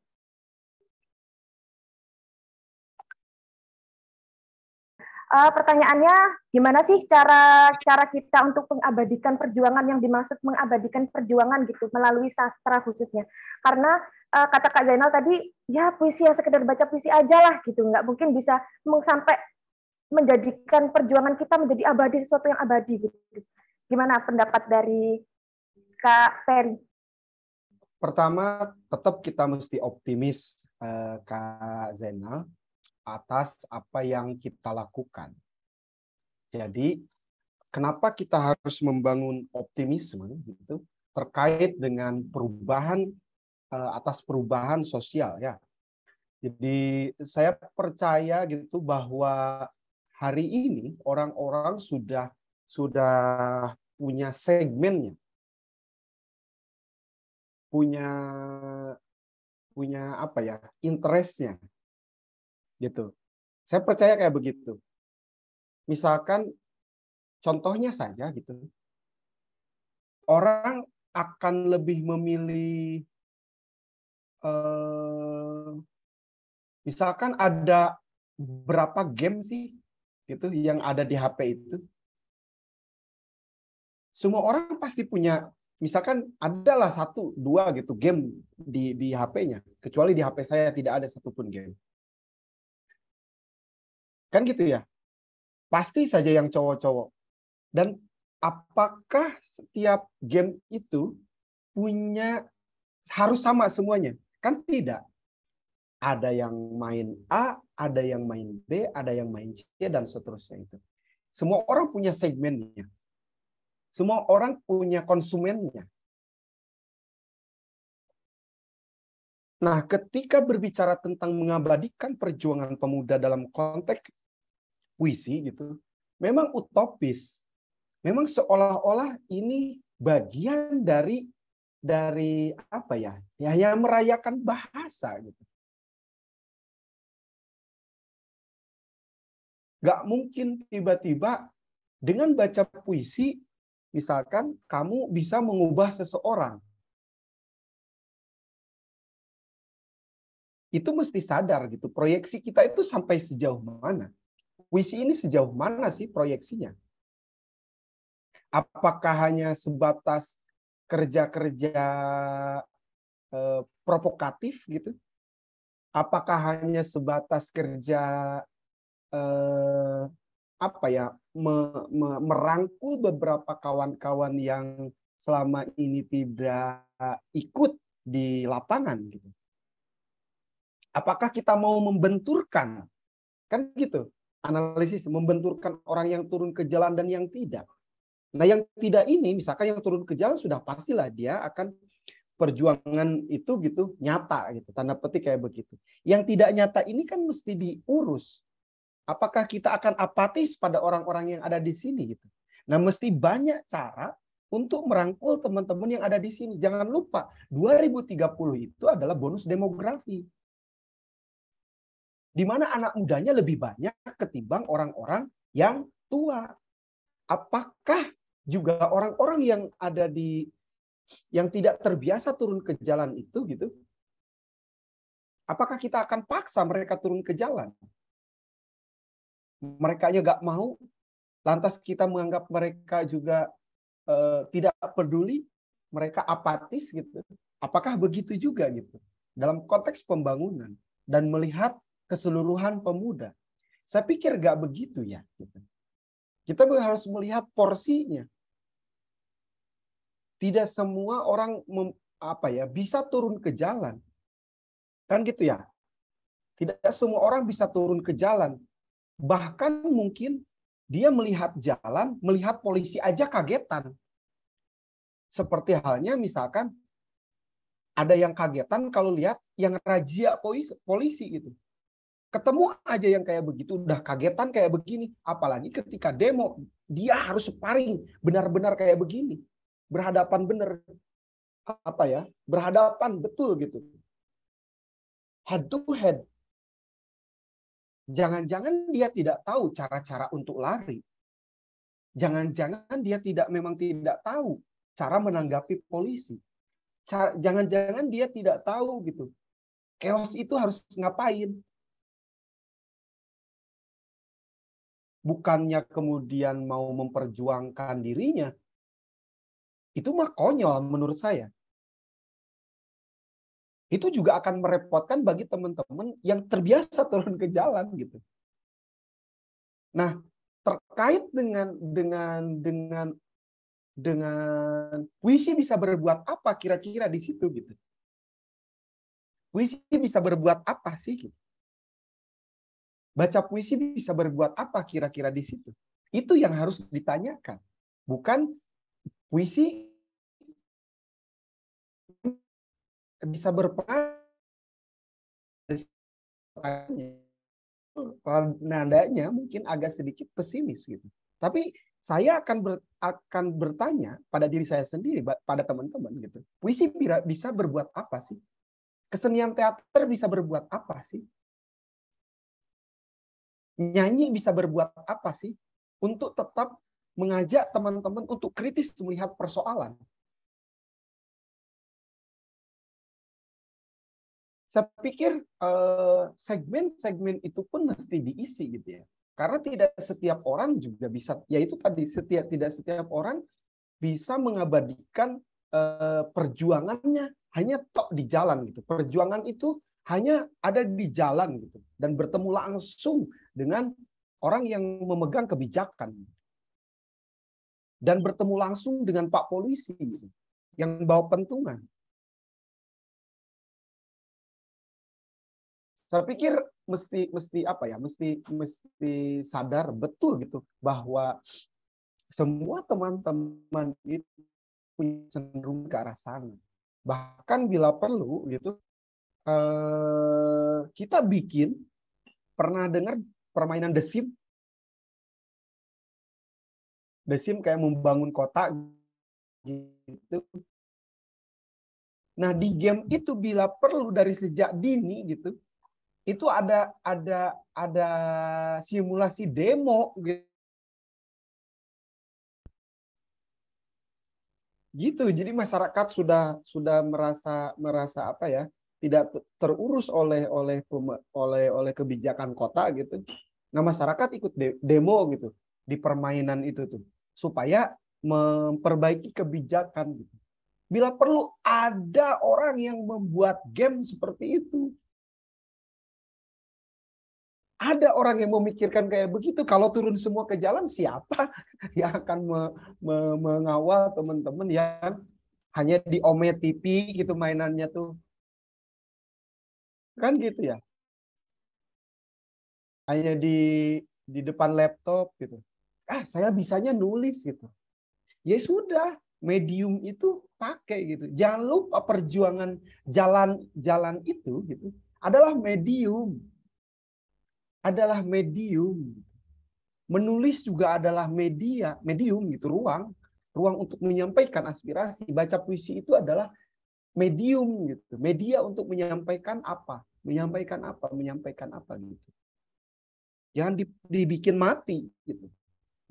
uh, pertanyaannya gimana sih cara cara kita untuk mengabadikan perjuangan yang dimaksud mengabadikan perjuangan gitu melalui sastra khususnya karena uh, kata Kak Zainal tadi ya puisi yang sekedar baca puisi aja lah gitu nggak mungkin bisa sampai menjadikan perjuangan kita menjadi abadi sesuatu yang abadi gitu gimana pendapat dari Kak Ferry? Pertama tetap kita mesti optimis uh, Kak Zainal atas apa yang kita lakukan. Jadi, kenapa kita harus membangun optimisme gitu terkait dengan perubahan eh, atas perubahan sosial ya. Jadi saya percaya gitu bahwa hari ini orang-orang sudah sudah punya segmennya. Punya punya apa ya? interestnya gitu. Saya percaya kayak begitu. Misalkan contohnya saja gitu. Orang akan lebih memilih eh, misalkan ada berapa game sih gitu yang ada di HP itu. Semua orang pasti punya misalkan adalah satu dua gitu game di di HP-nya kecuali di HP saya tidak ada satupun game Kan gitu ya. Pasti saja yang cowok-cowok. Dan apakah setiap game itu punya harus sama semuanya? Kan tidak. Ada yang main A, ada yang main B, ada yang main C, dan seterusnya itu. Semua orang punya segmennya. Semua orang punya konsumennya. Nah, ketika berbicara tentang mengabadikan perjuangan pemuda dalam konteks puisi gitu, memang utopis. Memang seolah-olah ini bagian dari dari apa ya? Ya yang merayakan bahasa gitu. Gak mungkin tiba-tiba dengan baca puisi misalkan kamu bisa mengubah seseorang itu mesti sadar gitu. Proyeksi kita itu sampai sejauh mana? Puisi ini sejauh mana sih proyeksinya? Apakah hanya sebatas kerja-kerja eh, provokatif gitu? Apakah hanya sebatas kerja eh, apa ya me, me, merangkul beberapa kawan-kawan yang selama ini tidak ikut di lapangan gitu? Apakah kita mau membenturkan? Kan gitu. Analisis membenturkan orang yang turun ke jalan dan yang tidak. Nah, yang tidak ini misalkan yang turun ke jalan sudah pastilah dia akan perjuangan itu gitu nyata gitu. Tanda petik kayak begitu. Yang tidak nyata ini kan mesti diurus. Apakah kita akan apatis pada orang-orang yang ada di sini gitu. Nah, mesti banyak cara untuk merangkul teman-teman yang ada di sini. Jangan lupa, 2030 itu adalah bonus demografi di mana anak mudanya lebih banyak ketimbang orang-orang yang tua. Apakah juga orang-orang yang ada di yang tidak terbiasa turun ke jalan itu gitu? Apakah kita akan paksa mereka turun ke jalan? Mereka aja nggak mau, lantas kita menganggap mereka juga eh, tidak peduli, mereka apatis gitu. Apakah begitu juga gitu dalam konteks pembangunan dan melihat keseluruhan pemuda. Saya pikir nggak begitu ya. Gitu. Kita harus melihat porsinya. Tidak semua orang mem, apa ya bisa turun ke jalan, kan gitu ya. Tidak semua orang bisa turun ke jalan. Bahkan mungkin dia melihat jalan, melihat polisi aja kagetan. Seperti halnya misalkan ada yang kagetan kalau lihat yang razia polisi, polisi gitu Ketemu aja yang kayak begitu, udah kagetan kayak begini. Apalagi ketika demo, dia harus sparring benar-benar kayak begini. Berhadapan benar. Apa ya? Berhadapan betul gitu. Head to head. Jangan-jangan dia tidak tahu cara-cara untuk lari. Jangan-jangan dia tidak memang tidak tahu cara menanggapi polisi. Jangan-jangan dia tidak tahu gitu. Chaos itu harus ngapain? bukannya kemudian mau memperjuangkan dirinya, itu mah konyol menurut saya. Itu juga akan merepotkan bagi teman-teman yang terbiasa turun ke jalan gitu. Nah, terkait dengan dengan dengan dengan puisi bisa berbuat apa kira-kira di situ gitu. Puisi bisa berbuat apa sih gitu baca puisi bisa berbuat apa kira-kira di situ? Itu yang harus ditanyakan. Bukan puisi bisa berpengaruh nandanya mungkin agak sedikit pesimis gitu. Tapi saya akan ber, akan bertanya pada diri saya sendiri, pada teman-teman gitu. Puisi bisa berbuat apa sih? Kesenian teater bisa berbuat apa sih? nyanyi bisa berbuat apa sih untuk tetap mengajak teman-teman untuk kritis melihat persoalan. Saya pikir eh, segmen-segmen itu pun mesti diisi gitu ya. Karena tidak setiap orang juga bisa, yaitu tadi setiap tidak setiap orang bisa mengabadikan eh, perjuangannya hanya tok di jalan gitu. Perjuangan itu hanya ada di jalan gitu dan bertemu langsung dengan orang yang memegang kebijakan dan bertemu langsung dengan Pak Polisi yang bawa pentungan. Saya pikir mesti mesti apa ya mesti mesti sadar betul gitu bahwa semua teman-teman itu punya cenderung ke arah sana bahkan bila perlu gitu eh, kita bikin pernah dengar permainan The Sim. The Sim kayak membangun kota gitu. Nah, di game itu bila perlu dari sejak dini gitu, itu ada ada ada simulasi demo gitu. gitu jadi masyarakat sudah sudah merasa merasa apa ya tidak terurus oleh oleh oleh oleh kebijakan kota gitu Nah, masyarakat ikut de demo gitu di permainan itu tuh supaya memperbaiki kebijakan gitu. Bila perlu ada orang yang membuat game seperti itu. Ada orang yang memikirkan kayak begitu. Kalau turun semua ke jalan, siapa yang akan me me mengawal teman-teman yang hanya di Ome TV gitu mainannya tuh? Kan gitu ya hanya di di depan laptop gitu. Ah, saya bisanya nulis gitu. Ya sudah, medium itu pakai gitu. Jangan lupa perjuangan jalan-jalan itu gitu adalah medium. Adalah medium. Menulis juga adalah media, medium gitu, ruang, ruang untuk menyampaikan aspirasi. Baca puisi itu adalah medium gitu, media untuk menyampaikan apa, menyampaikan apa, menyampaikan apa gitu. Jangan dibikin mati gitu.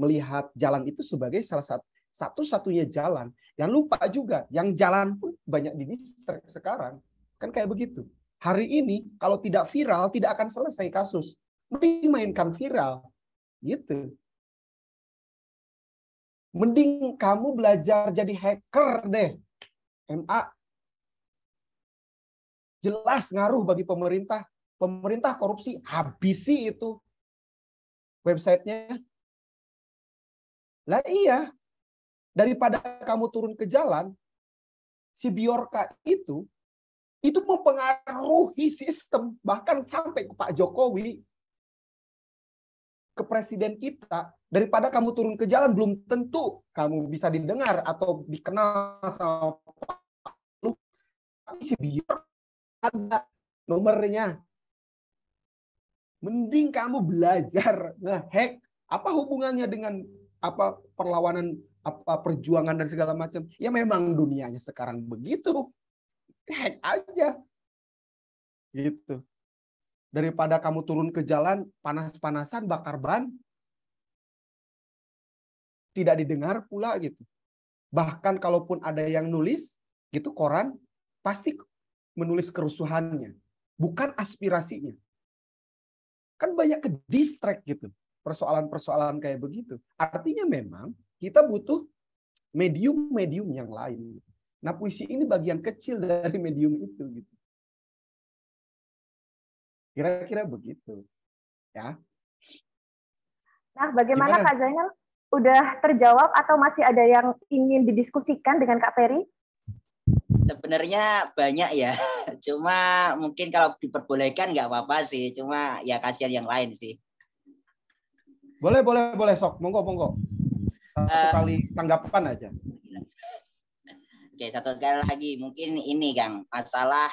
Melihat jalan itu sebagai salah satu satu-satunya jalan. Jangan lupa juga, yang jalan pun banyak di distrik sekarang. Kan kayak begitu. Hari ini kalau tidak viral tidak akan selesai kasus. Mending mainkan viral. Gitu. Mending kamu belajar jadi hacker deh. MA. Jelas ngaruh bagi pemerintah. Pemerintah korupsi habisi itu websitenya? Lah iya, daripada kamu turun ke jalan, si Biorka itu itu mempengaruhi sistem bahkan sampai ke Pak Jokowi ke presiden kita daripada kamu turun ke jalan belum tentu kamu bisa didengar atau dikenal sama Pak Lu tapi si Biorka ada nomornya Mending kamu belajar ngehack apa hubungannya dengan apa perlawanan apa perjuangan dan segala macam. Ya memang dunianya sekarang begitu. Hack aja. Gitu. Daripada kamu turun ke jalan panas-panasan bakar ban tidak didengar pula gitu. Bahkan kalaupun ada yang nulis gitu koran pasti menulis kerusuhannya, bukan aspirasinya. Kan banyak ke distract gitu persoalan-persoalan kayak begitu. Artinya memang kita butuh medium-medium yang lain. Nah, puisi ini bagian kecil dari medium itu gitu. Kira-kira begitu. Ya. Nah, bagaimana Kak Zainal? Udah terjawab atau masih ada yang ingin didiskusikan dengan Kak Ferry? Sebenarnya banyak ya. Cuma mungkin kalau diperbolehkan nggak apa-apa sih. Cuma ya kasihan yang lain sih. Boleh, boleh, boleh sok. Monggo, monggo. Satu uh, tanggapan aja. Oke, satu kali lagi. Mungkin ini, Kang. Masalah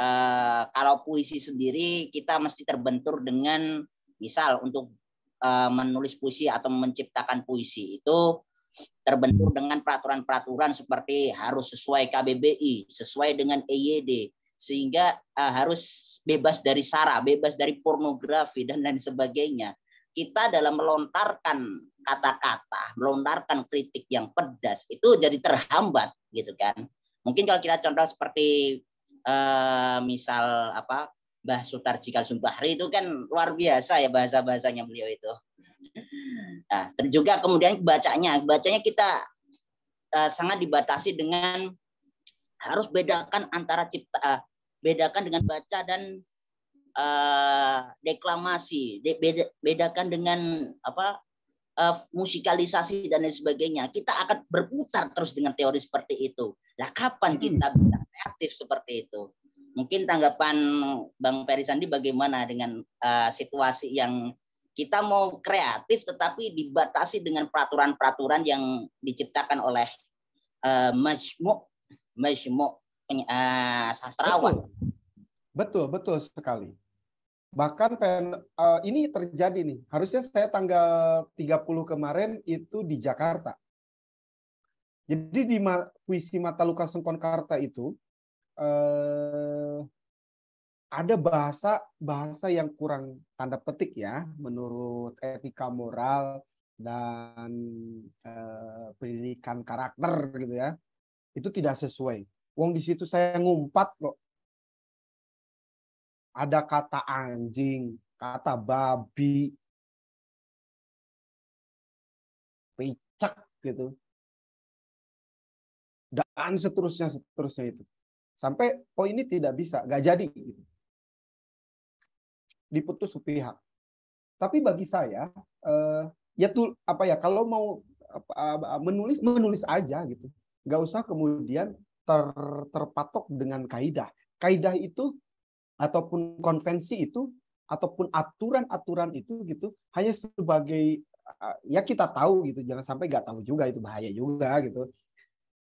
uh, kalau puisi sendiri kita mesti terbentur dengan misal untuk uh, menulis puisi atau menciptakan puisi itu terbentur dengan peraturan-peraturan seperti harus sesuai KBBI, sesuai dengan EYD, sehingga uh, harus bebas dari sara, bebas dari pornografi dan lain sebagainya. Kita dalam melontarkan kata-kata, melontarkan kritik yang pedas itu jadi terhambat gitu kan. Mungkin kalau kita contoh seperti uh, misal apa Mbah Sutar Kalsum Sumbahri itu kan luar biasa ya bahasa-bahasanya beliau itu. Nah, dan juga kemudian bacanya, bacanya kita uh, sangat dibatasi dengan harus bedakan antara cipta, uh, bedakan dengan baca dan uh, deklamasi, de bedakan dengan apa uh, musikalisasi dan lain sebagainya. Kita akan berputar terus dengan teori seperti itu. Lah kapan kita hmm. bisa kreatif seperti itu? Mungkin tanggapan Bang Ferry Sandi bagaimana dengan uh, situasi yang kita mau kreatif tetapi dibatasi dengan peraturan-peraturan yang diciptakan oleh uh, eh, majmuk uh, eh, sastrawan. Betul, betul, sekali. Bahkan pen, uh, ini terjadi nih. Harusnya saya tanggal 30 kemarin itu di Jakarta. Jadi di puisi Mata Luka Karta itu eh, ada bahasa bahasa yang kurang tanda petik ya menurut etika moral dan eh, pendidikan karakter gitu ya itu tidak sesuai. Wong di situ saya ngumpat kok. Ada kata anjing, kata babi, picak gitu, dan seterusnya seterusnya itu. Sampai oh ini tidak bisa, nggak jadi. Gitu. Diputus sepihak. Tapi bagi saya, eh, ya tuh apa ya kalau mau apa, menulis menulis aja gitu, nggak usah kemudian ter, terpatok dengan kaidah. Kaidah itu ataupun konvensi itu ataupun aturan-aturan itu gitu hanya sebagai eh, ya kita tahu gitu jangan sampai nggak tahu juga itu bahaya juga gitu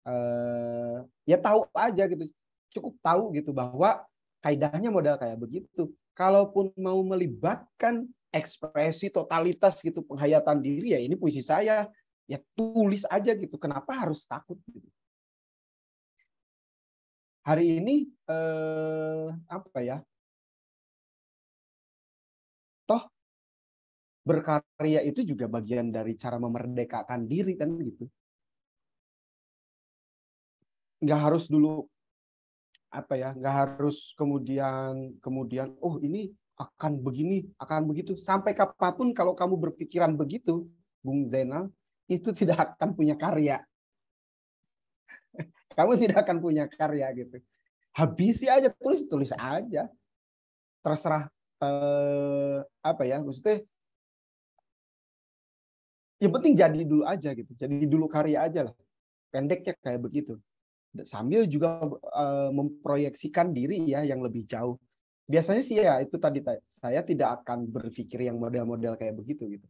uh, ya tahu aja gitu cukup tahu gitu bahwa kaidahnya modal kayak begitu. Kalaupun mau melibatkan ekspresi totalitas gitu penghayatan diri ya ini puisi saya ya tulis aja gitu. Kenapa harus takut gitu? Hari ini eh, apa ya? Toh berkarya itu juga bagian dari cara memerdekakan diri kan gitu nggak harus dulu apa ya nggak harus kemudian kemudian oh ini akan begini akan begitu sampai kapanpun kalau kamu berpikiran begitu Bung Zainal itu tidak akan punya karya kamu tidak akan punya karya gitu habisi aja tulis tulis aja terserah eh, apa ya maksudnya yang penting jadi dulu aja gitu jadi dulu karya aja lah pendeknya kayak begitu sambil juga uh, memproyeksikan diri ya yang lebih jauh. Biasanya sih ya itu tadi saya tidak akan berpikir yang model-model kayak begitu gitu.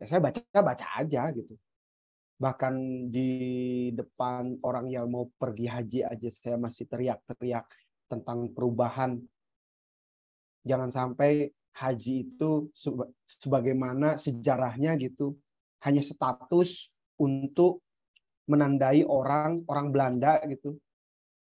Ya saya baca baca aja gitu. Bahkan di depan orang yang mau pergi haji aja saya masih teriak-teriak tentang perubahan. Jangan sampai haji itu sebagaimana sejarahnya gitu hanya status untuk menandai orang orang Belanda gitu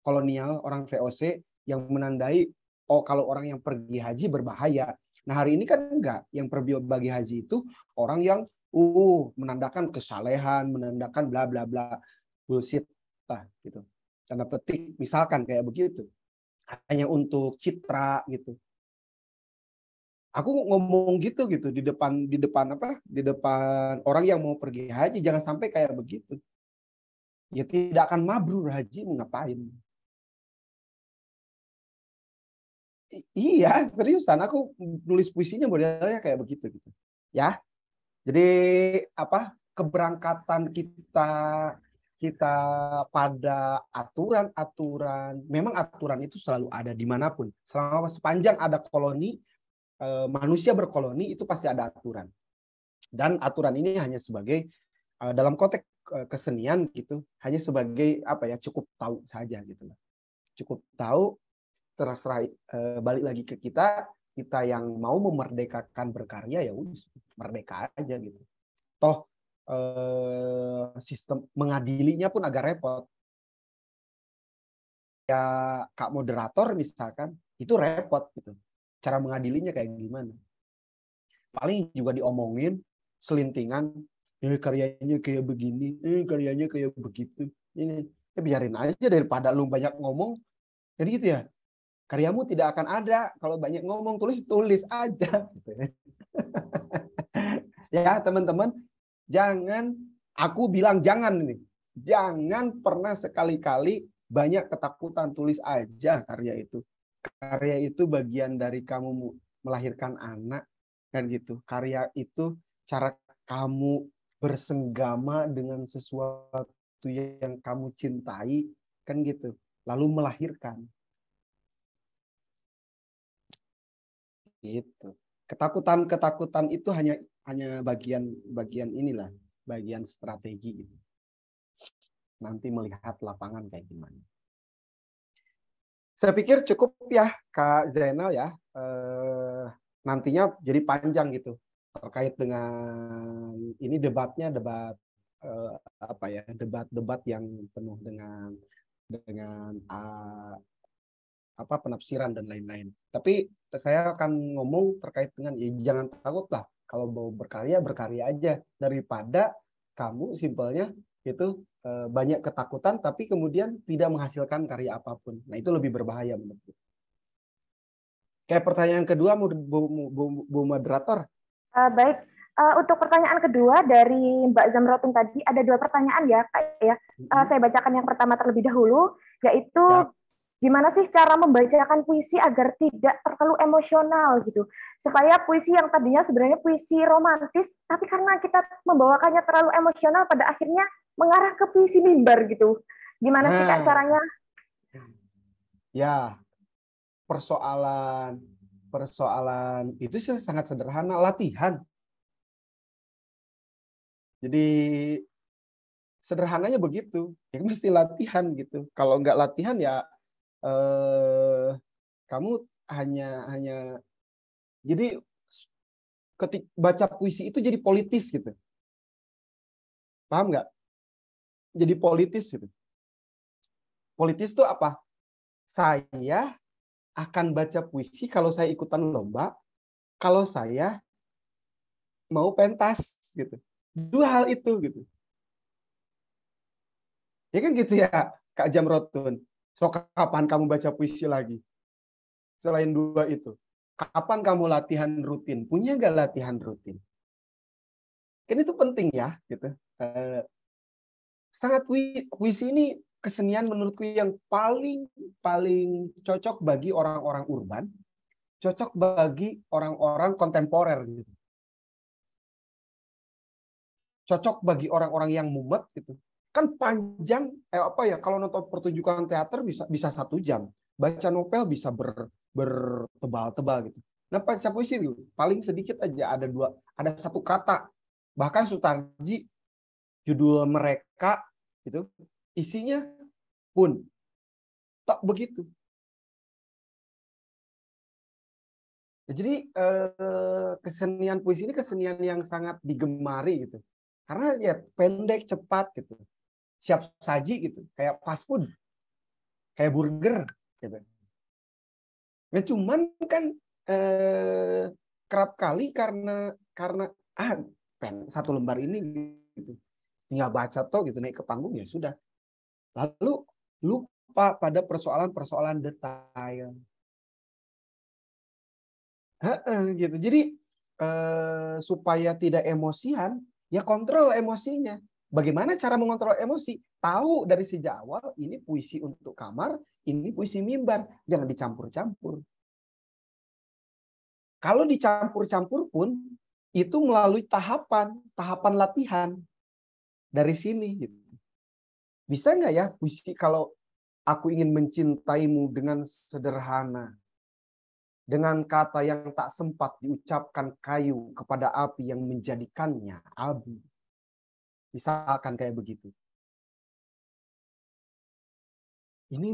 kolonial orang VOC yang menandai oh kalau orang yang pergi haji berbahaya. Nah hari ini kan enggak yang pergi bagi haji itu orang yang uh menandakan kesalehan, menandakan bla bla bla bullshit lah gitu. Tanda petik misalkan kayak begitu. Hanya untuk citra gitu. Aku ngomong gitu gitu di depan di depan apa? Di depan orang yang mau pergi haji jangan sampai kayak begitu ya tidak akan mabrur haji mau ngapain. I iya, seriusan aku nulis puisinya modelnya kayak begitu gitu. Ya. Jadi apa keberangkatan kita kita pada aturan-aturan, memang aturan itu selalu ada dimanapun. Selama sepanjang ada koloni, eh, manusia berkoloni itu pasti ada aturan. Dan aturan ini hanya sebagai eh, dalam konteks kesenian gitu hanya sebagai apa ya cukup tahu saja gitu loh cukup tahu terserah e, balik lagi ke kita kita yang mau memerdekakan berkarya ya udah merdeka aja gitu toh e, sistem mengadilinya pun agak repot ya kak moderator misalkan itu repot gitu cara mengadilinya kayak gimana paling juga diomongin selintingan eh, karyanya kayak begini, eh, karyanya kayak begitu. Ini ya biarin aja daripada lu banyak ngomong. Jadi gitu ya. Karyamu tidak akan ada kalau banyak ngomong tulis tulis aja. ya teman-teman, jangan aku bilang jangan nih. Jangan pernah sekali-kali banyak ketakutan tulis aja karya itu. Karya itu bagian dari kamu melahirkan anak kan gitu. Karya itu cara kamu bersenggama dengan sesuatu yang kamu cintai, kan gitu. Lalu melahirkan. Gitu. Ketakutan-ketakutan itu hanya hanya bagian bagian inilah, bagian strategi gitu. Nanti melihat lapangan kayak gimana. Saya pikir cukup ya Kak Zainal ya. Eh, nantinya jadi panjang gitu terkait dengan ini debatnya debat uh, apa ya debat-debat yang penuh dengan dengan uh, apa penafsiran dan lain-lain. Tapi saya akan ngomong terkait dengan ya jangan takut lah kalau mau berkarya berkarya aja daripada kamu simpelnya itu eh, banyak ketakutan tapi kemudian tidak menghasilkan karya apapun. Nah itu lebih berbahaya menurutku. Kayak pertanyaan kedua Bu, Bu, Bu, Bu moderator Uh, baik, uh, untuk pertanyaan kedua dari Mbak Zamrotun tadi ada dua pertanyaan ya, Kak ya. Uh, saya bacakan yang pertama terlebih dahulu, yaitu Siap. gimana sih cara membacakan puisi agar tidak terlalu emosional gitu, supaya puisi yang tadinya sebenarnya puisi romantis, tapi karena kita membawakannya terlalu emosional, pada akhirnya mengarah ke puisi mimbar gitu. Gimana nah. sih Kak nah. caranya? Ya, persoalan persoalan itu sih sangat sederhana latihan. Jadi sederhananya begitu, ya mesti latihan gitu. Kalau nggak latihan ya eh, kamu hanya hanya jadi ketik baca puisi itu jadi politis gitu. Paham nggak? Jadi politis gitu. Politis itu apa? Saya akan baca puisi kalau saya ikutan lomba, kalau saya mau pentas gitu. Dua hal itu gitu. Ya kan gitu ya, Kak Jamrotun. So kapan kamu baca puisi lagi? Selain dua itu. Kapan kamu latihan rutin? Punya gak latihan rutin? Kan itu penting ya, gitu. Eh, sangat puisi ini kesenian menurutku yang paling paling cocok bagi orang-orang urban, cocok bagi orang-orang kontemporer gitu. Cocok bagi orang-orang yang mumet gitu. Kan panjang eh apa ya kalau nonton pertunjukan teater bisa bisa satu jam, baca novel bisa ber bertebal-tebal gitu. Nah, pas puisi gitu. paling sedikit aja ada dua ada satu kata. Bahkan Sutarji judul mereka gitu Isinya pun. Tak begitu. Jadi eh, kesenian puisi ini kesenian yang sangat digemari gitu. Karena ya pendek, cepat gitu. Siap saji gitu, kayak fast food. Kayak burger gitu. Nah, cuman kan eh, kerap kali karena karena ah pen satu lembar ini gitu. Tinggal baca toh gitu naik ke panggung ya sudah. Lalu lupa pada persoalan-persoalan detail. gitu. Jadi eh, supaya tidak emosian, ya kontrol emosinya. Bagaimana cara mengontrol emosi? Tahu dari sejak awal ini puisi untuk kamar, ini puisi mimbar, jangan dicampur-campur. Kalau dicampur-campur pun itu melalui tahapan, tahapan latihan dari sini gitu bisa nggak ya puisi kalau aku ingin mencintaimu dengan sederhana, dengan kata yang tak sempat diucapkan kayu kepada api yang menjadikannya abu. Bisa akan kayak begitu. Ini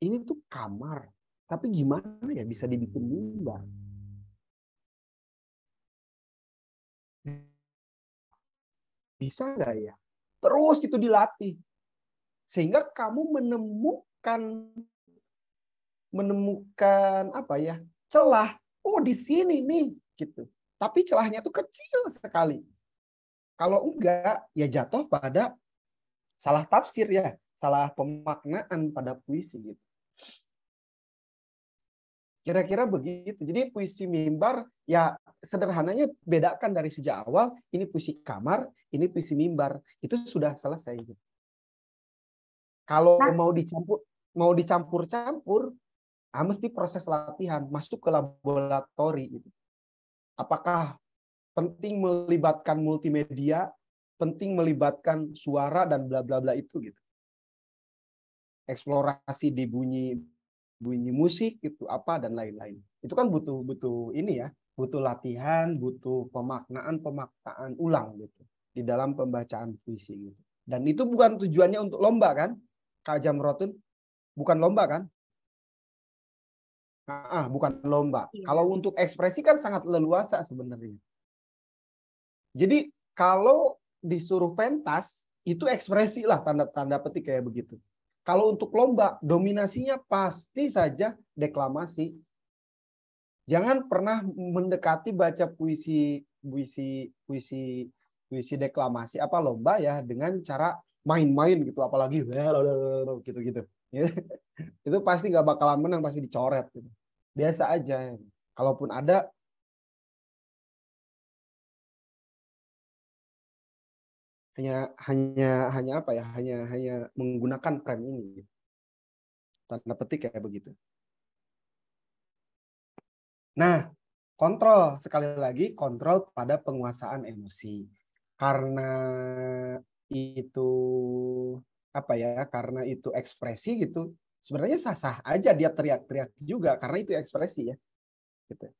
ini tuh kamar, tapi gimana ya bisa dibikin mimbar? Bisa nggak ya? Terus gitu dilatih sehingga kamu menemukan menemukan apa ya celah oh di sini nih gitu tapi celahnya tuh kecil sekali kalau enggak ya jatuh pada salah tafsir ya salah pemaknaan pada puisi gitu Kira-kira begitu. Jadi puisi mimbar ya sederhananya bedakan dari sejak awal ini puisi kamar, ini puisi mimbar. Itu sudah selesai. Gitu. Kalau nah. mau dicampur mau dicampur-campur, ah, mesti proses latihan masuk ke laboratori itu. Apakah penting melibatkan multimedia, penting melibatkan suara dan bla bla bla itu gitu. Eksplorasi di bunyi bunyi musik itu apa dan lain-lain. Itu kan butuh butuh ini ya, butuh latihan, butuh pemaknaan pemaknaan ulang gitu di dalam pembacaan puisi gitu. Dan itu bukan tujuannya untuk lomba kan? kajamrotun bukan lomba kan? Ah, ah bukan lomba. Ya. Kalau untuk ekspresi kan sangat leluasa sebenarnya. Jadi kalau disuruh pentas itu ekspresi lah tanda-tanda petik kayak begitu. Kalau untuk lomba dominasinya pasti saja deklamasi. Jangan pernah mendekati baca puisi puisi puisi puisi deklamasi apa lomba ya dengan cara main-main gitu apalagi gitu-gitu ya, itu pasti nggak bakalan menang pasti dicoret gitu. biasa aja kalaupun ada hanya hanya hanya apa ya hanya hanya menggunakan prem ini tanda petik kayak begitu nah kontrol sekali lagi kontrol pada penguasaan emosi karena itu apa ya karena itu ekspresi gitu sebenarnya sah-sah aja dia teriak-teriak juga karena itu ekspresi ya gitu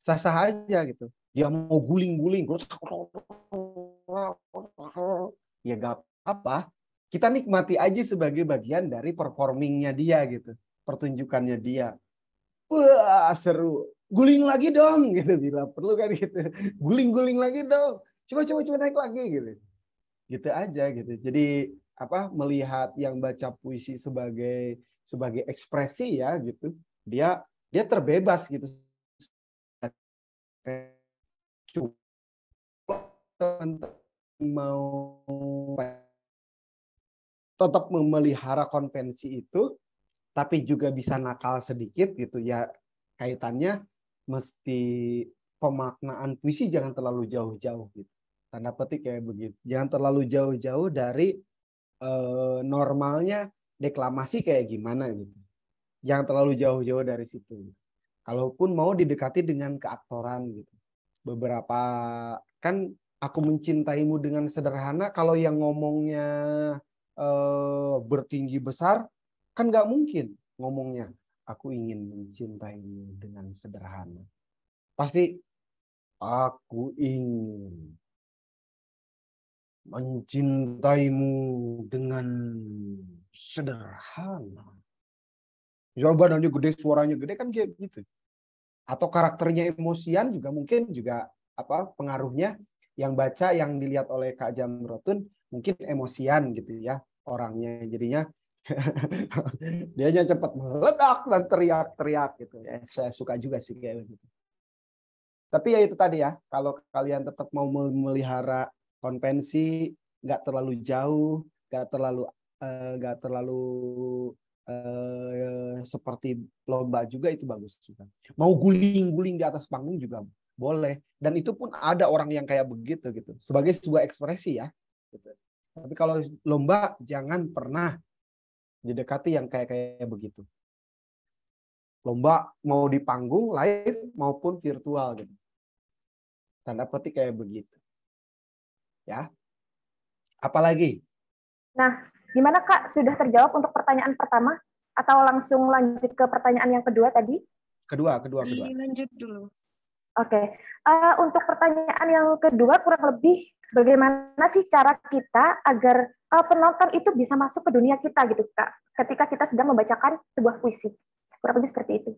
sah-sah aja gitu dia mau guling-guling ya gak apa kita nikmati aja sebagai bagian dari performingnya dia gitu pertunjukannya dia wah seru guling lagi dong gitu bila perlu kan gitu guling-guling lagi dong coba coba coba naik lagi gitu gitu aja gitu jadi apa melihat yang baca puisi sebagai sebagai ekspresi ya gitu dia dia terbebas gitu mau tetap memelihara konvensi itu tapi juga bisa nakal sedikit gitu ya kaitannya mesti pemaknaan puisi jangan terlalu jauh-jauh gitu tanda petik kayak begitu. Jangan terlalu jauh-jauh dari eh, normalnya deklamasi kayak gimana gitu. Jangan terlalu jauh-jauh dari situ. Gitu. Kalaupun mau didekati dengan keaktoran gitu. Beberapa kan aku mencintaimu dengan sederhana kalau yang ngomongnya eh, bertinggi besar kan nggak mungkin ngomongnya aku ingin mencintaimu dengan sederhana pasti aku ingin mencintaimu dengan sederhana. Coba badannya gede, suaranya gede kan kayak gitu. Atau karakternya emosian juga mungkin juga apa pengaruhnya yang baca yang dilihat oleh Kak Jamrotun mungkin emosian gitu ya orangnya jadinya hanya cepat meledak dan teriak-teriak gitu ya saya suka juga sih kayak gitu tapi ya itu tadi ya kalau kalian tetap mau memelihara konvensi nggak terlalu jauh nggak terlalu eh, nggak uh, terlalu uh, seperti lomba juga itu bagus juga mau guling-guling di atas panggung juga boleh dan itu pun ada orang yang kayak begitu gitu sebagai sebuah ekspresi ya gitu. tapi kalau lomba jangan pernah didekati yang kayak kayak begitu lomba mau di panggung live maupun virtual gitu tanda petik kayak begitu ya. Apalagi? Nah, gimana Kak? Sudah terjawab untuk pertanyaan pertama atau langsung lanjut ke pertanyaan yang kedua tadi? Kedua, kedua, kedua. Iya, lanjut dulu. Oke, okay. uh, eh, untuk pertanyaan yang kedua kurang lebih bagaimana sih cara kita agar uh, penonton itu bisa masuk ke dunia kita gitu kak, ketika kita sedang membacakan sebuah puisi kurang lebih seperti itu.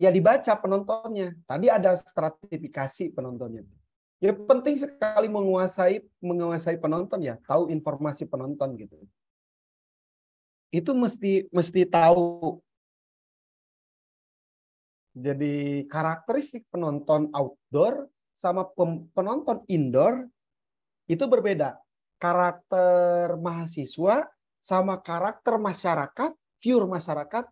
Ya dibaca penontonnya. Tadi ada stratifikasi penontonnya. Ya penting sekali menguasai menguasai penonton ya, tahu informasi penonton gitu. Itu mesti mesti tahu jadi karakteristik penonton outdoor sama penonton indoor itu berbeda. Karakter mahasiswa sama karakter masyarakat, viewer masyarakat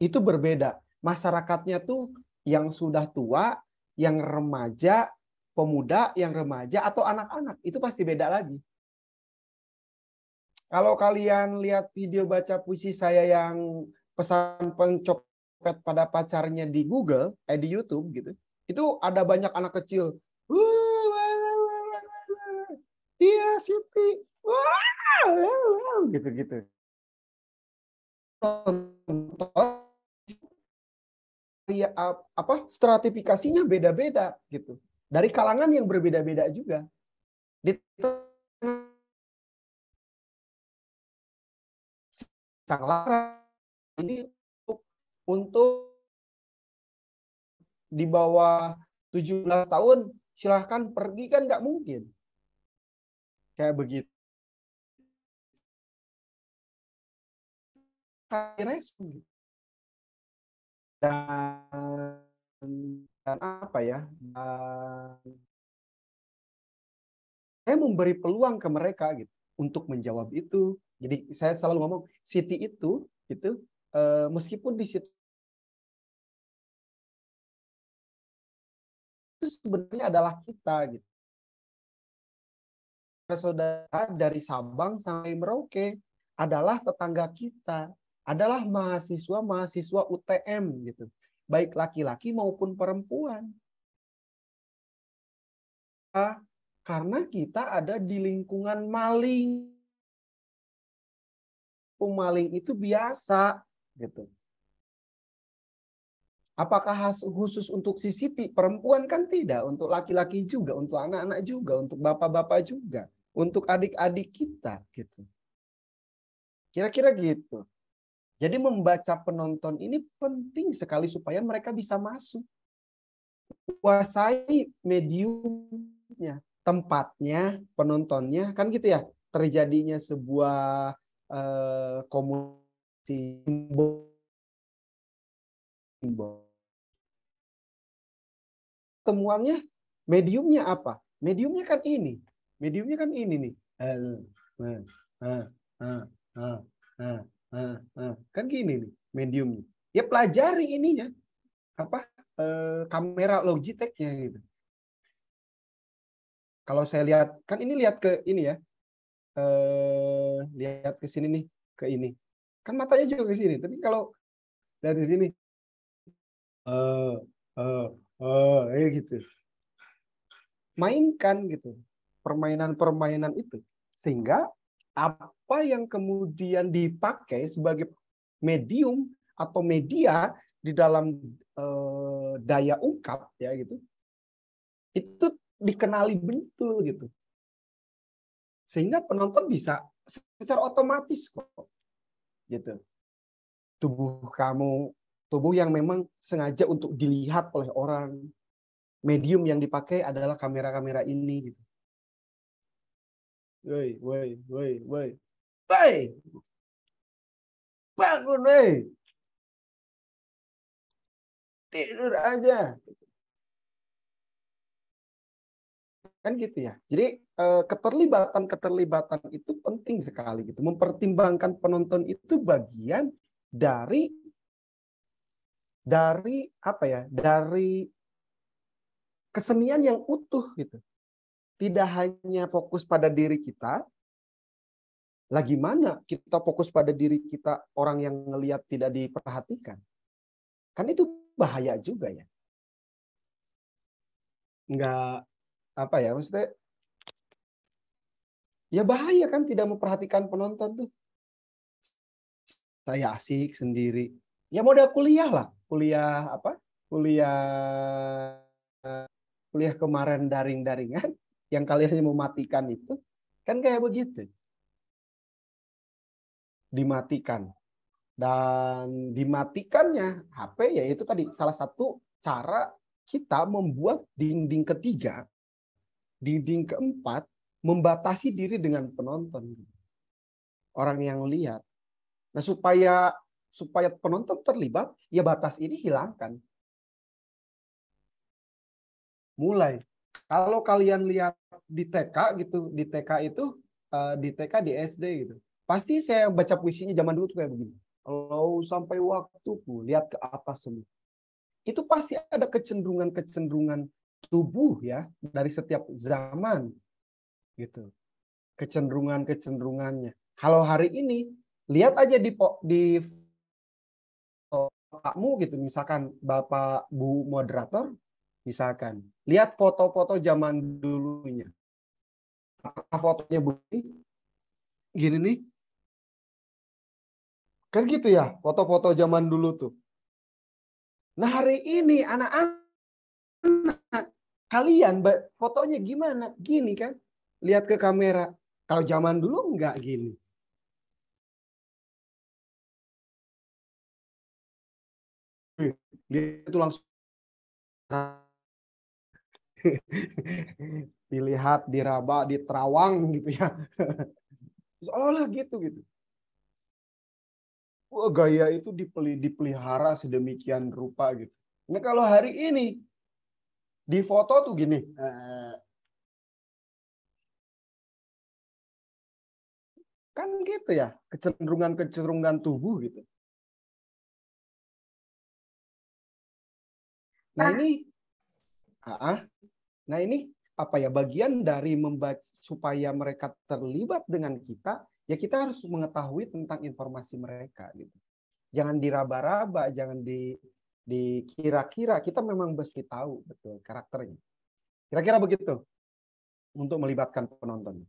itu berbeda. Masyarakatnya tuh yang sudah tua, yang remaja, pemuda, yang remaja, atau anak-anak. Itu pasti beda lagi. Kalau kalian lihat video baca puisi saya yang pesan pencopet pada pacarnya di Google, eh di YouTube gitu, itu ada banyak anak kecil. Iya Siti, gitu-gitu. Tonton, ya, apa stratifikasinya beda-beda gitu dari kalangan yang berbeda-beda juga. Di sang lara ini untuk, untuk di bawah 17 tahun silahkan pergi kan nggak mungkin. Kayak begitu. Dan dan apa ya dan saya memberi peluang ke mereka gitu untuk menjawab itu jadi saya selalu ngomong city itu gitu eh, meskipun di situ itu sebenarnya adalah kita gitu saudara dari Sabang sampai Merauke adalah tetangga kita adalah mahasiswa mahasiswa UTM gitu baik laki-laki maupun perempuan. Ah, karena kita ada di lingkungan maling. Pemaling itu biasa gitu. Apakah khusus untuk si Siti? Perempuan kan tidak, untuk laki-laki juga, untuk anak-anak juga, untuk bapak-bapak juga, untuk adik-adik kita gitu. Kira-kira gitu. Jadi membaca penonton ini penting sekali supaya mereka bisa masuk. Kuasai mediumnya, tempatnya, penontonnya, kan gitu ya. Terjadinya sebuah uh, komunikasi Temuannya mediumnya apa? Mediumnya kan ini. Mediumnya kan ini nih. Uh, uh, uh, uh, uh kan gini nih mediumnya. Ya pelajari ininya apa eh, kamera Logitech-nya gitu. Kalau saya lihat kan ini lihat ke ini ya. Eh, lihat ke sini nih, ke ini. Kan matanya juga ke sini. Tapi kalau dari sini eh, eh eh eh gitu. Mainkan gitu permainan-permainan itu sehingga apa yang kemudian dipakai sebagai medium atau media di dalam eh, daya ungkap ya gitu itu dikenali betul gitu sehingga penonton bisa secara otomatis kok gitu tubuh kamu tubuh yang memang sengaja untuk dilihat oleh orang medium yang dipakai adalah kamera-kamera ini gitu Woi, woi, woi, woi. Woi. Bangun, woi. Tidur aja. Kan gitu ya. Jadi keterlibatan-keterlibatan eh, itu penting sekali gitu. Mempertimbangkan penonton itu bagian dari dari apa ya? Dari kesenian yang utuh gitu tidak hanya fokus pada diri kita, lagi mana kita fokus pada diri kita orang yang ngelihat tidak diperhatikan. Kan itu bahaya juga ya. Enggak apa ya maksudnya ya bahaya kan tidak memperhatikan penonton tuh. Saya asik sendiri. Ya modal kuliah lah, kuliah apa? Kuliah kuliah kemarin daring-daringan yang kalian matikan itu kan kayak begitu dimatikan dan dimatikannya HP ya itu tadi salah satu cara kita membuat dinding ketiga dinding keempat membatasi diri dengan penonton orang yang lihat nah supaya supaya penonton terlibat ya batas ini hilangkan mulai kalau kalian lihat di TK gitu, di TK itu eh, di TK di SD gitu. Pasti saya baca puisinya zaman dulu tuh kayak begini. Kalau sampai waktuku lihat ke atas semua. Itu pasti ada kecenderungan-kecenderungan tubuh ya dari setiap zaman gitu. Kecenderungan-kecenderungannya. Kalau hari ini lihat aja di di bapakmu eh, gitu misalkan bapak bu moderator Misalkan, lihat foto-foto zaman dulunya. Apakah fotonya begini? Gini nih. Kan gitu ya, foto-foto zaman dulu tuh. Nah hari ini anak-anak, kalian fotonya gimana? Gini kan, lihat ke kamera. Kalau zaman dulu nggak gini. Dia itu langsung dilihat diraba diterawang gitu ya. Seolah-olah gitu gitu. Wah, gaya itu dipelihara sedemikian rupa gitu. Nah kalau hari ini di foto tuh gini. Eh, kan gitu ya, kecenderungan-kecenderungan tubuh gitu. Nah, nah. ini, ah, ah. Nah ini apa ya bagian dari membaca supaya mereka terlibat dengan kita ya kita harus mengetahui tentang informasi mereka gitu. Jangan diraba-raba, jangan di dikira-kira kita memang mesti tahu betul karakternya. Kira-kira begitu untuk melibatkan penonton.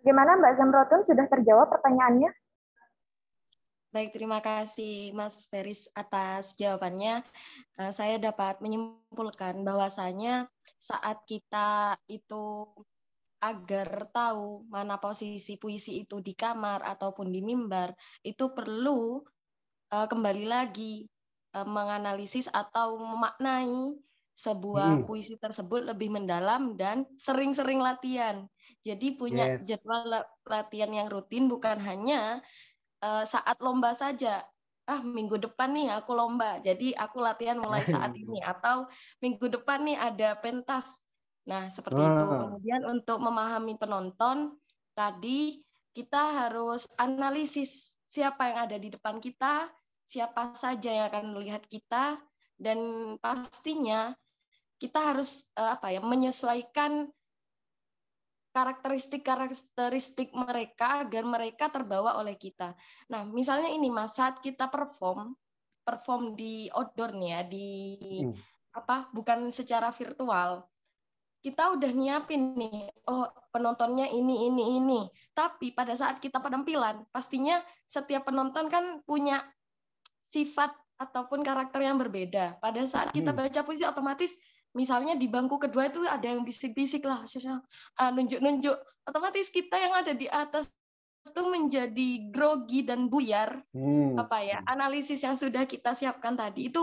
Bagaimana Mbak Zamrotun sudah terjawab pertanyaannya? Baik, terima kasih Mas Feris atas jawabannya. Eh, saya dapat menyimpulkan bahwasanya saat kita itu agar tahu mana posisi puisi itu di kamar ataupun di mimbar itu perlu uh, kembali lagi uh, menganalisis atau memaknai sebuah hmm. puisi tersebut lebih mendalam dan sering-sering latihan. Jadi punya yes. jadwal latihan yang rutin bukan hanya uh, saat lomba saja, ah minggu depan nih aku lomba jadi aku latihan mulai nah, iya, saat iya, ini iya. atau minggu depan nih ada pentas nah seperti itu ah. kemudian untuk memahami penonton tadi kita harus analisis siapa yang ada di depan kita siapa saja yang akan melihat kita dan pastinya kita harus eh, apa ya menyesuaikan karakteristik-karakteristik mereka agar mereka terbawa oleh kita. Nah, misalnya ini Mas, saat kita perform perform di outdoor nih ya, di hmm. apa? bukan secara virtual. Kita udah nyiapin nih, oh penontonnya ini ini ini. Tapi pada saat kita penampilan, pastinya setiap penonton kan punya sifat ataupun karakter yang berbeda. Pada saat kita hmm. baca puisi otomatis misalnya di bangku kedua itu ada yang bisik-bisik lah, ah, nunjuk-nunjuk. Otomatis kita yang ada di atas itu menjadi grogi dan buyar. Hmm. Apa ya? Analisis yang sudah kita siapkan tadi itu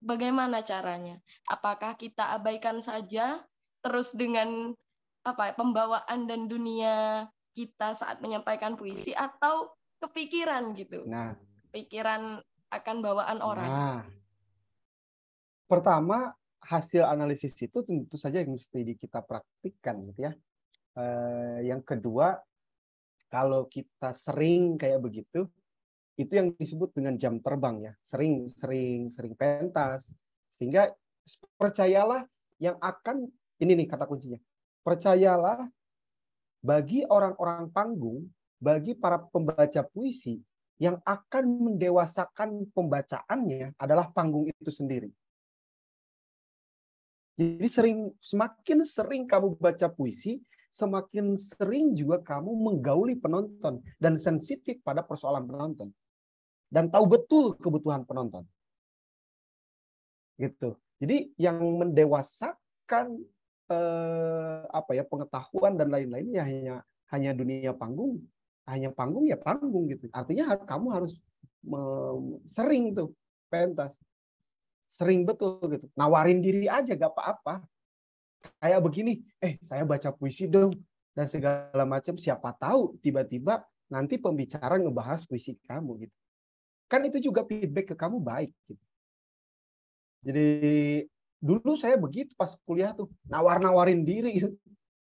bagaimana caranya? Apakah kita abaikan saja terus dengan apa ya, pembawaan dan dunia kita saat menyampaikan puisi atau kepikiran gitu? Nah, pikiran akan bawaan orang. Nah. Pertama, hasil analisis itu tentu saja yang mesti kita praktikkan gitu ya. Eh, yang kedua, kalau kita sering kayak begitu, itu yang disebut dengan jam terbang ya. Sering, sering, sering pentas. Sehingga percayalah yang akan, ini nih kata kuncinya, percayalah bagi orang-orang panggung, bagi para pembaca puisi, yang akan mendewasakan pembacaannya adalah panggung itu sendiri. Jadi sering semakin sering kamu baca puisi, semakin sering juga kamu menggauli penonton dan sensitif pada persoalan penonton dan tahu betul kebutuhan penonton. Gitu. Jadi yang mendewasakan eh, apa ya pengetahuan dan lain-lainnya hanya hanya dunia panggung, hanya panggung ya panggung gitu. Artinya kamu harus sering tuh pentas sering betul gitu. Nawarin diri aja gak apa-apa. Kayak begini, eh saya baca puisi dong dan segala macam. Siapa tahu tiba-tiba nanti pembicara ngebahas puisi kamu gitu. Kan itu juga feedback ke kamu baik gitu. Jadi dulu saya begitu pas kuliah tuh nawar-nawarin diri gitu.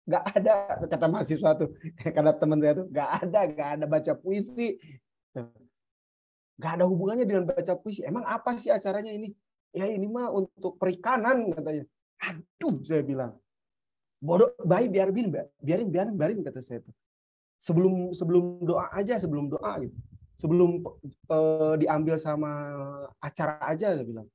Gak ada kata mahasiswa tuh, kata teman saya tuh, gak ada, gak ada baca puisi. Gak ada hubungannya dengan baca puisi. Emang apa sih acaranya ini? ya ini mah untuk perikanan katanya. Aduh, saya bilang. Bodoh, bayi biar bin, biarin, biarin, biarin kata saya itu. Sebelum sebelum doa aja, sebelum doa gitu. Sebelum eh, diambil sama acara aja saya bilang.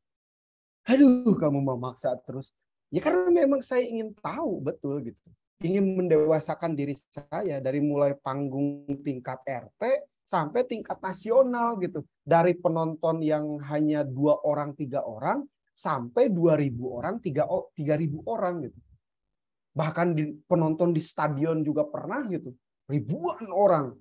Aduh, kamu memaksa terus. Ya karena memang saya ingin tahu betul gitu. Ingin mendewasakan diri saya dari mulai panggung tingkat RT sampai tingkat nasional gitu. Dari penonton yang hanya dua orang, tiga orang, sampai dua ribu orang, tiga ribu orang gitu. Bahkan di, penonton di stadion juga pernah gitu. Ribuan orang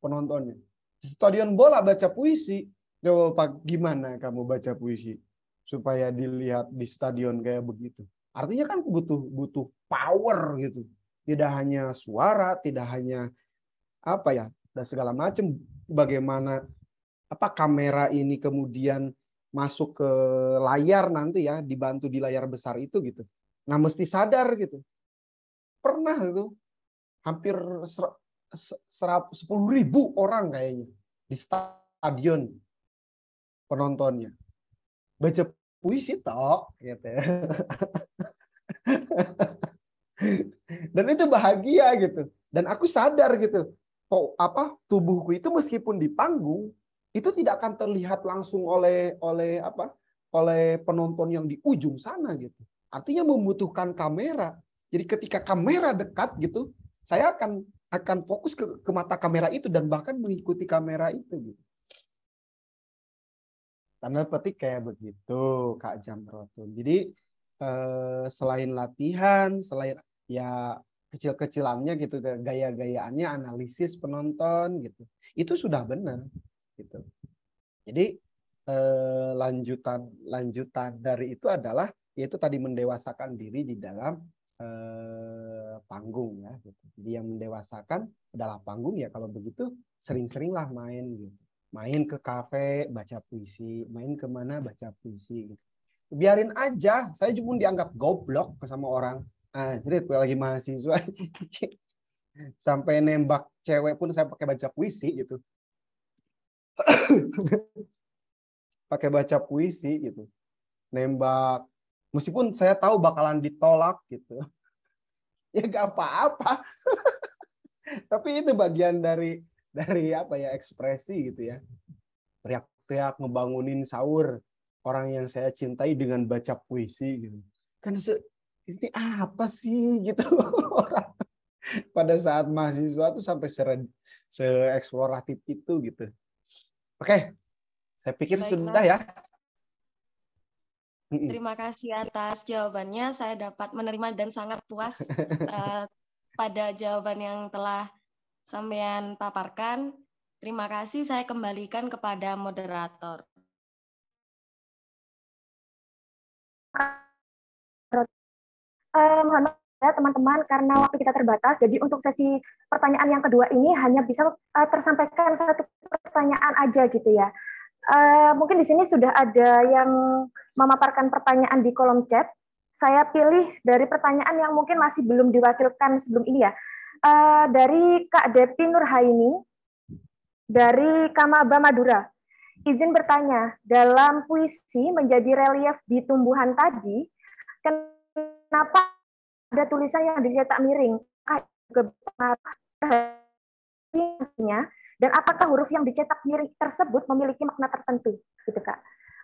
penontonnya. Di stadion bola baca puisi. Coba Pak, gimana kamu baca puisi? Supaya dilihat di stadion kayak begitu. Artinya kan butuh butuh power gitu. Tidak hanya suara, tidak hanya apa ya dan segala macam bagaimana apa kamera ini kemudian masuk ke layar nanti ya dibantu di layar besar itu gitu nah mesti sadar gitu pernah itu hampir sepuluh ribu orang kayaknya di stadion penontonnya baca puisi tok gitu dan itu bahagia gitu dan aku sadar gitu Oh, apa tubuhku itu meskipun di panggung itu tidak akan terlihat langsung oleh oleh apa oleh penonton yang di ujung sana gitu. Artinya membutuhkan kamera. Jadi ketika kamera dekat gitu, saya akan akan fokus ke, ke mata kamera itu dan bahkan mengikuti kamera itu gitu. Tanda petik kayak begitu Kak Jamrotun. Jadi eh, selain latihan, selain ya kecil-kecilannya gitu gaya-gayaannya analisis penonton gitu itu sudah benar gitu jadi eh, lanjutan lanjutan dari itu adalah yaitu tadi mendewasakan diri di dalam eh, panggung ya gitu. jadi yang mendewasakan adalah panggung ya kalau begitu sering-seringlah main gitu main ke kafe baca puisi main kemana baca puisi gitu biarin aja saya cuma dianggap goblok sama orang Anjrit, gue lagi mahasiswa sampai nembak cewek pun saya pakai baca puisi gitu pakai baca puisi gitu nembak meskipun saya tahu bakalan ditolak gitu ya gak apa-apa tapi itu bagian dari dari apa ya ekspresi gitu ya teriak-teriak ngebangunin sahur orang yang saya cintai dengan baca puisi gitu kan se ini apa sih gitu pada saat mahasiswa tuh sampai seren seeksploratif itu gitu. Oke, saya pikir Baik, sudah mas. ya. Terima kasih atas jawabannya. Saya dapat menerima dan sangat puas uh, pada jawaban yang telah sampean paparkan. Terima kasih. Saya kembalikan kepada moderator. mohon eh, mohon maaf ya teman-teman karena waktu kita terbatas. Jadi untuk sesi pertanyaan yang kedua ini hanya bisa uh, tersampaikan satu pertanyaan aja gitu ya. Uh, mungkin di sini sudah ada yang memaparkan pertanyaan di kolom chat. Saya pilih dari pertanyaan yang mungkin masih belum diwakilkan sebelum ini ya. Uh, dari Kak Depi Nurhaini dari Kamaba Madura izin bertanya, dalam puisi menjadi relief di tumbuhan tadi, kenapa ada tulisan yang dicetak miring? Apakah dan apakah huruf yang dicetak miring tersebut memiliki makna tertentu? Gitu, Kak.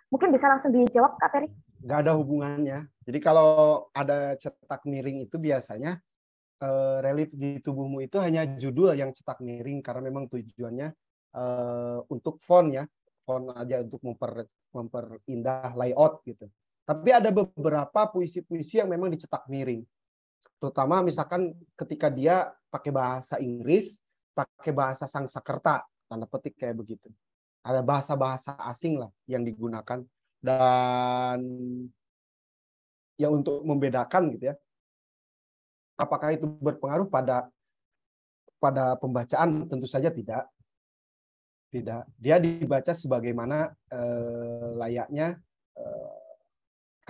Mungkin bisa langsung dijawab, Kak Peri. Nggak ada hubungannya. Jadi kalau ada cetak miring itu biasanya uh, relief di tubuhmu itu hanya judul yang cetak miring karena memang tujuannya uh, untuk font ya. Font aja untuk memper, memperindah layout gitu. Tapi ada beberapa puisi-puisi yang memang dicetak miring. Terutama misalkan ketika dia pakai bahasa Inggris, pakai bahasa Sangsakerta, tanda petik kayak begitu. Ada bahasa-bahasa asing lah yang digunakan dan ya untuk membedakan gitu ya. Apakah itu berpengaruh pada pada pembacaan? Tentu saja tidak. Tidak. Dia dibaca sebagaimana eh, layaknya eh,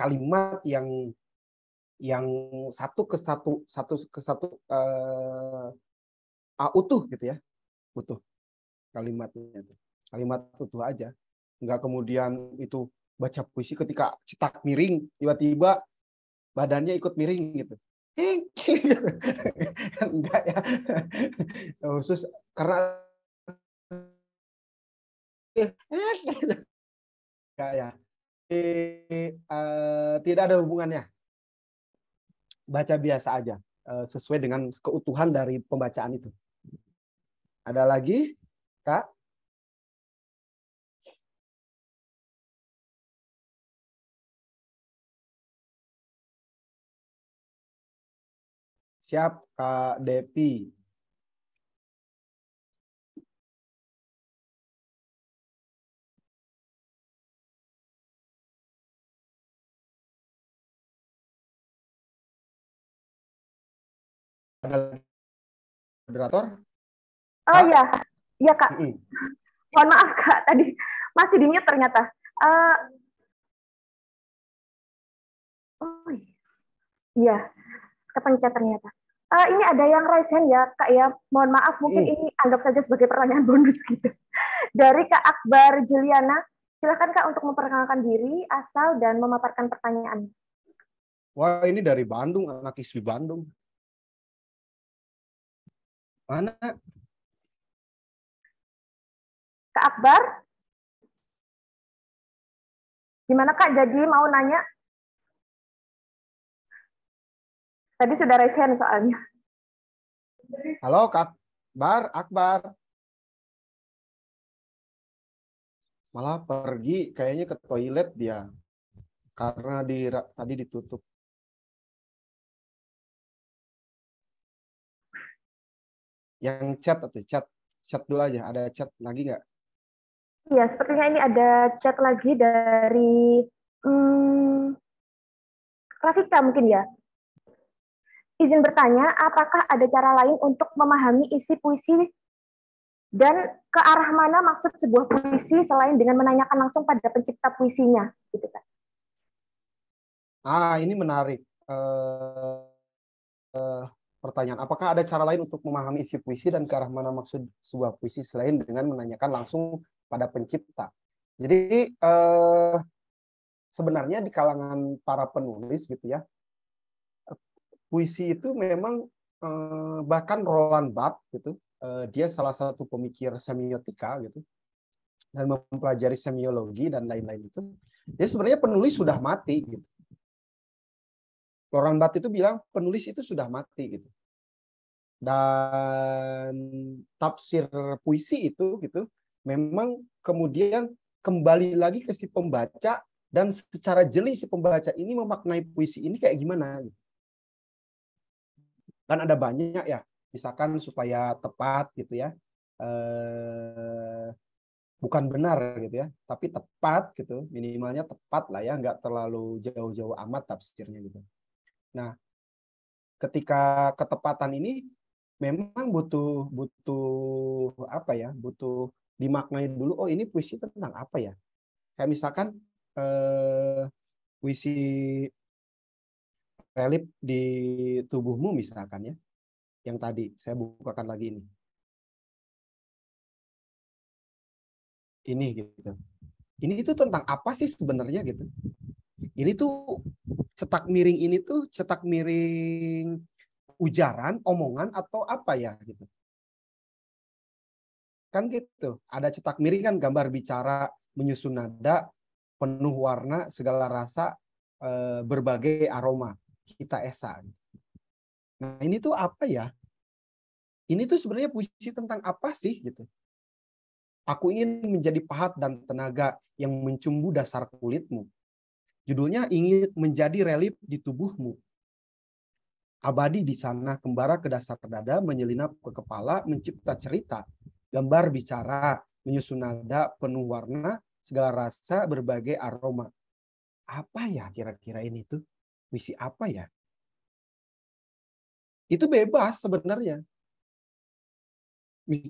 kalimat yang yang satu ke satu satu ke satu uh, uh, utuh gitu ya utuh kalimatnya itu kalimat utuh aja nggak kemudian itu baca puisi ketika cetak miring tiba-tiba badannya ikut miring gitu enggak gitu. ya khusus karena enggak ya uh, tidak ada hubungannya. Baca biasa aja uh, sesuai dengan keutuhan dari pembacaan itu. Ada lagi, Kak? Siap, Kak Depi. ada moderator? Oh ya, ya Kak. Mm -hmm. Mohon maaf Kak, tadi masih di mute ternyata. Uh, oh iya. iya, kepencet ternyata. Uh, ini ada yang raise hand ya Kak ya. Mohon maaf, mungkin mm. ini anggap saja sebagai pertanyaan bonus gitu. Dari Kak Akbar Juliana, silakan Kak untuk memperkenalkan diri, asal dan memaparkan pertanyaan. Wah, ini dari Bandung, anak istri Bandung. Mana? Kak Akbar? Gimana Kak jadi mau nanya? Tadi sudah raise hand soalnya. Halo Kak Bar Akbar. Malah pergi kayaknya ke toilet dia. Karena di tadi ditutup. yang chat atau chat chat dulu aja ada chat lagi nggak Iya, sepertinya ini ada chat lagi dari hmm, Rafika mungkin ya. Izin bertanya, apakah ada cara lain untuk memahami isi puisi dan ke arah mana maksud sebuah puisi selain dengan menanyakan langsung pada pencipta puisinya, gitu kan? Ah, ini menarik. Uh, uh, pertanyaan. Apakah ada cara lain untuk memahami isi puisi dan ke arah mana maksud sebuah puisi selain dengan menanyakan langsung pada pencipta? Jadi eh, sebenarnya di kalangan para penulis gitu ya, puisi itu memang eh, bahkan Roland Barthes gitu, eh, dia salah satu pemikir semiotika gitu dan mempelajari semiologi dan lain-lain itu. Dia sebenarnya penulis sudah mati gitu. Laurent Bat itu bilang penulis itu sudah mati gitu. Dan tafsir puisi itu gitu memang kemudian kembali lagi ke si pembaca dan secara jeli si pembaca ini memaknai puisi ini kayak gimana gitu. Kan ada banyak ya, misalkan supaya tepat gitu ya. Eh, bukan benar gitu ya, tapi tepat gitu, minimalnya tepat lah ya, nggak terlalu jauh-jauh amat tafsirnya gitu. Nah, ketika ketepatan ini memang butuh butuh apa ya? Butuh dimaknai dulu. Oh, ini puisi tentang apa ya? Kayak misalkan eh, puisi relip di tubuhmu misalkan ya, yang tadi saya bukakan lagi ini. Ini gitu. Ini itu tentang apa sih sebenarnya gitu? Ini tuh cetak miring ini tuh cetak miring ujaran, omongan atau apa ya gitu. Kan gitu. Ada cetak miring kan gambar bicara, menyusun nada, penuh warna, segala rasa, eh, berbagai aroma. Kita esa. Nah, ini tuh apa ya? Ini tuh sebenarnya puisi tentang apa sih gitu. Aku ingin menjadi pahat dan tenaga yang mencumbu dasar kulitmu. Judulnya ingin menjadi relief di tubuhmu. Abadi di sana, kembara ke dasar dada, menyelinap ke kepala, mencipta cerita, gambar bicara, menyusun nada penuh warna, segala rasa, berbagai aroma. Apa ya kira-kira ini tuh? misi apa ya? Itu bebas sebenarnya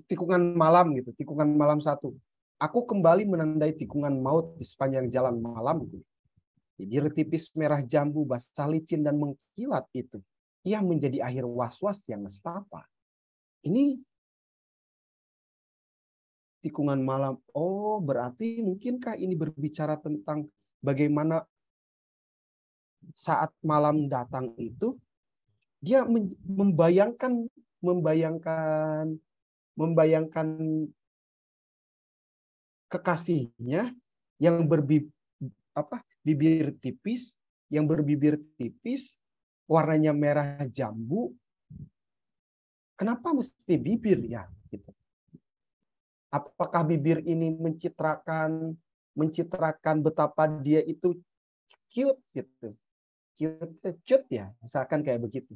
tikungan malam gitu, tikungan malam satu. Aku kembali menandai tikungan maut di sepanjang jalan malam. Gitu bibir tipis merah jambu basah licin dan mengkilat itu ia menjadi akhir was-was yang nestapa. Ini tikungan malam. Oh, berarti mungkinkah ini berbicara tentang bagaimana saat malam datang itu dia membayangkan membayangkan membayangkan kekasihnya yang berbi apa bibir tipis, yang berbibir tipis, warnanya merah jambu. Kenapa mesti bibir ya? Gitu. Apakah bibir ini mencitrakan mencitrakan betapa dia itu cute gitu? Cute, eh, cute ya, misalkan kayak begitu.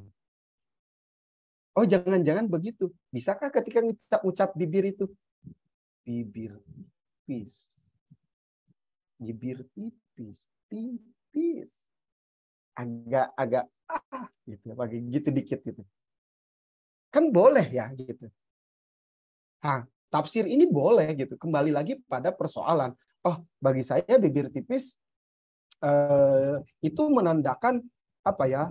Oh jangan-jangan begitu. Bisakah ketika ngucap-ngucap bibir itu? Bibir tipis. Bibir tipis tipis agak agak ah gitu pakai ya, gitu dikit gitu kan boleh ya gitu nah tafsir ini boleh gitu kembali lagi pada persoalan oh bagi saya bibir tipis eh, itu menandakan apa ya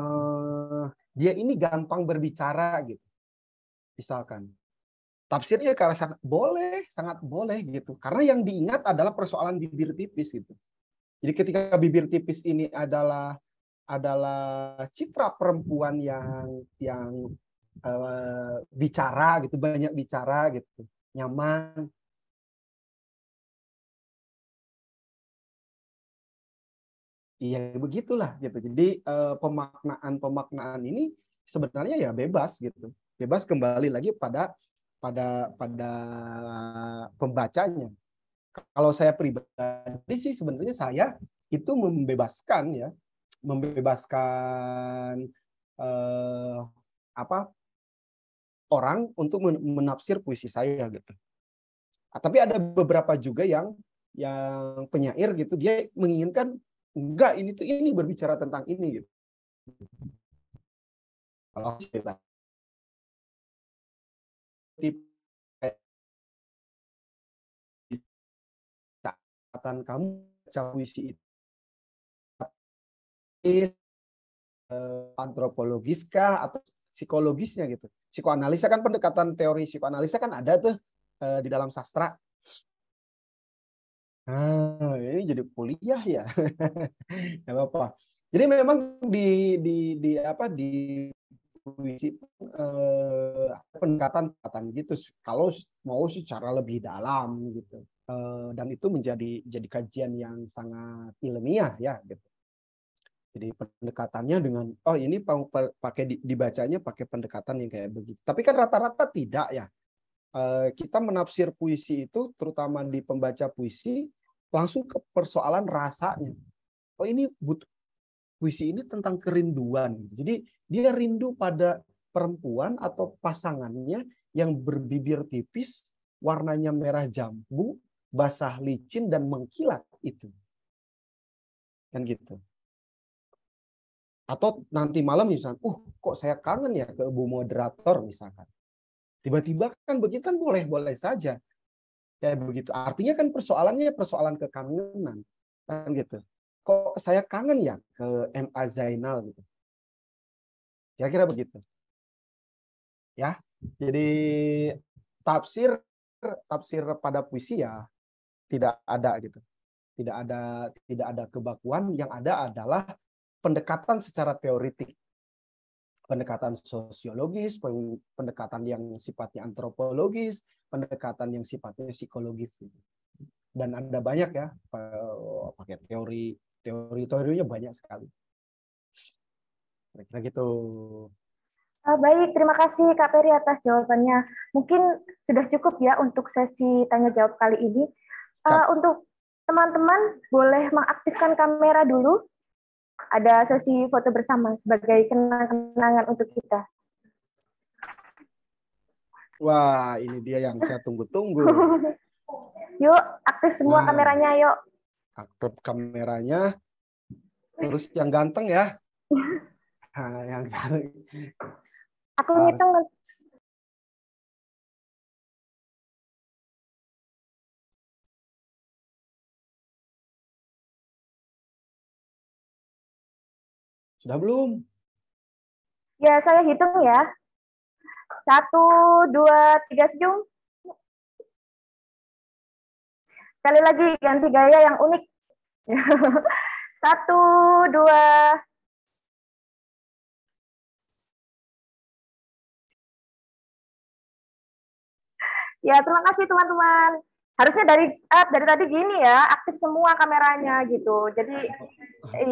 eh, dia ini gampang berbicara gitu misalkan tafsirnya karena sangat boleh sangat boleh gitu karena yang diingat adalah persoalan bibir tipis gitu jadi ketika bibir tipis ini adalah adalah citra perempuan yang yang uh, bicara gitu, banyak bicara gitu, nyaman. Iya begitulah gitu. Jadi pemaknaan-pemaknaan eh, ini sebenarnya ya bebas gitu. Bebas kembali lagi pada pada pada pembacanya kalau saya pribadi sih sebenarnya saya itu membebaskan ya, membebaskan eh, apa orang untuk menafsir puisi saya gitu. Ah, tapi ada beberapa juga yang yang penyair gitu dia menginginkan enggak ini tuh ini berbicara tentang ini gitu. Kalau kita kesempatan kamu baca puisi itu eh, antropologis kah atau psikologisnya gitu. Psikoanalisa kan pendekatan teori psikoanalisa kan ada tuh eh, di dalam sastra. Nah, ini jadi kuliah ya. nggak apa-apa. Jadi memang di di di apa di puisi eh, pendekatan pendekatan gitu kalau mau secara lebih dalam gitu. Eh, dan itu menjadi jadi kajian yang sangat ilmiah ya gitu. Jadi pendekatannya dengan oh ini pakai dibacanya pakai pendekatan yang kayak begitu. Tapi kan rata-rata tidak ya. Eh, kita menafsir puisi itu terutama di pembaca puisi langsung ke persoalan rasanya. Oh ini but, puisi ini tentang kerinduan. Jadi dia rindu pada perempuan atau pasangannya yang berbibir tipis, warnanya merah jambu, basah licin dan mengkilat itu. Kan gitu. Atau nanti malam misalkan, uh kok saya kangen ya ke bu moderator misalkan. Tiba-tiba kan begitu kan boleh-boleh saja. Kayak begitu. Artinya kan persoalannya persoalan kekangenan. Kan gitu. Kok saya kangen ya ke MA Zainal gitu. Kira-kira begitu. Ya. Jadi tafsir tafsir pada puisi ya tidak ada gitu tidak ada tidak ada kebakuan yang ada adalah pendekatan secara teoritik pendekatan sosiologis pendekatan yang sifatnya antropologis pendekatan yang sifatnya psikologis gitu. dan ada banyak ya pakai teori teori teorinya banyak sekali kira-kira gitu ah, Baik, terima kasih Kak Peri atas jawabannya. Mungkin sudah cukup ya untuk sesi tanya jawab kali ini. Uh, untuk teman-teman boleh mengaktifkan kamera dulu. Ada sesi foto bersama sebagai kenang-kenangan untuk kita. Wah, ini dia yang saya tunggu-tunggu. yuk, aktif semua nah, kameranya, yuk. Aktif kameranya. Terus yang ganteng ya. Nah, yang Aku ngitung Sudah belum? Ya, saya hitung ya. Satu, dua, tiga sejum. Sekali lagi, ganti gaya yang unik. Satu, dua, Ya, terima kasih teman-teman harusnya dari eh, dari tadi gini ya aktif semua kameranya gitu jadi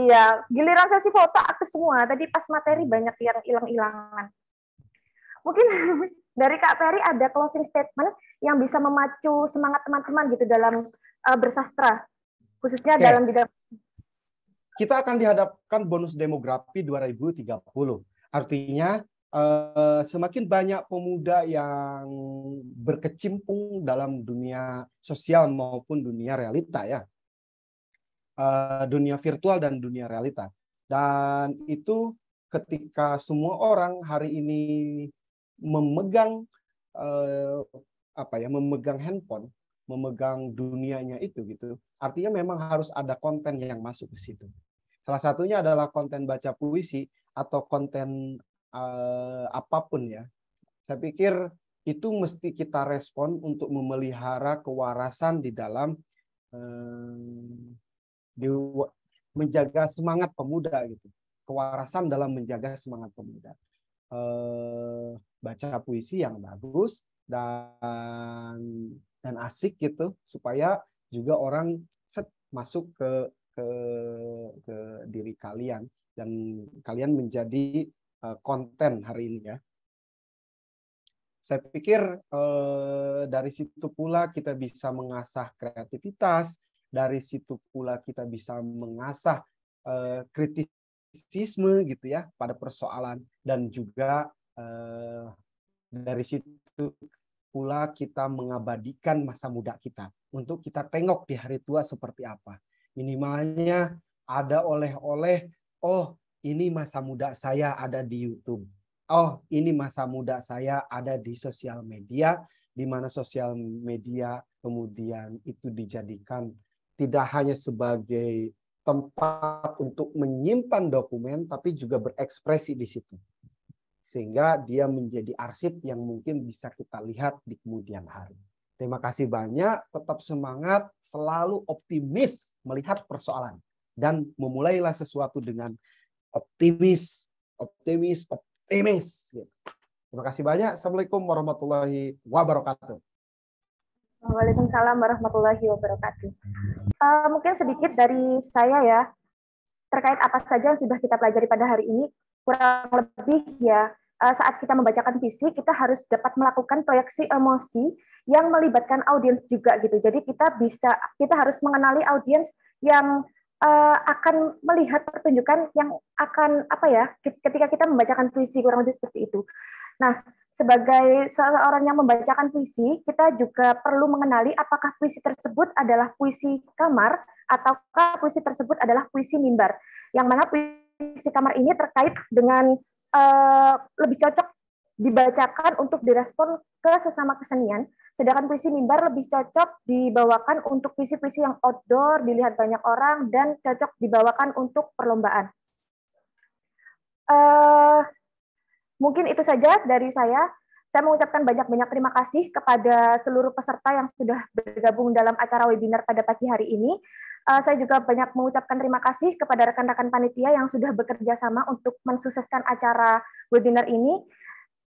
iya giliran sesi foto aktif semua tadi pas materi banyak yang hilang-hilangan mungkin dari Kak Ferry ada closing statement yang bisa memacu semangat teman-teman gitu dalam uh, bersastra khususnya okay. dalam bidang kita akan dihadapkan bonus demografi 2030 artinya Eh, semakin banyak pemuda yang berkecimpung dalam dunia sosial maupun dunia realita ya eh, dunia virtual dan dunia realita dan itu ketika semua orang hari ini memegang eh, apa ya memegang handphone memegang dunianya itu gitu artinya memang harus ada konten yang masuk ke situ salah satunya adalah konten baca puisi atau konten uh, apapun ya. Saya pikir itu mesti kita respon untuk memelihara kewarasan di dalam uh, eh, di, menjaga semangat pemuda gitu kewarasan dalam menjaga semangat pemuda Uh, baca puisi yang bagus dan dan asik gitu supaya juga orang set masuk ke ke ke diri kalian dan kalian menjadi Eh, konten hari ini ya. Saya pikir eh, dari situ pula kita bisa mengasah kreativitas, dari situ pula kita bisa mengasah eh, kritisisme gitu ya pada persoalan dan juga dari situ pula kita mengabadikan masa muda kita untuk kita tengok di hari tua seperti apa. Minimalnya ada oleh-oleh, oh ini masa muda saya ada di YouTube. Oh, ini masa muda saya ada di sosial media, di mana sosial media kemudian itu dijadikan tidak hanya sebagai tempat untuk menyimpan dokumen, tapi juga berekspresi di situ. Sehingga dia menjadi arsip yang mungkin bisa kita lihat di kemudian hari. Terima kasih banyak, tetap semangat, selalu optimis melihat persoalan dan memulailah sesuatu dengan optimis, optimis, optimis. Terima kasih banyak. Assalamualaikum warahmatullahi wabarakatuh. Waalaikumsalam warahmatullahi wabarakatuh. Uh, mungkin sedikit dari saya ya terkait apa saja yang sudah kita pelajari pada hari ini kurang lebih ya eh, saat kita membacakan visi kita harus dapat melakukan proyeksi emosi yang melibatkan audiens juga gitu jadi kita bisa kita harus mengenali audiens yang uh, akan melihat pertunjukan yang akan apa ya ketika kita membacakan puisi kurang lebih seperti itu. Nah, sebagai seorang yang membacakan puisi, kita juga perlu mengenali apakah puisi tersebut adalah puisi kamar ataukah puisi tersebut adalah puisi mimbar. Yang mana puisi kamar ini terkait dengan uh, lebih cocok dibacakan untuk direspon ke sesama kesenian, sedangkan puisi mimbar lebih cocok dibawakan untuk puisi-puisi yang outdoor, dilihat banyak orang, dan cocok dibawakan untuk perlombaan. Uh, mungkin itu saja dari saya. Saya mengucapkan banyak-banyak terima kasih kepada seluruh peserta yang sudah bergabung dalam acara webinar pada pagi hari ini. Uh, saya juga banyak mengucapkan terima kasih kepada rekan-rekan panitia yang sudah bekerja sama untuk mensukseskan acara webinar ini.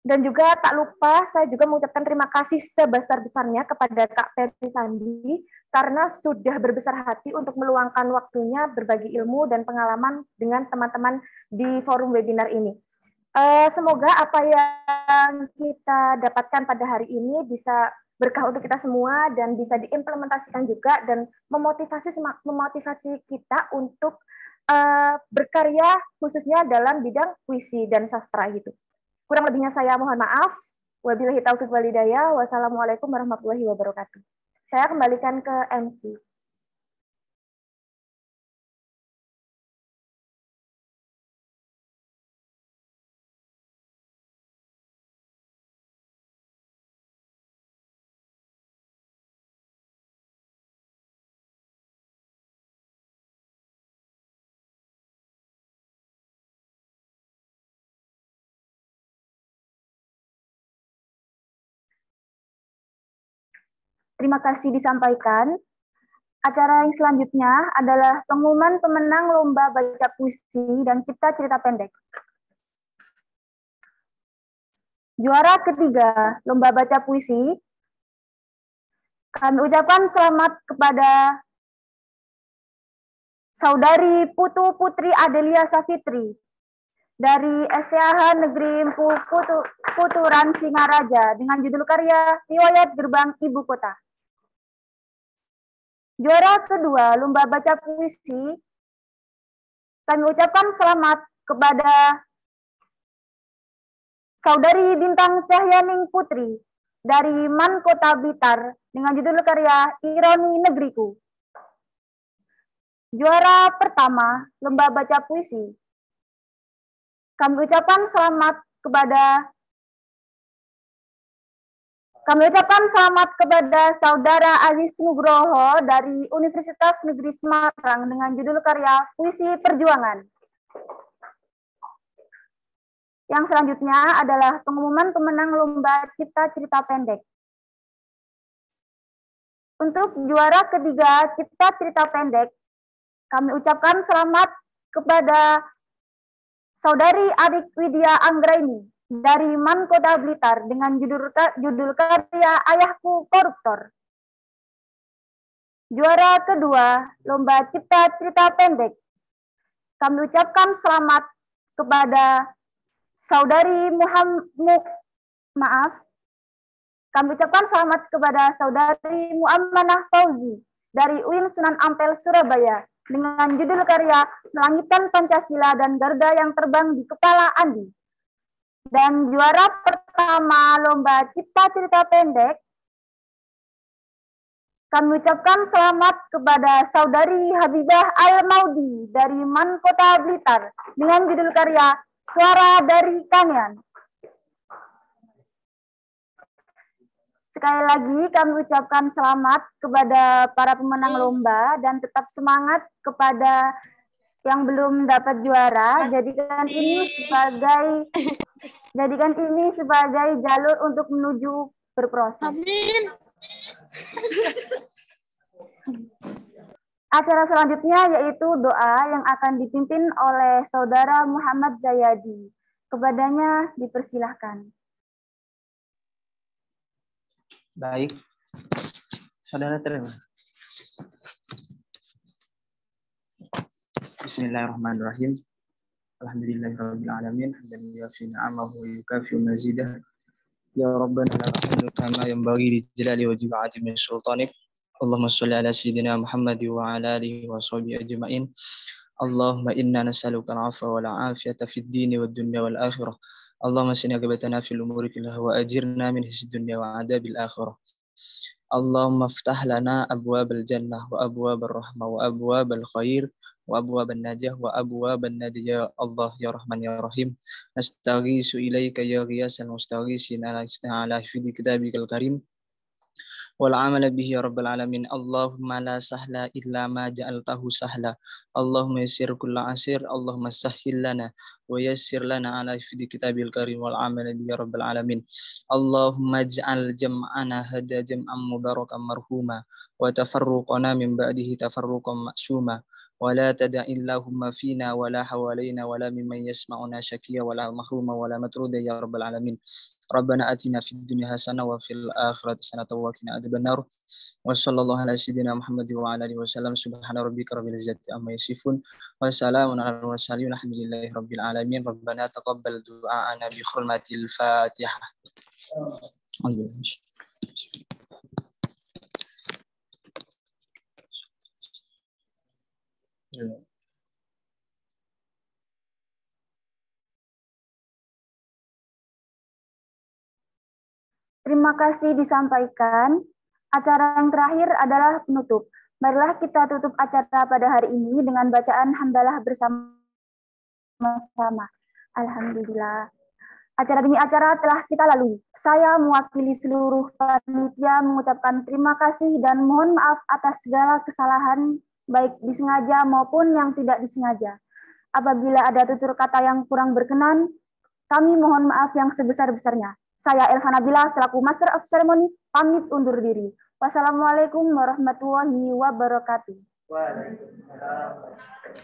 Dan juga tak lupa saya juga mengucapkan terima kasih sebesar-besarnya kepada Kak Ferry Sandi karena sudah berbesar hati untuk meluangkan waktunya berbagi ilmu dan pengalaman dengan teman-teman di forum webinar ini. Eh, semoga apa yang kita dapatkan pada hari ini bisa berkah untuk kita semua dan bisa diimplementasikan juga dan memotivasi memotivasi kita untuk eh, berkarya khususnya dalam bidang puisi dan sastra gitu. Kurang lebihnya saya mohon maaf. Wabillahi taufik walidaya. Wassalamualaikum warahmatullahi wabarakatuh. Saya kembalikan ke MC. Terima kasih disampaikan. Acara yang selanjutnya adalah pengumuman pemenang lomba baca puisi dan cipta cerita pendek. Juara ketiga lomba baca puisi. Kami ucapan selamat kepada Saudari Putu Putri Adelia Safitri dari STH Negeri Putu, Puturan Singaraja dengan judul karya Riwayat Gerbang Ibu Kota. Juara kedua lomba baca puisi, kami ucapkan selamat kepada saudari Bintang Cahyaning Putri dari Man Kota Bitar dengan judul karya Ironi Negeriku. Juara pertama lomba baca puisi. Kami ucapkan selamat kepada kami ucapkan selamat kepada saudara Aziz Nugroho dari Universitas Negeri Semarang dengan judul karya Puisi Perjuangan. Yang selanjutnya adalah pengumuman pemenang lomba cipta cerita pendek. Untuk juara ketiga cipta cerita pendek, kami ucapkan selamat kepada saudari Adik Widya Anggraini dari Man Kota Blitar dengan judul, judul karya Ayahku Koruptor. Juara kedua Lomba Cipta Cerita Pendek. Kami ucapkan selamat kepada saudari Muhammad maaf. Kami ucapkan selamat kepada saudari Muammanah Fauzi dari UIN Sunan Ampel Surabaya dengan judul karya Melangitkan Pancasila dan Garda yang Terbang di Kepala Andi. Dan juara pertama lomba cipta cerita pendek, kami ucapkan selamat kepada saudari Habibah Al-Maudi dari Man Kota Blitar dengan judul karya Suara dari Kanyan. Sekali lagi kami ucapkan selamat kepada para pemenang lomba dan tetap semangat kepada yang belum dapat juara. Jadikan ini sebagai Jadikan ini sebagai jalur untuk menuju berproses. Amin. Acara selanjutnya yaitu doa yang akan dipimpin oleh Saudara Muhammad Jayadi Kepadanya dipersilahkan. Baik, Saudara terima. Bismillahirrahmanirrahim. الحمد لله رب العالمين حمدا يوافي نعمه ويكافئ مزيده يا ربنا لا نحمدك كما ينبغي لجلال وجه عظيم سلطانك اللهم صل على سيدنا محمد وعلى اله وصحبه اجمعين اللهم انا نسالك العفو والعافيه في الدين والدنيا والاخره اللهم سن عقبتنا في الامور كلها واجرنا من خزي الدنيا وعذاب الاخره Allahumma ftah lana abwabal jannah wa abwabal rahmah wa abwabal khair wa abwaban najah wa abwaban najah ya Allah ya Rahman ya Rahim nastaghisu ilaika ya ghiyasal mustaghisin ala ala fi kitabikal karim والعمل به يا رب العالمين اللهم لا سهل إلا ما جعلته سهلا اللهم يسر كل عسير اللهم سهل لنا ويسر لنا على في كتاب الكريم والعمل به يا رب العالمين اللهم اجعل جمعنا هذا جمعا مباركا مرحوما وتفرقنا من بعده تفرقا مأسوما ولا تدع اللهم فينا ولا حوالينا ولا ممن يسمعنا شكيا ولا محروما ولا مطرودا يا رب العالمين ربنا آتنا في الدنيا حسنة وفي الآخرة حسنة وقنا عذاب النار وصلى الله على سيدنا محمد وعلى آله وسلم سبحان ربك رب العزة عما يصفون وسلام على المرسلين الحمد لله رب العالمين ربنا تقبل دعاءنا بحرمة الفاتحة Terima kasih disampaikan. Acara yang terakhir adalah penutup. Marilah kita tutup acara pada hari ini dengan bacaan hamdalah bersama-sama. Alhamdulillah. Acara demi acara telah kita lalui. Saya mewakili seluruh panitia mengucapkan terima kasih dan mohon maaf atas segala kesalahan baik disengaja maupun yang tidak disengaja. Apabila ada tutur kata yang kurang berkenan, kami mohon maaf yang sebesar-besarnya. Saya Elsa Nabila, selaku Master of Ceremony, pamit undur diri. Wassalamualaikum warahmatullahi wabarakatuh.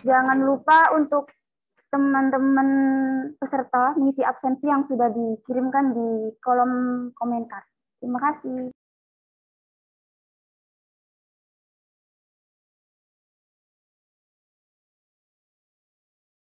Jangan lupa untuk teman-teman peserta mengisi absensi yang sudah dikirimkan di kolom komentar. Terima kasih.